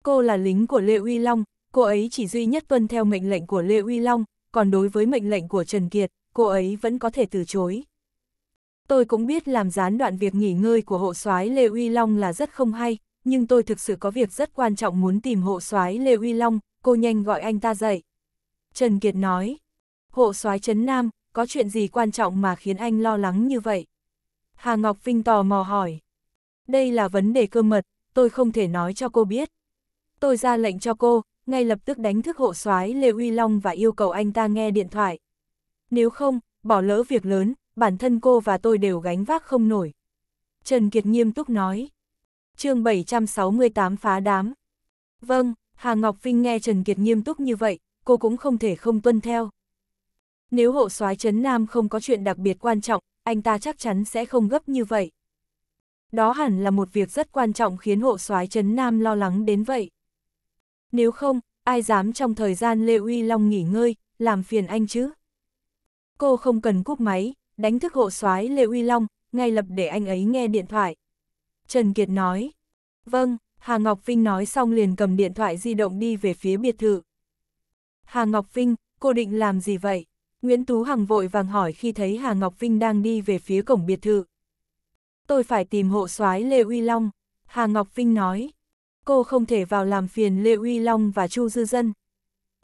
Cô là lính của Lê Uy Long, cô ấy chỉ duy nhất tuân theo mệnh lệnh của Lê Uy Long, còn đối với mệnh lệnh của Trần Kiệt, cô ấy vẫn có thể từ chối. Tôi cũng biết làm gián đoạn việc nghỉ ngơi của hộ soái Lê Uy Long là rất không hay, nhưng tôi thực sự có việc rất quan trọng muốn tìm hộ soái Lê Uy Long, cô nhanh gọi anh ta dậy. Trần Kiệt nói, hộ soái Trấn Nam, có chuyện gì quan trọng mà khiến anh lo lắng như vậy? Hà Ngọc Vinh tò mò hỏi. Đây là vấn đề cơ mật, tôi không thể nói cho cô biết. Tôi ra lệnh cho cô, ngay lập tức đánh thức hộ soái Lê Uy Long và yêu cầu anh ta nghe điện thoại. Nếu không, bỏ lỡ việc lớn, bản thân cô và tôi đều gánh vác không nổi. Trần Kiệt nghiêm túc nói. chương 768 phá đám. Vâng, Hà Ngọc Vinh nghe Trần Kiệt nghiêm túc như vậy, cô cũng không thể không tuân theo. Nếu hộ soái Trấn Nam không có chuyện đặc biệt quan trọng, anh ta chắc chắn sẽ không gấp như vậy. Đó hẳn là một việc rất quan trọng khiến hộ soái Trấn Nam lo lắng đến vậy. Nếu không, ai dám trong thời gian Lê Uy Long nghỉ ngơi, làm phiền anh chứ? Cô không cần cúp máy, đánh thức hộ soái Lê Uy Long, ngay lập để anh ấy nghe điện thoại. Trần Kiệt nói, vâng, Hà Ngọc Vinh nói xong liền cầm điện thoại di động đi về phía biệt thự. Hà Ngọc Vinh, cô định làm gì vậy? Nguyễn Tú Hằng vội vàng hỏi khi thấy Hà Ngọc Vinh đang đi về phía cổng biệt thự. Tôi phải tìm hộ soái Lê Uy Long, Hà Ngọc Vinh nói. Cô không thể vào làm phiền Lê Uy Long và Chu Dư Dân.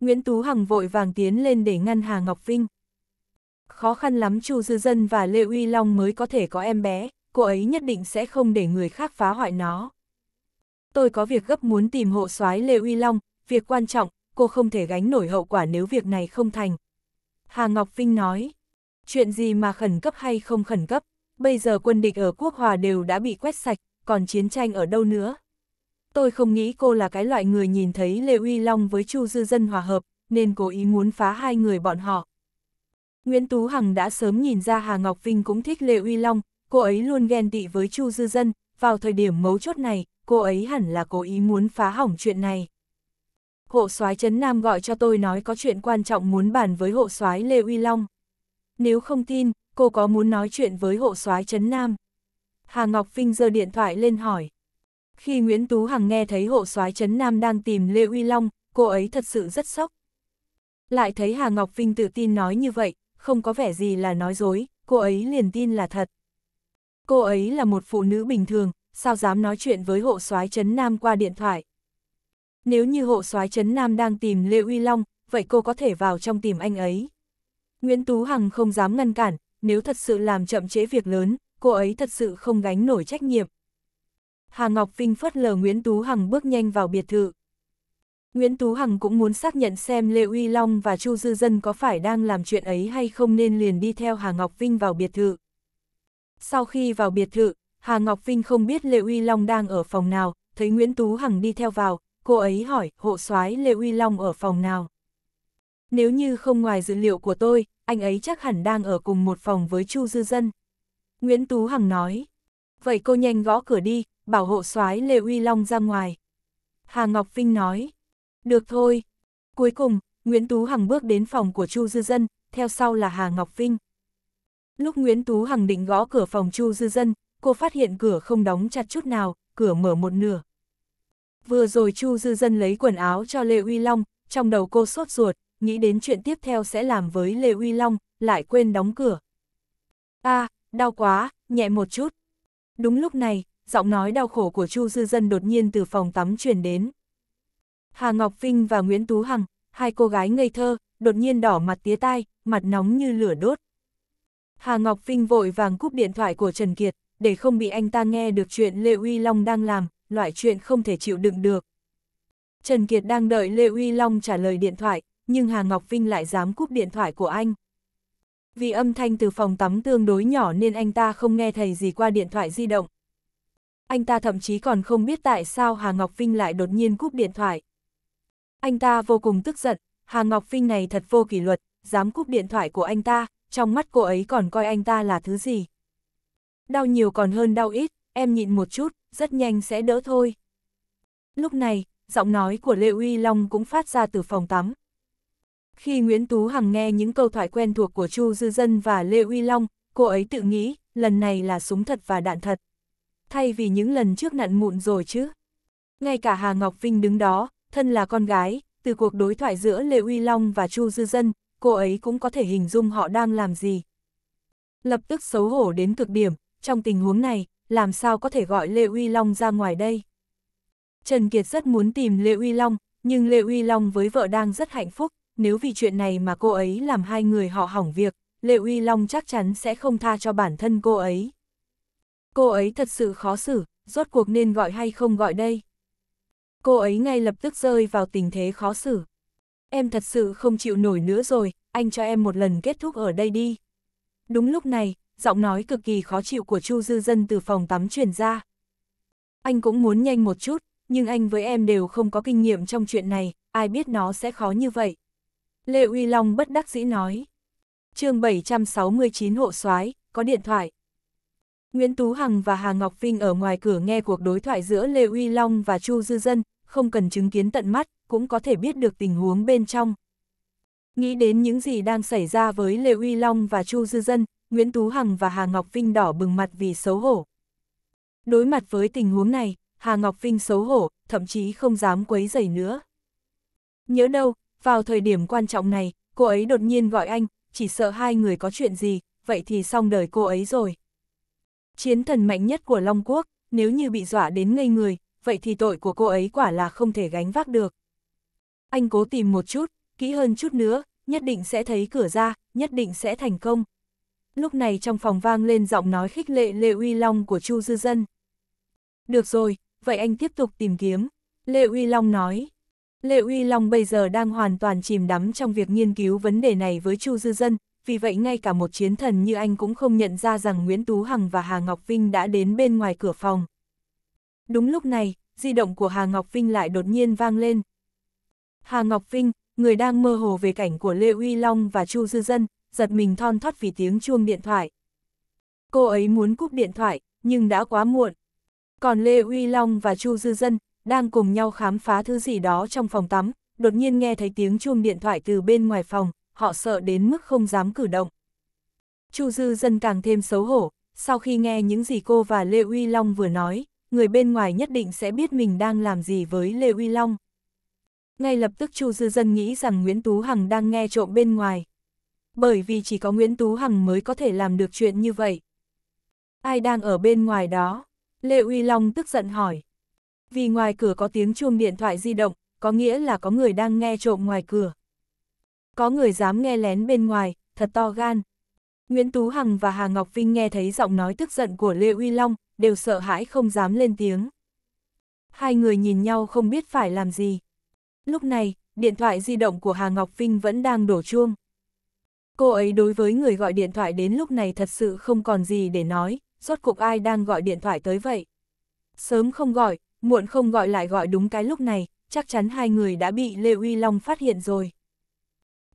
Nguyễn Tú Hằng vội vàng tiến lên để ngăn Hà Ngọc Vinh khó khăn lắm Chu Dư Dân và Lê Uy Long mới có thể có em bé, cô ấy nhất định sẽ không để người khác phá hoại nó. Tôi có việc gấp muốn tìm hộ soái Lê Uy Long, việc quan trọng, cô không thể gánh nổi hậu quả nếu việc này không thành. Hà Ngọc Vinh nói, chuyện gì mà khẩn cấp hay không khẩn cấp, bây giờ quân địch ở Quốc Hòa đều đã bị quét sạch, còn chiến tranh ở đâu nữa. Tôi không nghĩ cô là cái loại người nhìn thấy Lê Uy Long với Chu Dư Dân hòa hợp, nên cố ý muốn phá hai người bọn họ. Nguyễn Tú Hằng đã sớm nhìn ra Hà Ngọc Vinh cũng thích Lê Uy Long, cô ấy luôn ghen tị với Chu Dư Dân, vào thời điểm mấu chốt này, cô ấy hẳn là cố ý muốn phá hỏng chuyện này. Hộ soái Trấn Nam gọi cho tôi nói có chuyện quan trọng muốn bàn với hộ soái Lê Uy Long. Nếu không tin, cô có muốn nói chuyện với hộ soái Trấn Nam? Hà Ngọc Vinh giơ điện thoại lên hỏi. Khi Nguyễn Tú Hằng nghe thấy hộ soái Trấn Nam đang tìm Lê Uy Long, cô ấy thật sự rất sốc. Lại thấy Hà Ngọc Vinh tự tin nói như vậy, không có vẻ gì là nói dối, cô ấy liền tin là thật. Cô ấy là một phụ nữ bình thường, sao dám nói chuyện với hộ soái Trấn Nam qua điện thoại. Nếu như hộ soái Trấn Nam đang tìm Lê Uy Long, vậy cô có thể vào trong tìm anh ấy. Nguyễn Tú Hằng không dám ngăn cản, nếu thật sự làm chậm chế việc lớn, cô ấy thật sự không gánh nổi trách nhiệm. Hà Ngọc Vinh phớt lờ Nguyễn Tú Hằng bước nhanh vào biệt thự. Nguyễn Tú Hằng cũng muốn xác nhận xem Lê Uy Long và Chu Dư Dân có phải đang làm chuyện ấy hay không nên liền đi theo Hà Ngọc Vinh vào biệt thự. Sau khi vào biệt thự, Hà Ngọc Vinh không biết Lê Uy Long đang ở phòng nào, thấy Nguyễn Tú Hằng đi theo vào, cô ấy hỏi hộ soái Lê Uy Long ở phòng nào. Nếu như không ngoài dữ liệu của tôi, anh ấy chắc hẳn đang ở cùng một phòng với Chu Dư Dân. Nguyễn Tú Hằng nói, vậy cô nhanh gõ cửa đi, bảo hộ soái Lê Uy Long ra ngoài. Hà Ngọc Vinh nói, được thôi. Cuối cùng, Nguyễn Tú Hằng bước đến phòng của Chu Dư Dân, theo sau là Hà Ngọc Vinh. Lúc Nguyễn Tú Hằng định gõ cửa phòng Chu Dư Dân, cô phát hiện cửa không đóng chặt chút nào, cửa mở một nửa. Vừa rồi Chu Dư Dân lấy quần áo cho Lê Uy Long, trong đầu cô sốt ruột, nghĩ đến chuyện tiếp theo sẽ làm với Lê Uy Long, lại quên đóng cửa. a à, đau quá, nhẹ một chút. Đúng lúc này, giọng nói đau khổ của Chu Dư Dân đột nhiên từ phòng tắm truyền đến. Hà Ngọc Vinh và Nguyễn Tú Hằng, hai cô gái ngây thơ, đột nhiên đỏ mặt tía tai, mặt nóng như lửa đốt. Hà Ngọc Vinh vội vàng cúp điện thoại của Trần Kiệt, để không bị anh ta nghe được chuyện Lê Uy Long đang làm, loại chuyện không thể chịu đựng được. Trần Kiệt đang đợi Lê Uy Long trả lời điện thoại, nhưng Hà Ngọc Vinh lại dám cúp điện thoại của anh. Vì âm thanh từ phòng tắm tương đối nhỏ nên anh ta không nghe thầy gì qua điện thoại di động. Anh ta thậm chí còn không biết tại sao Hà Ngọc Vinh lại đột nhiên cúp điện thoại. Anh ta vô cùng tức giận, Hà Ngọc Vinh này thật vô kỷ luật, dám cúp điện thoại của anh ta, trong mắt cô ấy còn coi anh ta là thứ gì. Đau nhiều còn hơn đau ít, em nhịn một chút, rất nhanh sẽ đỡ thôi. Lúc này, giọng nói của Lê Uy Long cũng phát ra từ phòng tắm. Khi Nguyễn Tú Hằng nghe những câu thoại quen thuộc của Chu Dư Dân và Lê Uy Long, cô ấy tự nghĩ, lần này là súng thật và đạn thật. Thay vì những lần trước nặn mụn rồi chứ. Ngay cả Hà Ngọc Vinh đứng đó, thân là con gái, từ cuộc đối thoại giữa Lê Uy Long và Chu Dư Dân, cô ấy cũng có thể hình dung họ đang làm gì. Lập tức xấu hổ đến cực điểm, trong tình huống này, làm sao có thể gọi Lê Uy Long ra ngoài đây? Trần Kiệt rất muốn tìm Lê Uy Long, nhưng Lê Uy Long với vợ đang rất hạnh phúc, nếu vì chuyện này mà cô ấy làm hai người họ hỏng việc, Lê Uy Long chắc chắn sẽ không tha cho bản thân cô ấy. Cô ấy thật sự khó xử, rốt cuộc nên gọi hay không gọi đây? Cô ấy ngay lập tức rơi vào tình thế khó xử. Em thật sự không chịu nổi nữa rồi, anh cho em một lần kết thúc ở đây đi. Đúng lúc này, giọng nói cực kỳ khó chịu của Chu Dư Dân từ phòng tắm truyền ra. Anh cũng muốn nhanh một chút, nhưng anh với em đều không có kinh nghiệm trong chuyện này, ai biết nó sẽ khó như vậy. Lê Uy Long bất đắc dĩ nói. chương 769 hộ soái có điện thoại. Nguyễn Tú Hằng và Hà Ngọc Vinh ở ngoài cửa nghe cuộc đối thoại giữa Lê Uy Long và Chu Dư Dân, không cần chứng kiến tận mắt, cũng có thể biết được tình huống bên trong. Nghĩ đến những gì đang xảy ra với Lê Uy Long và Chu Dư Dân, Nguyễn Tú Hằng và Hà Ngọc Vinh đỏ bừng mặt vì xấu hổ. Đối mặt với tình huống này, Hà Ngọc Vinh xấu hổ, thậm chí không dám quấy giày nữa. Nhớ đâu, vào thời điểm quan trọng này, cô ấy đột nhiên gọi anh, chỉ sợ hai người có chuyện gì, vậy thì xong đời cô ấy rồi chiến thần mạnh nhất của Long Quốc, nếu như bị dọa đến ngây người, vậy thì tội của cô ấy quả là không thể gánh vác được. Anh cố tìm một chút, kỹ hơn chút nữa, nhất định sẽ thấy cửa ra, nhất định sẽ thành công. Lúc này trong phòng vang lên giọng nói khích lệ Lê Uy Long của Chu Dư Dân. Được rồi, vậy anh tiếp tục tìm kiếm. Lê Uy Long nói. Lê Uy Long bây giờ đang hoàn toàn chìm đắm trong việc nghiên cứu vấn đề này với Chu Dư Dân, vì vậy ngay cả một chiến thần như anh cũng không nhận ra rằng Nguyễn Tú Hằng và Hà Ngọc Vinh đã đến bên ngoài cửa phòng. Đúng lúc này, di động của Hà Ngọc Vinh lại đột nhiên vang lên. Hà Ngọc Vinh, người đang mơ hồ về cảnh của Lê Uy Long và Chu Dư Dân, giật mình thon thót vì tiếng chuông điện thoại. Cô ấy muốn cúp điện thoại, nhưng đã quá muộn. Còn Lê Uy Long và Chu Dư Dân đang cùng nhau khám phá thứ gì đó trong phòng tắm, đột nhiên nghe thấy tiếng chuông điện thoại từ bên ngoài phòng họ sợ đến mức không dám cử động. Chu dư dân càng thêm xấu hổ, sau khi nghe những gì cô và Lê Uy Long vừa nói, người bên ngoài nhất định sẽ biết mình đang làm gì với Lê Uy Long. Ngay lập tức Chu dư dân nghĩ rằng Nguyễn Tú Hằng đang nghe trộm bên ngoài. Bởi vì chỉ có Nguyễn Tú Hằng mới có thể làm được chuyện như vậy. Ai đang ở bên ngoài đó? Lê Uy Long tức giận hỏi. Vì ngoài cửa có tiếng chuông điện thoại di động, có nghĩa là có người đang nghe trộm ngoài cửa có người dám nghe lén bên ngoài, thật to gan. Nguyễn Tú Hằng và Hà Ngọc Vinh nghe thấy giọng nói tức giận của Lê Uy Long, đều sợ hãi không dám lên tiếng. Hai người nhìn nhau không biết phải làm gì. Lúc này, điện thoại di động của Hà Ngọc Vinh vẫn đang đổ chuông. Cô ấy đối với người gọi điện thoại đến lúc này thật sự không còn gì để nói, rốt cuộc ai đang gọi điện thoại tới vậy. Sớm không gọi, muộn không gọi lại gọi đúng cái lúc này, chắc chắn hai người đã bị Lê Uy Long phát hiện rồi.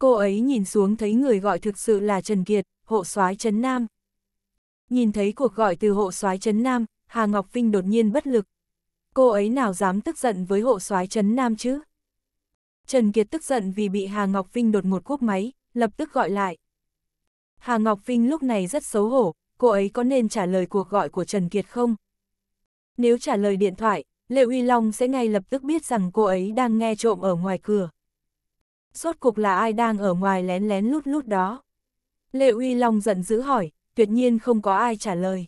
Cô ấy nhìn xuống thấy người gọi thực sự là Trần Kiệt, hộ soái Trấn Nam. Nhìn thấy cuộc gọi từ hộ soái Trấn Nam, Hà Ngọc Vinh đột nhiên bất lực. Cô ấy nào dám tức giận với hộ soái Trấn Nam chứ? Trần Kiệt tức giận vì bị Hà Ngọc Vinh đột ngột cuốc máy, lập tức gọi lại. Hà Ngọc Vinh lúc này rất xấu hổ, cô ấy có nên trả lời cuộc gọi của Trần Kiệt không? Nếu trả lời điện thoại, lê Uy Long sẽ ngay lập tức biết rằng cô ấy đang nghe trộm ở ngoài cửa. Rốt cục là ai đang ở ngoài lén lén lút lút đó? Lệ Uy Long giận dữ hỏi, tuyệt nhiên không có ai trả lời.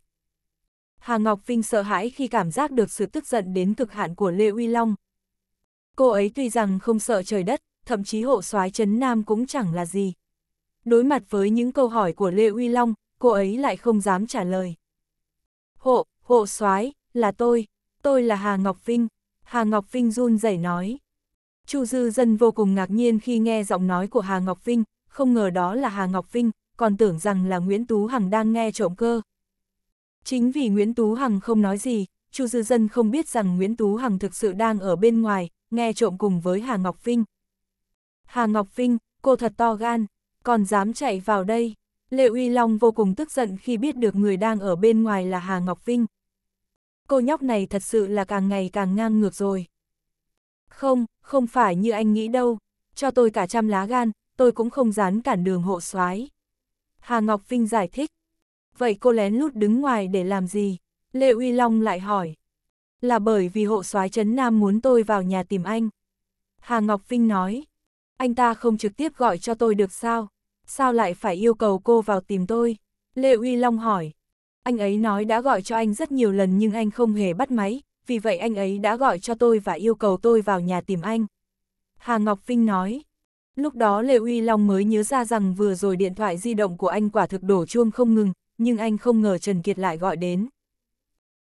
Hà Ngọc Vinh sợ hãi khi cảm giác được sự tức giận đến cực hạn của Lê Uy Long. Cô ấy tuy rằng không sợ trời đất, thậm chí hộ soái Trấn Nam cũng chẳng là gì. Đối mặt với những câu hỏi của Lê Uy Long, cô ấy lại không dám trả lời. Hộ, hộ soái là tôi, tôi là Hà Ngọc Vinh. Hà Ngọc Vinh run rẩy nói. Chu Dư Dân vô cùng ngạc nhiên khi nghe giọng nói của Hà Ngọc Vinh, không ngờ đó là Hà Ngọc Vinh, còn tưởng rằng là Nguyễn Tú Hằng đang nghe trộm cơ. Chính vì Nguyễn Tú Hằng không nói gì, Chu Dư Dân không biết rằng Nguyễn Tú Hằng thực sự đang ở bên ngoài, nghe trộm cùng với Hà Ngọc Vinh. Hà Ngọc Vinh, cô thật to gan, còn dám chạy vào đây. Lệ Uy Long vô cùng tức giận khi biết được người đang ở bên ngoài là Hà Ngọc Vinh. Cô nhóc này thật sự là càng ngày càng ngang ngược rồi. Không, không phải như anh nghĩ đâu, cho tôi cả trăm lá gan, tôi cũng không dán cản đường hộ soái. Hà Ngọc Vinh giải thích. Vậy cô lén lút đứng ngoài để làm gì? Lê Uy Long lại hỏi. Là bởi vì hộ soái Trấn Nam muốn tôi vào nhà tìm anh. Hà Ngọc Vinh nói. Anh ta không trực tiếp gọi cho tôi được sao? Sao lại phải yêu cầu cô vào tìm tôi? Lê Uy Long hỏi. Anh ấy nói đã gọi cho anh rất nhiều lần nhưng anh không hề bắt máy, vì vậy anh ấy đã gọi cho tôi và yêu cầu tôi vào nhà tìm anh. Hà Ngọc Vinh nói. Lúc đó Lê Uy Long mới nhớ ra rằng vừa rồi điện thoại di động của anh quả thực đổ chuông không ngừng, nhưng anh không ngờ Trần Kiệt lại gọi đến.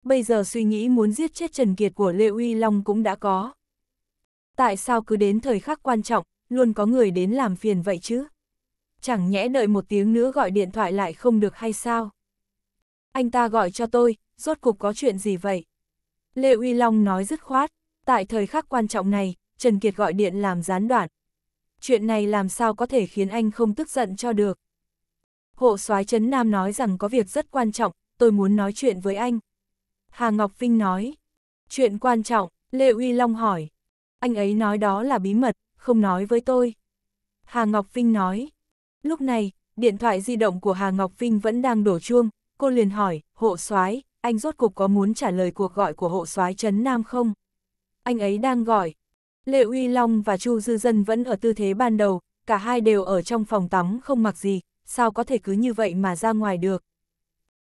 Bây giờ suy nghĩ muốn giết chết Trần Kiệt của Lê Uy Long cũng đã có. Tại sao cứ đến thời khắc quan trọng, luôn có người đến làm phiền vậy chứ? Chẳng nhẽ đợi một tiếng nữa gọi điện thoại lại không được hay sao? Anh ta gọi cho tôi, rốt cục có chuyện gì vậy? Lê Uy Long nói dứt khoát, tại thời khắc quan trọng này, Trần Kiệt gọi điện làm gián đoạn. Chuyện này làm sao có thể khiến anh không tức giận cho được. Hộ soái Trấn Nam nói rằng có việc rất quan trọng, tôi muốn nói chuyện với anh. Hà Ngọc Vinh nói, chuyện quan trọng, Lê Uy Long hỏi. Anh ấy nói đó là bí mật, không nói với tôi. Hà Ngọc Vinh nói, lúc này, điện thoại di động của Hà Ngọc Vinh vẫn đang đổ chuông, cô liền hỏi, hộ soái anh rốt cục có muốn trả lời cuộc gọi của hộ soái Trấn Nam không? Anh ấy đang gọi. Lệ Uy Long và Chu Dư Dân vẫn ở tư thế ban đầu, cả hai đều ở trong phòng tắm không mặc gì, sao có thể cứ như vậy mà ra ngoài được.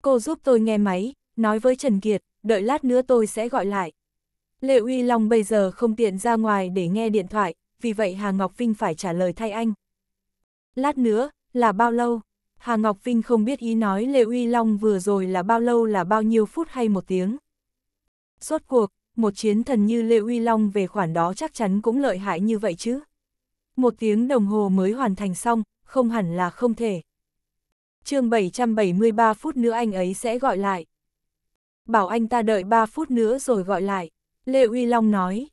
Cô giúp tôi nghe máy, nói với Trần Kiệt, đợi lát nữa tôi sẽ gọi lại. Lệ Uy Long bây giờ không tiện ra ngoài để nghe điện thoại, vì vậy Hà Ngọc Vinh phải trả lời thay anh. Lát nữa, là bao lâu? Hà Ngọc Vinh không biết ý nói Lê Uy Long vừa rồi là bao lâu là bao nhiêu phút hay một tiếng. Suốt cuộc, một chiến thần như Lê Uy Long về khoản đó chắc chắn cũng lợi hại như vậy chứ. Một tiếng đồng hồ mới hoàn thành xong, không hẳn là không thể. chương 773 phút nữa anh ấy sẽ gọi lại. Bảo anh ta đợi 3 phút nữa rồi gọi lại. Lê Uy Long nói.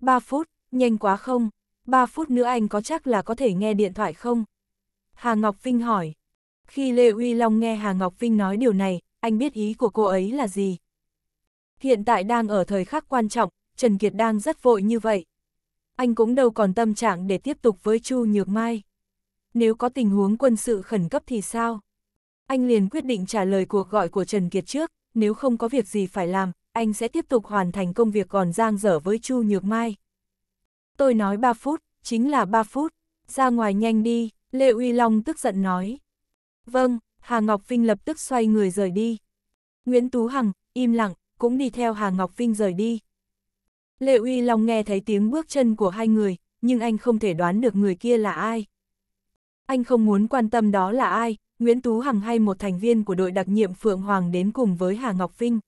3 phút, nhanh quá không? 3 phút nữa anh có chắc là có thể nghe điện thoại không? Hà Ngọc Vinh hỏi. Khi Lê Uy Long nghe Hà Ngọc Vinh nói điều này, anh biết ý của cô ấy là gì. Hiện tại đang ở thời khắc quan trọng, Trần Kiệt đang rất vội như vậy. Anh cũng đâu còn tâm trạng để tiếp tục với Chu Nhược Mai. Nếu có tình huống quân sự khẩn cấp thì sao? Anh liền quyết định trả lời cuộc gọi của Trần Kiệt trước, nếu không có việc gì phải làm, anh sẽ tiếp tục hoàn thành công việc còn giang dở với Chu Nhược Mai. Tôi nói 3 phút, chính là 3 phút, ra ngoài nhanh đi, Lê Uy Long tức giận nói. Vâng, Hà Ngọc Vinh lập tức xoay người rời đi. Nguyễn Tú Hằng, im lặng, cũng đi theo Hà Ngọc Vinh rời đi. Lệ Uy Long nghe thấy tiếng bước chân của hai người, nhưng anh không thể đoán được người kia là ai. Anh không muốn quan tâm đó là ai, Nguyễn Tú Hằng hay một thành viên của đội đặc nhiệm Phượng Hoàng đến cùng với Hà Ngọc Vinh.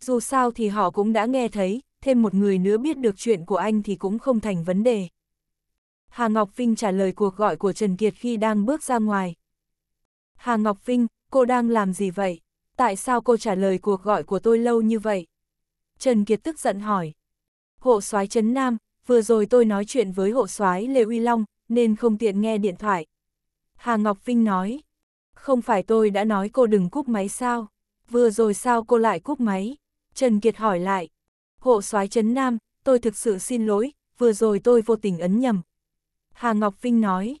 Dù sao thì họ cũng đã nghe thấy, thêm một người nữa biết được chuyện của anh thì cũng không thành vấn đề. Hà Ngọc Vinh trả lời cuộc gọi của Trần Kiệt khi đang bước ra ngoài. Hà Ngọc Vinh, cô đang làm gì vậy? Tại sao cô trả lời cuộc gọi của tôi lâu như vậy? Trần Kiệt tức giận hỏi. Hộ soái Trấn Nam, vừa rồi tôi nói chuyện với hộ soái Lê Uy Long, nên không tiện nghe điện thoại. Hà Ngọc Vinh nói. Không phải tôi đã nói cô đừng cúp máy sao? Vừa rồi sao cô lại cúp máy? Trần Kiệt hỏi lại. Hộ soái Trấn Nam, tôi thực sự xin lỗi, vừa rồi tôi vô tình ấn nhầm. Hà Ngọc Vinh nói.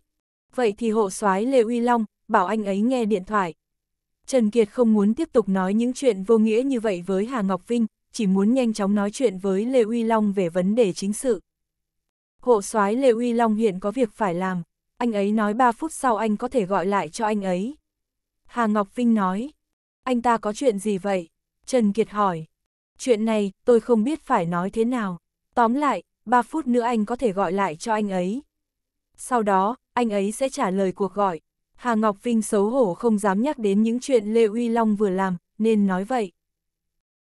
Vậy thì hộ soái Lê Uy Long, bảo anh ấy nghe điện thoại. Trần Kiệt không muốn tiếp tục nói những chuyện vô nghĩa như vậy với Hà Ngọc Vinh, chỉ muốn nhanh chóng nói chuyện với Lê Uy Long về vấn đề chính sự. Hộ soái Lê Uy Long hiện có việc phải làm, anh ấy nói 3 phút sau anh có thể gọi lại cho anh ấy. Hà Ngọc Vinh nói, anh ta có chuyện gì vậy? Trần Kiệt hỏi, chuyện này tôi không biết phải nói thế nào. Tóm lại, 3 phút nữa anh có thể gọi lại cho anh ấy. Sau đó, anh ấy sẽ trả lời cuộc gọi. Hà Ngọc Vinh xấu hổ không dám nhắc đến những chuyện Lê Uy Long vừa làm, nên nói vậy.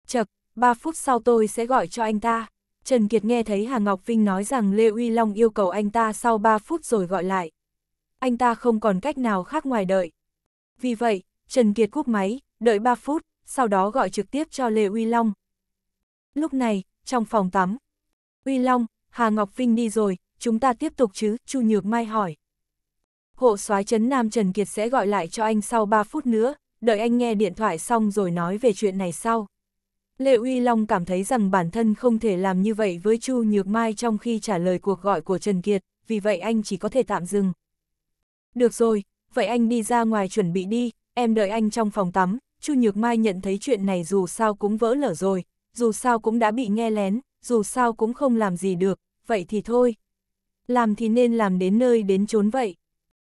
Chật, 3 phút sau tôi sẽ gọi cho anh ta. Trần Kiệt nghe thấy Hà Ngọc Vinh nói rằng Lê Uy Long yêu cầu anh ta sau 3 phút rồi gọi lại. Anh ta không còn cách nào khác ngoài đợi. Vì vậy, Trần Kiệt cúp máy, đợi 3 phút, sau đó gọi trực tiếp cho Lê Uy Long. Lúc này, trong phòng tắm, Uy Long, Hà Ngọc Vinh đi rồi, chúng ta tiếp tục chứ, Chu Nhược Mai hỏi hộ soái chấn Nam Trần Kiệt sẽ gọi lại cho anh sau 3 phút nữa, đợi anh nghe điện thoại xong rồi nói về chuyện này sau. Lệ Uy Long cảm thấy rằng bản thân không thể làm như vậy với Chu Nhược Mai trong khi trả lời cuộc gọi của Trần Kiệt, vì vậy anh chỉ có thể tạm dừng. Được rồi, vậy anh đi ra ngoài chuẩn bị đi, em đợi anh trong phòng tắm, Chu Nhược Mai nhận thấy chuyện này dù sao cũng vỡ lở rồi, dù sao cũng đã bị nghe lén, dù sao cũng không làm gì được, vậy thì thôi. Làm thì nên làm đến nơi đến chốn vậy.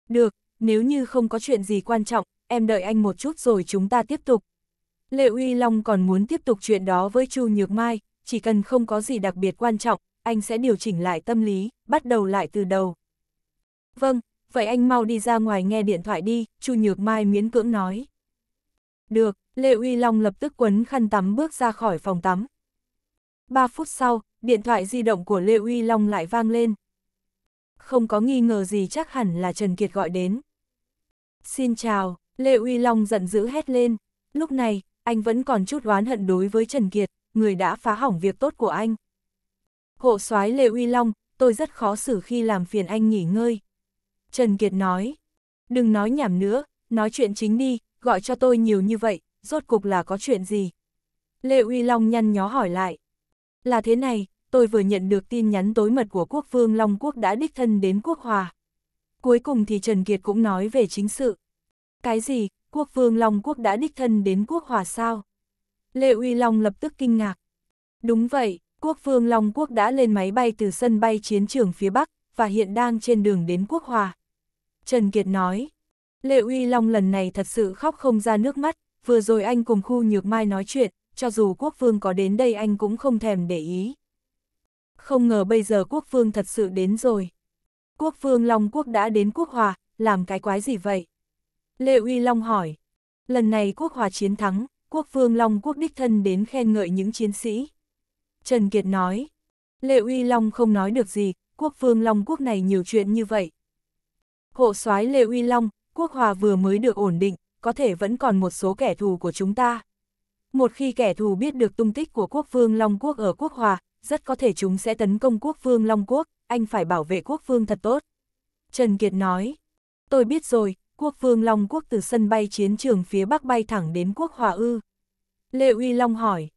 Được, nếu như không có chuyện gì quan trọng, em đợi anh một chút rồi chúng ta tiếp tục. Lệ Uy Long còn muốn tiếp tục chuyện đó với Chu Nhược Mai, chỉ cần không có gì đặc biệt quan trọng, anh sẽ điều chỉnh lại tâm lý, bắt đầu lại từ đầu. Vâng, vậy anh mau đi ra ngoài nghe điện thoại đi, Chu Nhược Mai miễn cưỡng nói. Được, Lệ Uy Long lập tức quấn khăn tắm bước ra khỏi phòng tắm. 3 phút sau, điện thoại di động của Lê Uy Long lại vang lên không có nghi ngờ gì chắc hẳn là Trần Kiệt gọi đến. Xin chào, Lê Uy Long giận dữ hét lên, lúc này, anh vẫn còn chút oán hận đối với Trần Kiệt, người đã phá hỏng việc tốt của anh. Hộ soái Lê Uy Long, tôi rất khó xử khi làm phiền anh nghỉ ngơi. Trần Kiệt nói, đừng nói nhảm nữa, nói chuyện chính đi, gọi cho tôi nhiều như vậy, rốt cục là có chuyện gì? Lê Uy Long nhăn nhó hỏi lại. Là thế này, tôi vừa nhận được tin nhắn tối mật của quốc vương Long Quốc đã đích thân đến quốc hòa. Cuối cùng thì Trần Kiệt cũng nói về chính sự. Cái gì, quốc vương Long Quốc đã đích thân đến quốc hòa sao? Lệ Uy Long lập tức kinh ngạc. Đúng vậy, quốc vương Long Quốc đã lên máy bay từ sân bay chiến trường phía Bắc, và hiện đang trên đường đến quốc hòa. Trần Kiệt nói, Lệ Uy Long lần này thật sự khóc không ra nước mắt, vừa rồi anh cùng khu nhược mai nói chuyện, cho dù quốc vương có đến đây anh cũng không thèm để ý không ngờ bây giờ quốc vương thật sự đến rồi. Quốc vương Long Quốc đã đến quốc hòa, làm cái quái gì vậy? Lê Uy Long hỏi. Lần này quốc hòa chiến thắng, quốc vương Long Quốc đích thân đến khen ngợi những chiến sĩ. Trần Kiệt nói. Lê Uy Long không nói được gì, quốc vương Long Quốc này nhiều chuyện như vậy. Hộ soái Lê Uy Long, quốc hòa vừa mới được ổn định, có thể vẫn còn một số kẻ thù của chúng ta. Một khi kẻ thù biết được tung tích của quốc vương Long Quốc ở quốc hòa, rất có thể chúng sẽ tấn công quốc vương Long Quốc, anh phải bảo vệ quốc vương thật tốt. Trần Kiệt nói, tôi biết rồi, quốc vương Long Quốc từ sân bay chiến trường phía Bắc bay thẳng đến quốc hòa ư. Lê Uy Long hỏi,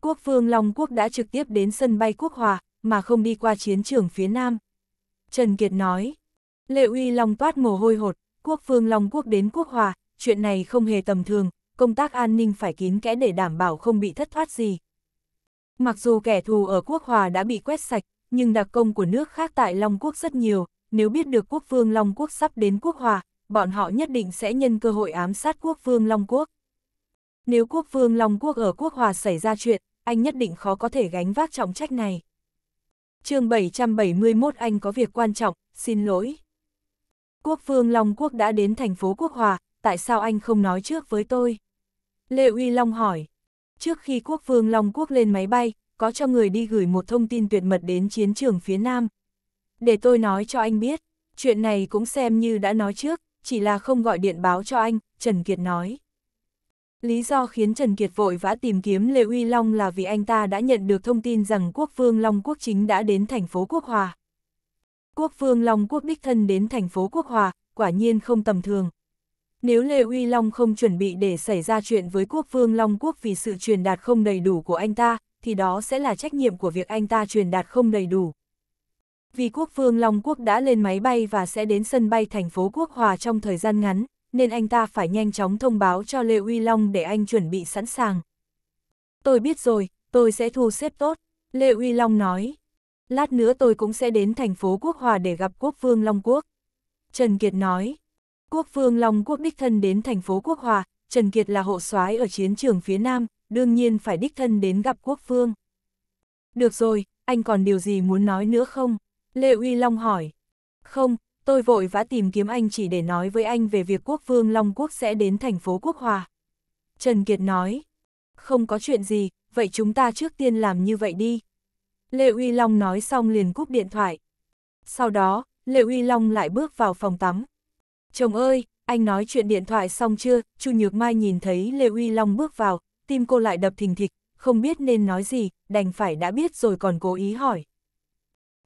quốc vương Long Quốc đã trực tiếp đến sân bay quốc hòa, mà không đi qua chiến trường phía Nam. Trần Kiệt nói, Lê Uy Long toát mồ hôi hột, quốc vương Long Quốc đến quốc hòa, chuyện này không hề tầm thường, công tác an ninh phải kín kẽ để đảm bảo không bị thất thoát gì. Mặc dù kẻ thù ở quốc hòa đã bị quét sạch, nhưng đặc công của nước khác tại Long Quốc rất nhiều, nếu biết được quốc vương Long Quốc sắp đến quốc hòa, bọn họ nhất định sẽ nhân cơ hội ám sát quốc vương Long Quốc. Nếu quốc vương Long Quốc ở quốc hòa xảy ra chuyện, anh nhất định khó có thể gánh vác trọng trách này. chương 771 anh có việc quan trọng, xin lỗi. Quốc vương Long Quốc đã đến thành phố Quốc Hòa, tại sao anh không nói trước với tôi? Lê Uy Long hỏi. Trước khi quốc vương Long Quốc lên máy bay, có cho người đi gửi một thông tin tuyệt mật đến chiến trường phía Nam. Để tôi nói cho anh biết, chuyện này cũng xem như đã nói trước, chỉ là không gọi điện báo cho anh, Trần Kiệt nói. Lý do khiến Trần Kiệt vội vã tìm kiếm Lê Uy Long là vì anh ta đã nhận được thông tin rằng quốc vương Long Quốc chính đã đến thành phố Quốc Hòa. Quốc vương Long Quốc đích thân đến thành phố Quốc Hòa, quả nhiên không tầm thường. Nếu Lê Uy Long không chuẩn bị để xảy ra chuyện với quốc vương Long Quốc vì sự truyền đạt không đầy đủ của anh ta, thì đó sẽ là trách nhiệm của việc anh ta truyền đạt không đầy đủ. Vì quốc vương Long Quốc đã lên máy bay và sẽ đến sân bay thành phố Quốc Hòa trong thời gian ngắn, nên anh ta phải nhanh chóng thông báo cho Lê Uy Long để anh chuẩn bị sẵn sàng. Tôi biết rồi, tôi sẽ thu xếp tốt, Lê Uy Long nói. Lát nữa tôi cũng sẽ đến thành phố Quốc Hòa để gặp quốc vương Long Quốc. Trần Kiệt nói. Quốc vương Long Quốc đích thân đến thành phố Quốc Hòa, Trần Kiệt là hộ soái ở chiến trường phía Nam, đương nhiên phải đích thân đến gặp quốc vương. Được rồi, anh còn điều gì muốn nói nữa không? Lê Uy Long hỏi. Không, tôi vội vã tìm kiếm anh chỉ để nói với anh về việc quốc vương Long Quốc sẽ đến thành phố Quốc Hòa. Trần Kiệt nói. Không có chuyện gì, vậy chúng ta trước tiên làm như vậy đi. Lê Uy Long nói xong liền cúp điện thoại. Sau đó, Lê Uy Long lại bước vào phòng tắm, Chồng ơi, anh nói chuyện điện thoại xong chưa, Chu Nhược Mai nhìn thấy Lê Uy Long bước vào, tim cô lại đập thình thịch, không biết nên nói gì, đành phải đã biết rồi còn cố ý hỏi.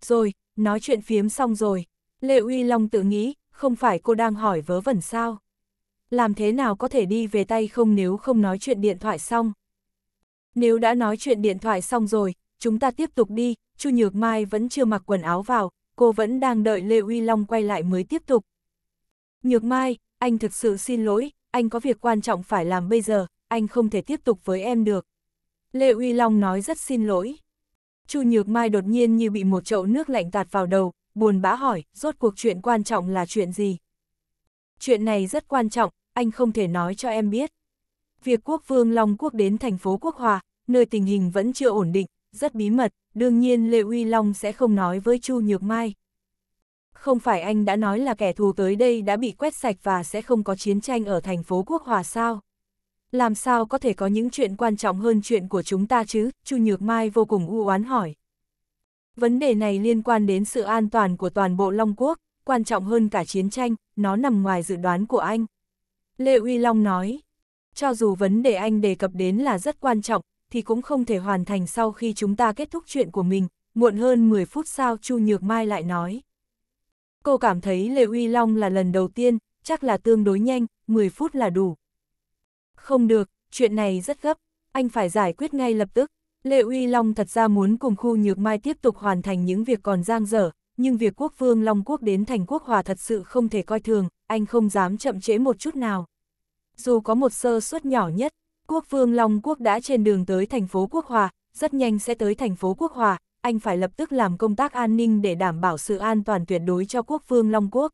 Rồi, nói chuyện phiếm xong rồi, Lê Uy Long tự nghĩ, không phải cô đang hỏi vớ vẩn sao. Làm thế nào có thể đi về tay không nếu không nói chuyện điện thoại xong. Nếu đã nói chuyện điện thoại xong rồi, chúng ta tiếp tục đi, Chu Nhược Mai vẫn chưa mặc quần áo vào, cô vẫn đang đợi Lê Uy Long quay lại mới tiếp tục. Nhược Mai, anh thực sự xin lỗi, anh có việc quan trọng phải làm bây giờ, anh không thể tiếp tục với em được. Lê Uy Long nói rất xin lỗi. Chu Nhược Mai đột nhiên như bị một chậu nước lạnh tạt vào đầu, buồn bã hỏi, rốt cuộc chuyện quan trọng là chuyện gì? Chuyện này rất quan trọng, anh không thể nói cho em biết. Việc quốc vương Long Quốc đến thành phố Quốc Hòa, nơi tình hình vẫn chưa ổn định, rất bí mật, đương nhiên Lê Uy Long sẽ không nói với Chu Nhược Mai không phải anh đã nói là kẻ thù tới đây đã bị quét sạch và sẽ không có chiến tranh ở thành phố Quốc Hòa sao? Làm sao có thể có những chuyện quan trọng hơn chuyện của chúng ta chứ? Chu Nhược Mai vô cùng u oán hỏi. Vấn đề này liên quan đến sự an toàn của toàn bộ Long Quốc, quan trọng hơn cả chiến tranh, nó nằm ngoài dự đoán của anh. Lê Uy Long nói, cho dù vấn đề anh đề cập đến là rất quan trọng, thì cũng không thể hoàn thành sau khi chúng ta kết thúc chuyện của mình, muộn hơn 10 phút sau Chu Nhược Mai lại nói. Cô cảm thấy lê Uy Long là lần đầu tiên, chắc là tương đối nhanh, 10 phút là đủ. Không được, chuyện này rất gấp, anh phải giải quyết ngay lập tức. lê Uy Long thật ra muốn cùng khu nhược mai tiếp tục hoàn thành những việc còn giang dở, nhưng việc quốc vương Long Quốc đến thành quốc hòa thật sự không thể coi thường, anh không dám chậm trễ một chút nào. Dù có một sơ suất nhỏ nhất, quốc vương Long Quốc đã trên đường tới thành phố Quốc Hòa, rất nhanh sẽ tới thành phố Quốc Hòa, anh phải lập tức làm công tác an ninh để đảm bảo sự an toàn tuyệt đối cho quốc vương Long Quốc.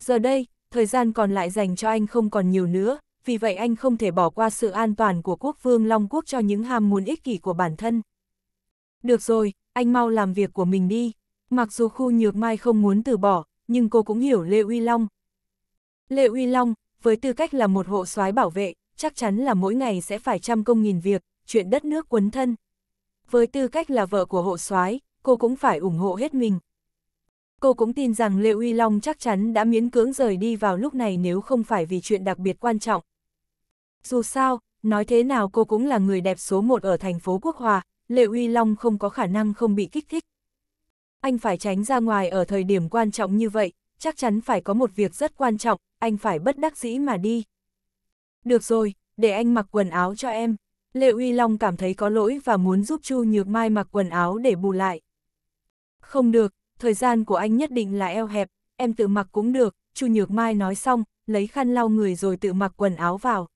Giờ đây, thời gian còn lại dành cho anh không còn nhiều nữa, vì vậy anh không thể bỏ qua sự an toàn của quốc vương Long Quốc cho những ham muốn ích kỷ của bản thân. Được rồi, anh mau làm việc của mình đi. Mặc dù khu nhược mai không muốn từ bỏ, nhưng cô cũng hiểu Lê Uy Long. Lê Uy Long, với tư cách là một hộ soái bảo vệ, chắc chắn là mỗi ngày sẽ phải trăm công nghìn việc, chuyện đất nước quấn thân với tư cách là vợ của hộ soái, cô cũng phải ủng hộ hết mình. Cô cũng tin rằng lê Uy Long chắc chắn đã miễn cưỡng rời đi vào lúc này nếu không phải vì chuyện đặc biệt quan trọng. Dù sao, nói thế nào cô cũng là người đẹp số một ở thành phố Quốc Hòa, lê Uy Long không có khả năng không bị kích thích. Anh phải tránh ra ngoài ở thời điểm quan trọng như vậy, chắc chắn phải có một việc rất quan trọng, anh phải bất đắc dĩ mà đi. Được rồi, để anh mặc quần áo cho em. Lệ Uy Long cảm thấy có lỗi và muốn giúp Chu Nhược Mai mặc quần áo để bù lại. Không được, thời gian của anh nhất định là eo hẹp, em tự mặc cũng được, Chu Nhược Mai nói xong, lấy khăn lau người rồi tự mặc quần áo vào.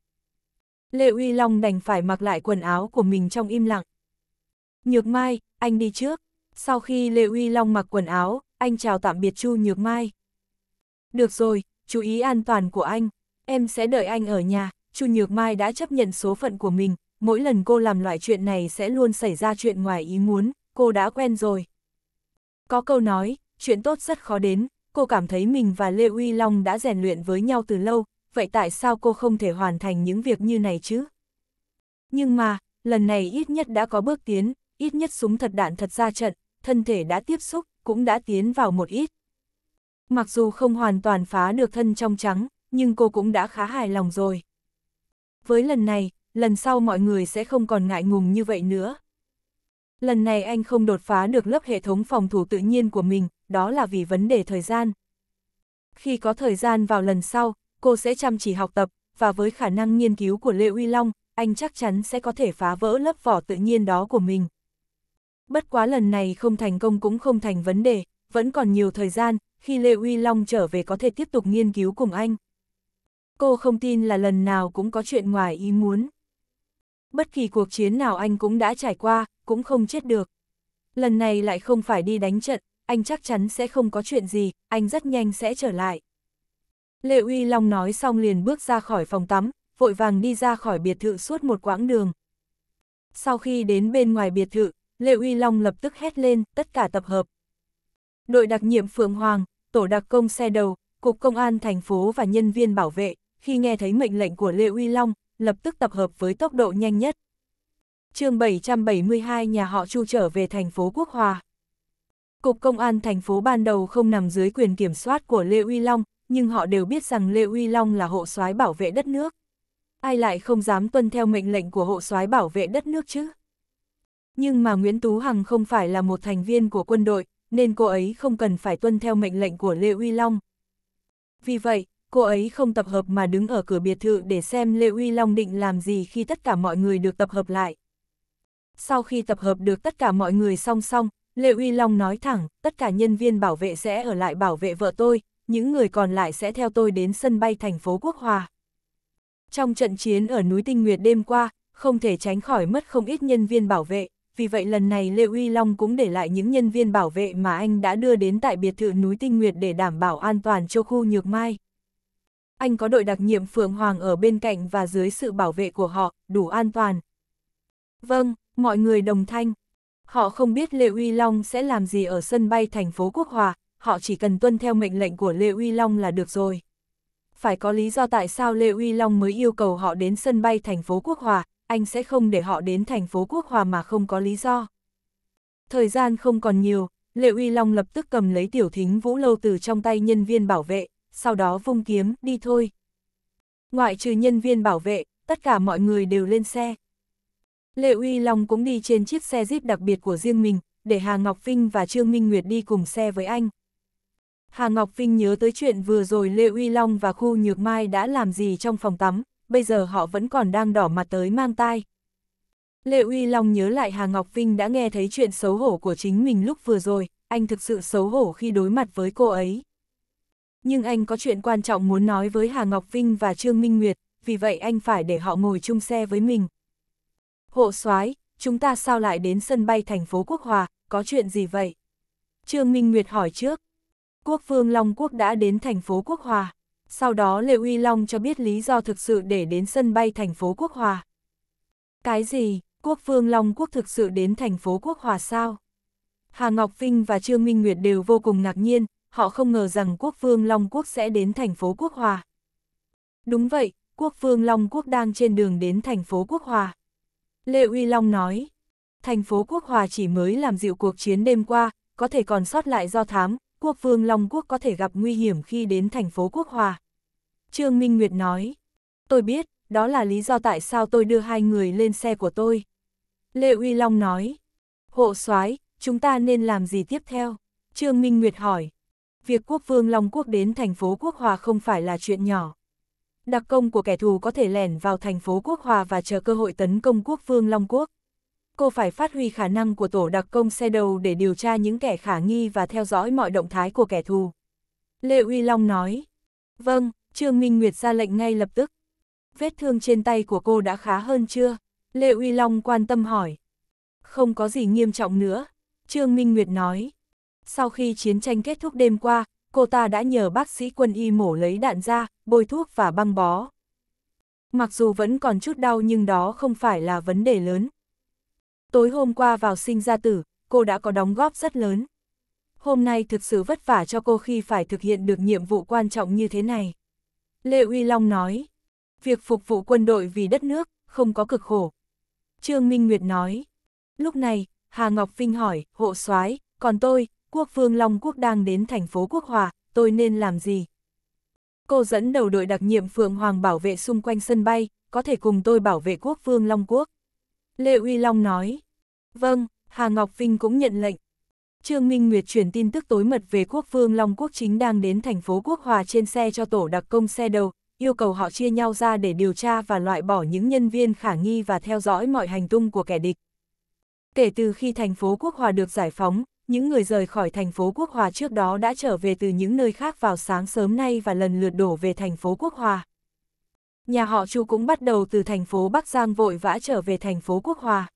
Lệ Uy Long đành phải mặc lại quần áo của mình trong im lặng. Nhược Mai, anh đi trước. Sau khi Lệ Uy Long mặc quần áo, anh chào tạm biệt Chu Nhược Mai. Được rồi, chú ý an toàn của anh. Em sẽ đợi anh ở nhà, Chu Nhược Mai đã chấp nhận số phận của mình, mỗi lần cô làm loại chuyện này sẽ luôn xảy ra chuyện ngoài ý muốn, cô đã quen rồi. Có câu nói, chuyện tốt rất khó đến, cô cảm thấy mình và Lê Uy Long đã rèn luyện với nhau từ lâu, vậy tại sao cô không thể hoàn thành những việc như này chứ? Nhưng mà, lần này ít nhất đã có bước tiến, ít nhất súng thật đạn thật ra trận, thân thể đã tiếp xúc, cũng đã tiến vào một ít. Mặc dù không hoàn toàn phá được thân trong trắng, nhưng cô cũng đã khá hài lòng rồi. Với lần này, lần sau mọi người sẽ không còn ngại ngùng như vậy nữa. Lần này anh không đột phá được lớp hệ thống phòng thủ tự nhiên của mình, đó là vì vấn đề thời gian. Khi có thời gian vào lần sau, cô sẽ chăm chỉ học tập, và với khả năng nghiên cứu của Lê Uy Long, anh chắc chắn sẽ có thể phá vỡ lớp vỏ tự nhiên đó của mình. Bất quá lần này không thành công cũng không thành vấn đề, vẫn còn nhiều thời gian, khi Lê Uy Long trở về có thể tiếp tục nghiên cứu cùng anh. Cô không tin là lần nào cũng có chuyện ngoài ý muốn bất kỳ cuộc chiến nào anh cũng đã trải qua, cũng không chết được. Lần này lại không phải đi đánh trận, anh chắc chắn sẽ không có chuyện gì, anh rất nhanh sẽ trở lại. Lệ Uy Long nói xong liền bước ra khỏi phòng tắm, vội vàng đi ra khỏi biệt thự suốt một quãng đường. Sau khi đến bên ngoài biệt thự, Lệ Uy Long lập tức hét lên, tất cả tập hợp. Đội đặc nhiệm Phượng Hoàng, tổ đặc công xe đầu, cục công an thành phố và nhân viên bảo vệ, khi nghe thấy mệnh lệnh của Lệ Uy Long, lập tức tập hợp với tốc độ nhanh nhất. chương 772 nhà họ Chu trở về thành phố Quốc Hòa. Cục Công an thành phố ban đầu không nằm dưới quyền kiểm soát của Lê Uy Long, nhưng họ đều biết rằng Lê Uy Long là hộ soái bảo vệ đất nước. Ai lại không dám tuân theo mệnh lệnh của hộ soái bảo vệ đất nước chứ? Nhưng mà Nguyễn Tú Hằng không phải là một thành viên của quân đội, nên cô ấy không cần phải tuân theo mệnh lệnh của Lê Uy Long. Vì vậy, cô ấy không tập hợp mà đứng ở cửa biệt thự để xem Lê Uy Long định làm gì khi tất cả mọi người được tập hợp lại. Sau khi tập hợp được tất cả mọi người song song, Lê Uy Long nói thẳng, tất cả nhân viên bảo vệ sẽ ở lại bảo vệ vợ tôi, những người còn lại sẽ theo tôi đến sân bay thành phố Quốc Hòa. Trong trận chiến ở núi Tinh Nguyệt đêm qua, không thể tránh khỏi mất không ít nhân viên bảo vệ, vì vậy lần này Lê Uy Long cũng để lại những nhân viên bảo vệ mà anh đã đưa đến tại biệt thự núi Tinh Nguyệt để đảm bảo an toàn cho khu Nhược Mai. Anh có đội đặc nhiệm Phượng Hoàng ở bên cạnh và dưới sự bảo vệ của họ, đủ an toàn. Vâng, mọi người đồng thanh. Họ không biết Lê Uy Long sẽ làm gì ở sân bay thành phố Quốc Hòa, họ chỉ cần tuân theo mệnh lệnh của Lê Uy Long là được rồi. Phải có lý do tại sao Lê Uy Long mới yêu cầu họ đến sân bay thành phố Quốc Hòa, anh sẽ không để họ đến thành phố Quốc Hòa mà không có lý do. Thời gian không còn nhiều, Lệ Uy Long lập tức cầm lấy tiểu thính Vũ Lâu từ trong tay nhân viên bảo vệ, sau đó vung kiếm, đi thôi. Ngoại trừ nhân viên bảo vệ, tất cả mọi người đều lên xe. Lệ Uy Long cũng đi trên chiếc xe Jeep đặc biệt của riêng mình, để Hà Ngọc Vinh và Trương Minh Nguyệt đi cùng xe với anh. Hà Ngọc Vinh nhớ tới chuyện vừa rồi Lệ Uy Long và Khu Nhược Mai đã làm gì trong phòng tắm, bây giờ họ vẫn còn đang đỏ mặt tới mang tai. Lệ Uy Long nhớ lại Hà Ngọc Vinh đã nghe thấy chuyện xấu hổ của chính mình lúc vừa rồi, anh thực sự xấu hổ khi đối mặt với cô ấy nhưng anh có chuyện quan trọng muốn nói với Hà Ngọc Vinh và Trương Minh Nguyệt, vì vậy anh phải để họ ngồi chung xe với mình. Hộ soái chúng ta sao lại đến sân bay thành phố Quốc Hòa, có chuyện gì vậy? Trương Minh Nguyệt hỏi trước. Quốc vương Long Quốc đã đến thành phố Quốc Hòa. Sau đó Lê Uy Long cho biết lý do thực sự để đến sân bay thành phố Quốc Hòa. Cái gì, quốc vương Long Quốc thực sự đến thành phố Quốc Hòa sao? Hà Ngọc Vinh và Trương Minh Nguyệt đều vô cùng ngạc nhiên, họ không ngờ rằng quốc vương Long Quốc sẽ đến thành phố Quốc Hòa. Đúng vậy, quốc vương Long Quốc đang trên đường đến thành phố Quốc Hòa. Lê Uy Long nói, thành phố Quốc Hòa chỉ mới làm dịu cuộc chiến đêm qua, có thể còn sót lại do thám, quốc vương Long Quốc có thể gặp nguy hiểm khi đến thành phố Quốc Hòa. Trương Minh Nguyệt nói, tôi biết, đó là lý do tại sao tôi đưa hai người lên xe của tôi. Lê Uy Long nói, hộ soái chúng ta nên làm gì tiếp theo? Trương Minh Nguyệt hỏi, việc quốc vương Long Quốc đến thành phố Quốc Hòa không phải là chuyện nhỏ. Đặc công của kẻ thù có thể lẻn vào thành phố Quốc Hòa và chờ cơ hội tấn công quốc vương Long Quốc. Cô phải phát huy khả năng của tổ đặc công xe đầu để điều tra những kẻ khả nghi và theo dõi mọi động thái của kẻ thù. Lê Uy Long nói. Vâng, Trương Minh Nguyệt ra lệnh ngay lập tức. Vết thương trên tay của cô đã khá hơn chưa? Lê Uy Long quan tâm hỏi. Không có gì nghiêm trọng nữa. Trương Minh Nguyệt nói. Sau khi chiến tranh kết thúc đêm qua, cô ta đã nhờ bác sĩ quân y mổ lấy đạn ra, bôi thuốc và băng bó. Mặc dù vẫn còn chút đau nhưng đó không phải là vấn đề lớn. Tối hôm qua vào sinh ra tử, cô đã có đóng góp rất lớn. Hôm nay thực sự vất vả cho cô khi phải thực hiện được nhiệm vụ quan trọng như thế này. Lê Uy Long nói, việc phục vụ quân đội vì đất nước không có cực khổ. Trương Minh Nguyệt nói, lúc này, Hà Ngọc Vinh hỏi, hộ soái còn tôi, quốc vương Long Quốc đang đến thành phố Quốc Hòa, tôi nên làm gì? Cô dẫn đầu đội đặc nhiệm Phượng Hoàng bảo vệ xung quanh sân bay, có thể cùng tôi bảo vệ quốc vương Long Quốc. Lê Uy Long nói. Vâng, Hà Ngọc Vinh cũng nhận lệnh. Trương Minh Nguyệt chuyển tin tức tối mật về quốc vương Long Quốc chính đang đến thành phố Quốc Hòa trên xe cho tổ đặc công xe đầu, yêu cầu họ chia nhau ra để điều tra và loại bỏ những nhân viên khả nghi và theo dõi mọi hành tung của kẻ địch. Kể từ khi thành phố Quốc Hòa được giải phóng, những người rời khỏi thành phố Quốc Hòa trước đó đã trở về từ những nơi khác vào sáng sớm nay và lần lượt đổ về thành phố Quốc Hòa. Nhà họ Chu cũng bắt đầu từ thành phố Bắc Giang vội vã trở về thành phố Quốc Hòa.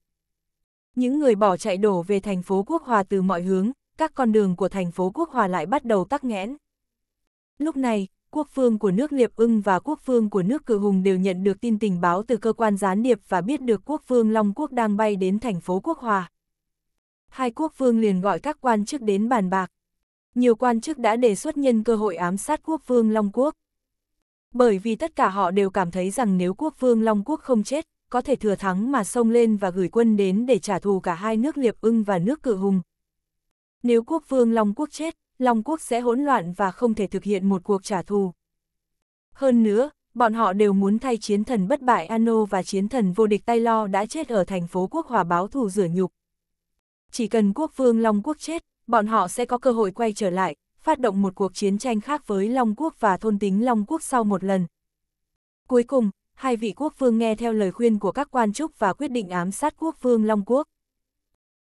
Những người bỏ chạy đổ về thành phố Quốc Hòa từ mọi hướng, các con đường của thành phố Quốc Hòa lại bắt đầu tắc nghẽn. Lúc này, quốc phương của nước Liệp ưng và quốc phương của nước Cự Hùng đều nhận được tin tình báo từ cơ quan gián điệp và biết được quốc phương Long Quốc đang bay đến thành phố Quốc Hòa hai quốc vương liền gọi các quan chức đến bàn bạc. Nhiều quan chức đã đề xuất nhân cơ hội ám sát quốc vương Long Quốc. Bởi vì tất cả họ đều cảm thấy rằng nếu quốc vương Long Quốc không chết, có thể thừa thắng mà xông lên và gửi quân đến để trả thù cả hai nước Liệp ưng và nước Cự Hùng. Nếu quốc vương Long Quốc chết, Long Quốc sẽ hỗn loạn và không thể thực hiện một cuộc trả thù. Hơn nữa, bọn họ đều muốn thay chiến thần bất bại Ano và chiến thần vô địch Tay Lo đã chết ở thành phố Quốc Hòa báo thù rửa nhục chỉ cần quốc vương Long Quốc chết, bọn họ sẽ có cơ hội quay trở lại, phát động một cuộc chiến tranh khác với Long Quốc và thôn tính Long Quốc sau một lần. Cuối cùng, hai vị quốc vương nghe theo lời khuyên của các quan chức và quyết định ám sát quốc vương Long Quốc.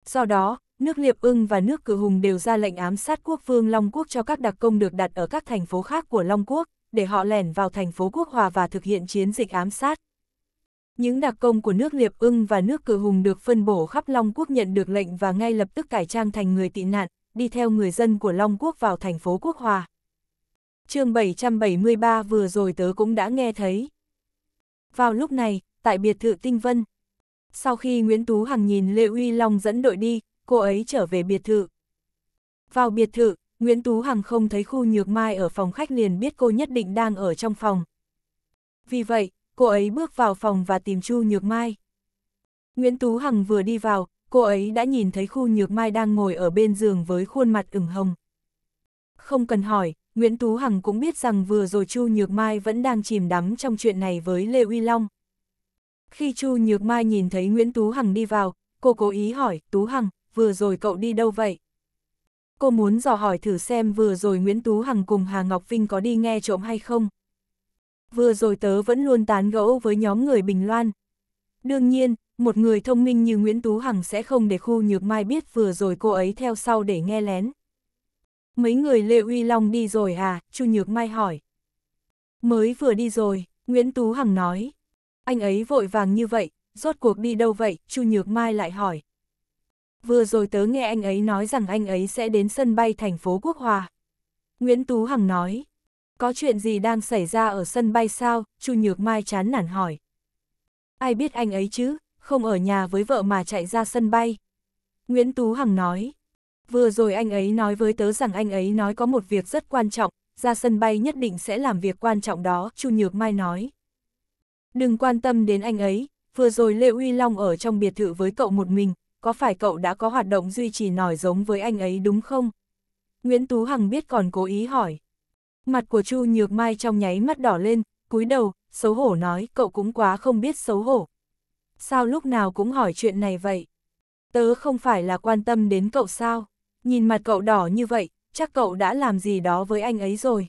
Do đó, nước Liệp Ưng và nước Cử Hùng đều ra lệnh ám sát quốc vương Long Quốc cho các đặc công được đặt ở các thành phố khác của Long Quốc, để họ lẻn vào thành phố Quốc Hòa và thực hiện chiến dịch ám sát. Những đặc công của nước Liệp ưng và nước Cử Hùng được phân bổ khắp Long Quốc nhận được lệnh và ngay lập tức cải trang thành người tị nạn, đi theo người dân của Long Quốc vào thành phố Quốc Hòa. chương 773 vừa rồi tớ cũng đã nghe thấy. Vào lúc này, tại biệt thự Tinh Vân, sau khi Nguyễn Tú Hằng nhìn Lê Uy Long dẫn đội đi, cô ấy trở về biệt thự. Vào biệt thự, Nguyễn Tú Hằng không thấy khu nhược mai ở phòng khách liền biết cô nhất định đang ở trong phòng. Vì vậy, cô ấy bước vào phòng và tìm Chu Nhược Mai. Nguyễn Tú Hằng vừa đi vào, cô ấy đã nhìn thấy khu Nhược Mai đang ngồi ở bên giường với khuôn mặt ửng hồng. Không cần hỏi, Nguyễn Tú Hằng cũng biết rằng vừa rồi Chu Nhược Mai vẫn đang chìm đắm trong chuyện này với Lê Uy Long. Khi Chu Nhược Mai nhìn thấy Nguyễn Tú Hằng đi vào, cô cố ý hỏi, Tú Hằng, vừa rồi cậu đi đâu vậy? Cô muốn dò hỏi thử xem vừa rồi Nguyễn Tú Hằng cùng Hà Ngọc Vinh có đi nghe trộm hay không? Vừa rồi tớ vẫn luôn tán gẫu với nhóm người Bình Loan. Đương nhiên, một người thông minh như Nguyễn Tú Hằng sẽ không để khu nhược mai biết vừa rồi cô ấy theo sau để nghe lén. Mấy người Lê Uy Long đi rồi à, Chu Nhược Mai hỏi. Mới vừa đi rồi, Nguyễn Tú Hằng nói. Anh ấy vội vàng như vậy, rốt cuộc đi đâu vậy, Chu Nhược Mai lại hỏi. Vừa rồi tớ nghe anh ấy nói rằng anh ấy sẽ đến sân bay thành phố Quốc Hòa. Nguyễn Tú Hằng nói, có chuyện gì đang xảy ra ở sân bay sao? Chu Nhược Mai chán nản hỏi. Ai biết anh ấy chứ, không ở nhà với vợ mà chạy ra sân bay. Nguyễn Tú Hằng nói. Vừa rồi anh ấy nói với tớ rằng anh ấy nói có một việc rất quan trọng, ra sân bay nhất định sẽ làm việc quan trọng đó, Chu Nhược Mai nói. Đừng quan tâm đến anh ấy, vừa rồi Lê Uy Long ở trong biệt thự với cậu một mình, có phải cậu đã có hoạt động duy trì nòi giống với anh ấy đúng không? Nguyễn Tú Hằng biết còn cố ý hỏi. Mặt của Chu Nhược Mai trong nháy mắt đỏ lên, cúi đầu, xấu hổ nói cậu cũng quá không biết xấu hổ. Sao lúc nào cũng hỏi chuyện này vậy? Tớ không phải là quan tâm đến cậu sao? Nhìn mặt cậu đỏ như vậy, chắc cậu đã làm gì đó với anh ấy rồi.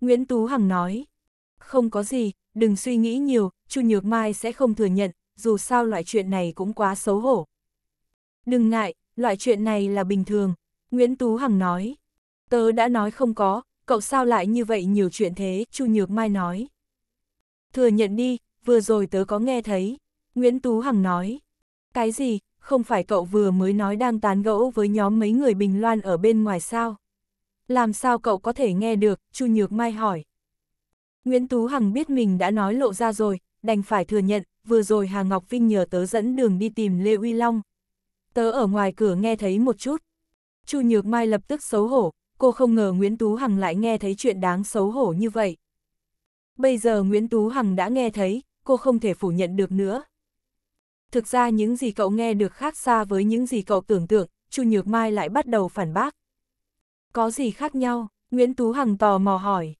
Nguyễn Tú Hằng nói, không có gì, đừng suy nghĩ nhiều, Chu Nhược Mai sẽ không thừa nhận, dù sao loại chuyện này cũng quá xấu hổ. Đừng ngại, loại chuyện này là bình thường, Nguyễn Tú Hằng nói. Tớ đã nói không có, cậu sao lại như vậy nhiều chuyện thế, Chu Nhược Mai nói. Thừa nhận đi, vừa rồi tớ có nghe thấy, Nguyễn Tú Hằng nói. Cái gì, không phải cậu vừa mới nói đang tán gẫu với nhóm mấy người Bình Loan ở bên ngoài sao? Làm sao cậu có thể nghe được, Chu Nhược Mai hỏi. Nguyễn Tú Hằng biết mình đã nói lộ ra rồi, đành phải thừa nhận, vừa rồi Hà Ngọc Vinh nhờ tớ dẫn đường đi tìm Lê Uy Long. Tớ ở ngoài cửa nghe thấy một chút. Chu Nhược Mai lập tức xấu hổ, cô không ngờ Nguyễn Tú Hằng lại nghe thấy chuyện đáng xấu hổ như vậy. Bây giờ Nguyễn Tú Hằng đã nghe thấy, cô không thể phủ nhận được nữa. Thực ra những gì cậu nghe được khác xa với những gì cậu tưởng tượng, Chu Nhược Mai lại bắt đầu phản bác. Có gì khác nhau? Nguyễn Tú Hằng tò mò hỏi.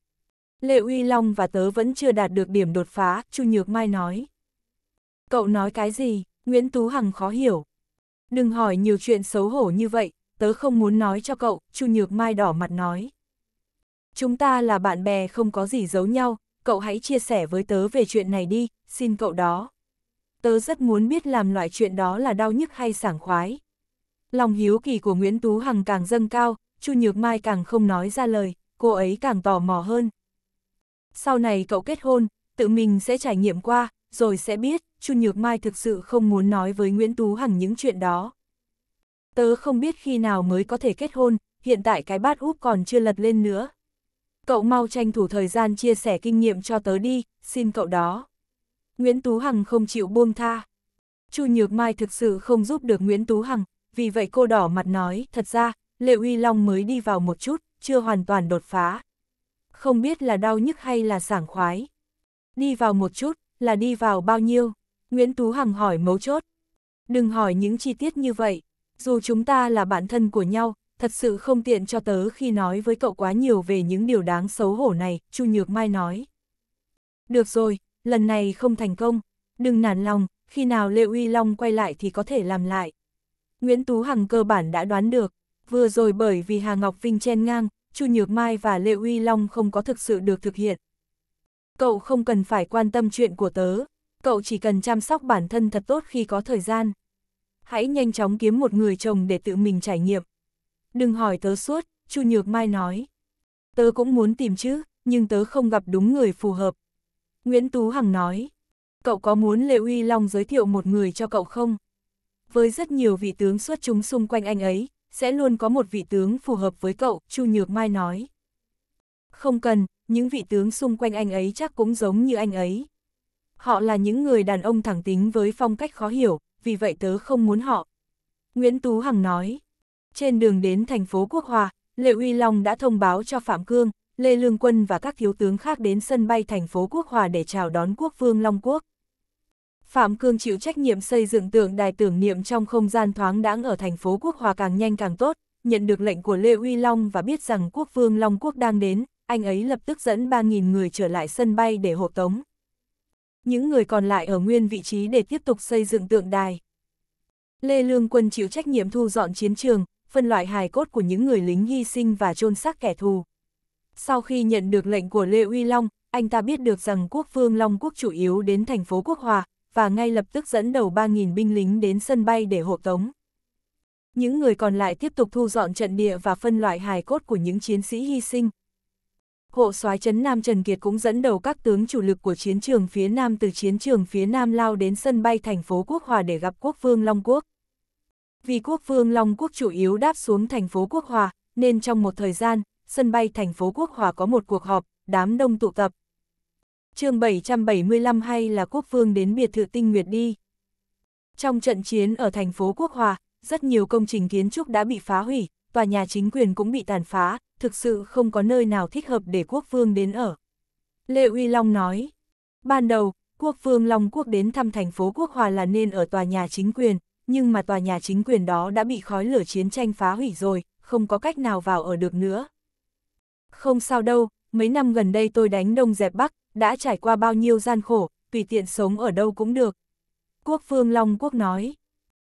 Lệ Uy Long và tớ vẫn chưa đạt được điểm đột phá, Chu Nhược Mai nói. Cậu nói cái gì? Nguyễn Tú Hằng khó hiểu. Đừng hỏi nhiều chuyện xấu hổ như vậy, tớ không muốn nói cho cậu, Chu Nhược Mai đỏ mặt nói. Chúng ta là bạn bè không có gì giấu nhau, cậu hãy chia sẻ với tớ về chuyện này đi, xin cậu đó. Tớ rất muốn biết làm loại chuyện đó là đau nhức hay sảng khoái. Lòng hiếu kỳ của Nguyễn Tú Hằng càng dâng cao, Chu Nhược Mai càng không nói ra lời, cô ấy càng tò mò hơn. Sau này cậu kết hôn, tự mình sẽ trải nghiệm qua, rồi sẽ biết, Chu Nhược Mai thực sự không muốn nói với Nguyễn Tú Hằng những chuyện đó tớ không biết khi nào mới có thể kết hôn, hiện tại cái bát úp còn chưa lật lên nữa. Cậu mau tranh thủ thời gian chia sẻ kinh nghiệm cho tớ đi, xin cậu đó. Nguyễn Tú Hằng không chịu buông tha. Chu Nhược Mai thực sự không giúp được Nguyễn Tú Hằng, vì vậy cô đỏ mặt nói, thật ra, Lệ Uy Long mới đi vào một chút, chưa hoàn toàn đột phá. Không biết là đau nhức hay là sảng khoái. Đi vào một chút, là đi vào bao nhiêu? Nguyễn Tú Hằng hỏi mấu chốt. Đừng hỏi những chi tiết như vậy dù chúng ta là bạn thân của nhau, thật sự không tiện cho tớ khi nói với cậu quá nhiều về những điều đáng xấu hổ này, Chu Nhược Mai nói. Được rồi, lần này không thành công, đừng nản lòng, khi nào Lê Uy Long quay lại thì có thể làm lại. Nguyễn Tú Hằng cơ bản đã đoán được, vừa rồi bởi vì Hà Ngọc Vinh chen ngang, Chu Nhược Mai và Lê Uy Long không có thực sự được thực hiện. Cậu không cần phải quan tâm chuyện của tớ, cậu chỉ cần chăm sóc bản thân thật tốt khi có thời gian hãy nhanh chóng kiếm một người chồng để tự mình trải nghiệm. Đừng hỏi tớ suốt, Chu Nhược Mai nói. Tớ cũng muốn tìm chứ, nhưng tớ không gặp đúng người phù hợp. Nguyễn Tú Hằng nói, cậu có muốn Lê Uy Long giới thiệu một người cho cậu không? Với rất nhiều vị tướng xuất chúng xung quanh anh ấy, sẽ luôn có một vị tướng phù hợp với cậu, Chu Nhược Mai nói. Không cần, những vị tướng xung quanh anh ấy chắc cũng giống như anh ấy. Họ là những người đàn ông thẳng tính với phong cách khó hiểu, vì vậy tớ không muốn họ. Nguyễn Tú Hằng nói, trên đường đến thành phố Quốc Hòa, Lệ Uy Long đã thông báo cho Phạm Cương, Lê Lương Quân và các thiếu tướng khác đến sân bay thành phố Quốc Hòa để chào đón quốc vương Long Quốc. Phạm Cương chịu trách nhiệm xây dựng tượng đài tưởng niệm trong không gian thoáng đãng ở thành phố Quốc Hòa càng nhanh càng tốt, nhận được lệnh của Lê Uy Long và biết rằng quốc vương Long Quốc đang đến, anh ấy lập tức dẫn 3.000 người trở lại sân bay để hộ tống, những người còn lại ở nguyên vị trí để tiếp tục xây dựng tượng đài. Lê Lương Quân chịu trách nhiệm thu dọn chiến trường, phân loại hài cốt của những người lính hy sinh và chôn xác kẻ thù. Sau khi nhận được lệnh của Lê Uy Long, anh ta biết được rằng quốc vương Long Quốc chủ yếu đến thành phố Quốc Hòa, và ngay lập tức dẫn đầu 3.000 binh lính đến sân bay để hộ tống. Những người còn lại tiếp tục thu dọn trận địa và phân loại hài cốt của những chiến sĩ hy sinh. Hộ soái trấn Nam Trần Kiệt cũng dẫn đầu các tướng chủ lực của chiến trường phía Nam từ chiến trường phía Nam lao đến sân bay thành phố Quốc Hòa để gặp quốc vương Long Quốc. Vì quốc vương Long Quốc chủ yếu đáp xuống thành phố Quốc Hòa, nên trong một thời gian, sân bay thành phố Quốc Hòa có một cuộc họp, đám đông tụ tập. chương 775 hay là quốc vương đến biệt thự tinh nguyệt đi. Trong trận chiến ở thành phố Quốc Hòa, rất nhiều công trình kiến trúc đã bị phá hủy, tòa nhà chính quyền cũng bị tàn phá, thực sự không có nơi nào thích hợp để quốc vương đến ở. Lê Uy Long nói, ban đầu, quốc vương Long Quốc đến thăm thành phố Quốc Hòa là nên ở tòa nhà chính quyền, nhưng mà tòa nhà chính quyền đó đã bị khói lửa chiến tranh phá hủy rồi, không có cách nào vào ở được nữa. Không sao đâu, mấy năm gần đây tôi đánh đông dẹp bắc, đã trải qua bao nhiêu gian khổ, tùy tiện sống ở đâu cũng được. Quốc vương Long Quốc nói,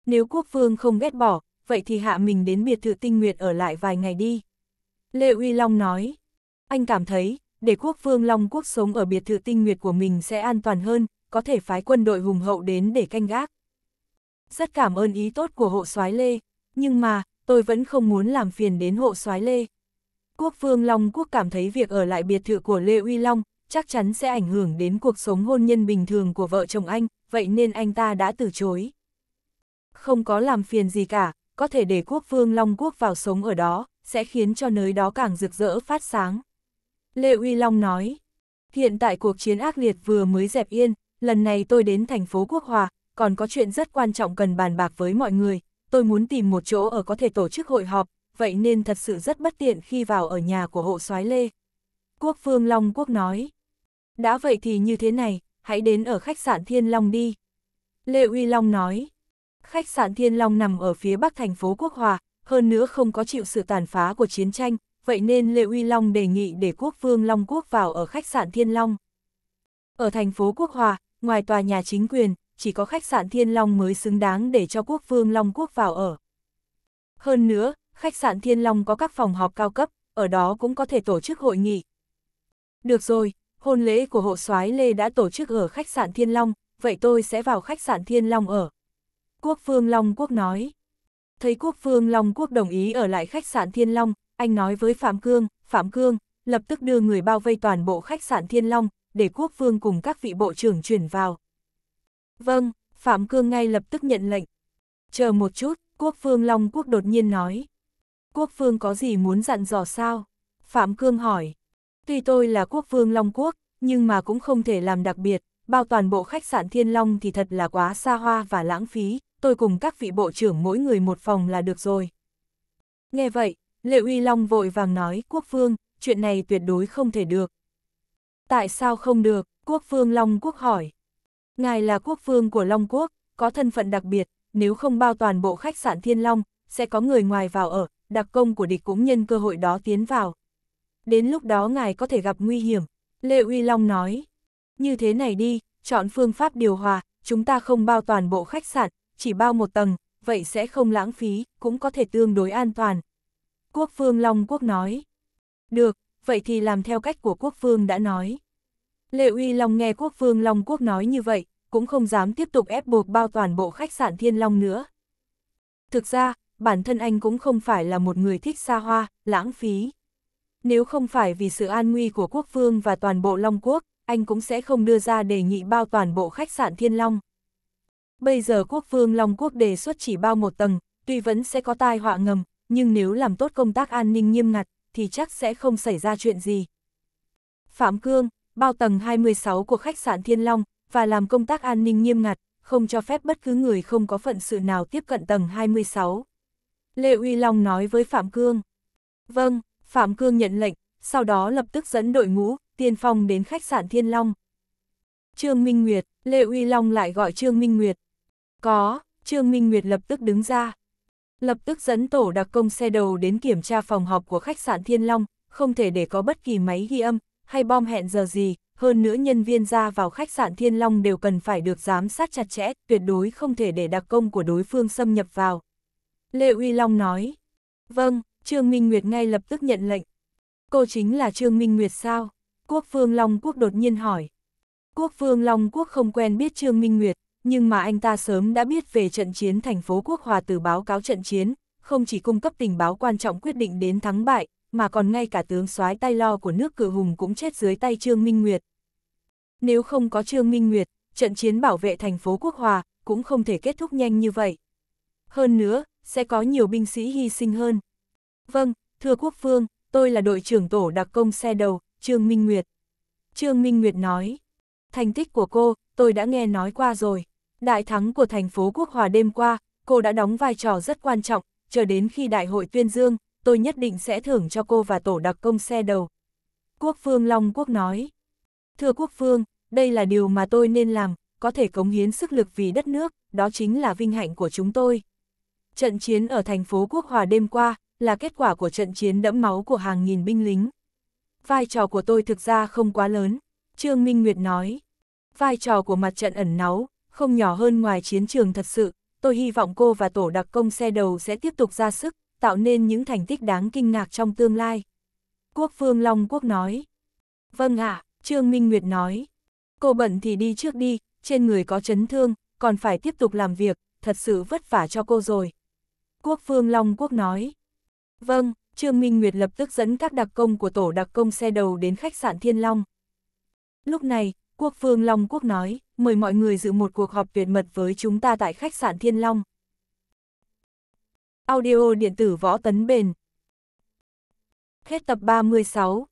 nếu quốc vương không ghét bỏ, vậy thì hạ mình đến biệt thự tinh nguyệt ở lại vài ngày đi. Lê Uy Long nói, anh cảm thấy, để quốc vương Long Quốc sống ở biệt thự tinh nguyệt của mình sẽ an toàn hơn, có thể phái quân đội hùng hậu đến để canh gác. Rất cảm ơn ý tốt của hộ soái Lê, nhưng mà, tôi vẫn không muốn làm phiền đến hộ soái Lê. Quốc vương Long Quốc cảm thấy việc ở lại biệt thự của Lê Uy Long chắc chắn sẽ ảnh hưởng đến cuộc sống hôn nhân bình thường của vợ chồng anh, vậy nên anh ta đã từ chối. Không có làm phiền gì cả, có thể để quốc vương Long Quốc vào sống ở đó, sẽ khiến cho nơi đó càng rực rỡ phát sáng. Lê Uy Long nói, hiện tại cuộc chiến ác liệt vừa mới dẹp yên, lần này tôi đến thành phố Quốc Hòa, còn có chuyện rất quan trọng cần bàn bạc với mọi người, tôi muốn tìm một chỗ ở có thể tổ chức hội họp, vậy nên thật sự rất bất tiện khi vào ở nhà của hộ soái Lê. Quốc Phương Long Quốc nói, đã vậy thì như thế này, hãy đến ở khách sạn Thiên Long đi. Lê Uy Long nói, khách sạn Thiên Long nằm ở phía bắc thành phố Quốc Hòa, hơn nữa không có chịu sự tàn phá của chiến tranh, vậy nên lê Uy Long đề nghị để quốc vương Long Quốc vào ở khách sạn Thiên Long. Ở thành phố Quốc Hòa, ngoài tòa nhà chính quyền, chỉ có khách sạn Thiên Long mới xứng đáng để cho quốc vương Long Quốc vào ở. Hơn nữa, khách sạn Thiên Long có các phòng họp cao cấp, ở đó cũng có thể tổ chức hội nghị. Được rồi, hôn lễ của hộ soái Lê đã tổ chức ở khách sạn Thiên Long, vậy tôi sẽ vào khách sạn Thiên Long ở. Quốc vương Long Quốc nói. Thấy quốc vương Long Quốc đồng ý ở lại khách sạn Thiên Long, anh nói với Phạm Cương, Phạm Cương, lập tức đưa người bao vây toàn bộ khách sạn Thiên Long, để quốc vương cùng các vị bộ trưởng chuyển vào. Vâng, Phạm Cương ngay lập tức nhận lệnh. Chờ một chút, quốc vương Long Quốc đột nhiên nói. Quốc vương có gì muốn dặn dò sao? Phạm Cương hỏi. Tuy tôi là quốc vương Long Quốc, nhưng mà cũng không thể làm đặc biệt, bao toàn bộ khách sạn Thiên Long thì thật là quá xa hoa và lãng phí, tôi cùng các vị bộ trưởng mỗi người một phòng là được rồi. Nghe vậy, Lệ Uy Long vội vàng nói, quốc phương, chuyện này tuyệt đối không thể được. Tại sao không được, quốc phương Long Quốc hỏi. Ngài là quốc phương của Long Quốc, có thân phận đặc biệt, nếu không bao toàn bộ khách sạn Thiên Long, sẽ có người ngoài vào ở, đặc công của địch cũng nhân cơ hội đó tiến vào. Đến lúc đó ngài có thể gặp nguy hiểm, Lê Uy Long nói. Như thế này đi, chọn phương pháp điều hòa, chúng ta không bao toàn bộ khách sạn, chỉ bao một tầng, vậy sẽ không lãng phí, cũng có thể tương đối an toàn. Quốc phương Long Quốc nói. Được, vậy thì làm theo cách của Quốc phương đã nói. Lệ Uy Long nghe Quốc phương Long Quốc nói như vậy, cũng không dám tiếp tục ép buộc bao toàn bộ khách sạn Thiên Long nữa. Thực ra, bản thân anh cũng không phải là một người thích xa hoa, lãng phí. Nếu không phải vì sự an nguy của quốc phương và toàn bộ Long Quốc, anh cũng sẽ không đưa ra đề nghị bao toàn bộ khách sạn Thiên Long, Bây giờ quốc vương Long Quốc đề xuất chỉ bao một tầng, tuy vẫn sẽ có tai họa ngầm, nhưng nếu làm tốt công tác an ninh nghiêm ngặt, thì chắc sẽ không xảy ra chuyện gì. Phạm Cương, bao tầng 26 của khách sạn Thiên Long, và làm công tác an ninh nghiêm ngặt, không cho phép bất cứ người không có phận sự nào tiếp cận tầng 26. Lê Uy Long nói với Phạm Cương. Vâng, Phạm Cương nhận lệnh, sau đó lập tức dẫn đội ngũ, tiên phong đến khách sạn Thiên Long. Trương Minh Nguyệt, Lê Uy Long lại gọi Trương Minh Nguyệt, có, Trương Minh Nguyệt lập tức đứng ra. Lập tức dẫn tổ đặc công xe đầu đến kiểm tra phòng họp của khách sạn Thiên Long, không thể để có bất kỳ máy ghi âm, hay bom hẹn giờ gì, hơn nữa nhân viên ra vào khách sạn Thiên Long đều cần phải được giám sát chặt chẽ, tuyệt đối không thể để đặc công của đối phương xâm nhập vào. Lê Uy Long nói, vâng, Trương Minh Nguyệt ngay lập tức nhận lệnh. Cô chính là Trương Minh Nguyệt sao? Quốc Phương Long Quốc đột nhiên hỏi. Quốc Phương Long Quốc không quen biết Trương Minh Nguyệt, nhưng mà anh ta sớm đã biết về trận chiến thành phố Quốc Hòa từ báo cáo trận chiến, không chỉ cung cấp tình báo quan trọng quyết định đến thắng bại, mà còn ngay cả tướng soái tay lo của nước cử hùng cũng chết dưới tay Trương Minh Nguyệt. Nếu không có Trương Minh Nguyệt, trận chiến bảo vệ thành phố Quốc Hòa cũng không thể kết thúc nhanh như vậy. Hơn nữa, sẽ có nhiều binh sĩ hy sinh hơn. Vâng, thưa quốc phương, tôi là đội trưởng tổ đặc công xe đầu, Trương Minh Nguyệt. Trương Minh Nguyệt nói, thành tích của cô, tôi đã nghe nói qua rồi. Đại thắng của thành phố Quốc Hòa đêm qua, cô đã đóng vai trò rất quan trọng, chờ đến khi đại hội tuyên dương, tôi nhất định sẽ thưởng cho cô và tổ đặc công xe đầu. Quốc Phương Long Quốc nói, Thưa Quốc Phương, đây là điều mà tôi nên làm, có thể cống hiến sức lực vì đất nước, đó chính là vinh hạnh của chúng tôi. Trận chiến ở thành phố Quốc Hòa đêm qua là kết quả của trận chiến đẫm máu của hàng nghìn binh lính. Vai trò của tôi thực ra không quá lớn, Trương Minh Nguyệt nói. Vai trò của mặt trận ẩn náu không nhỏ hơn ngoài chiến trường thật sự, tôi hy vọng cô và tổ đặc công xe đầu sẽ tiếp tục ra sức, tạo nên những thành tích đáng kinh ngạc trong tương lai. Quốc phương Long Quốc nói. Vâng ạ, à, Trương Minh Nguyệt nói. Cô bận thì đi trước đi, trên người có chấn thương, còn phải tiếp tục làm việc, thật sự vất vả cho cô rồi. Quốc phương Long Quốc nói. Vâng, Trương Minh Nguyệt lập tức dẫn các đặc công của tổ đặc công xe đầu đến khách sạn Thiên Long. Lúc này, Quốc phương Long Quốc nói, mời mọi người dự một cuộc họp tuyệt mật với chúng ta tại khách sạn Thiên Long. Audio điện tử võ tấn bền. Hết tập 36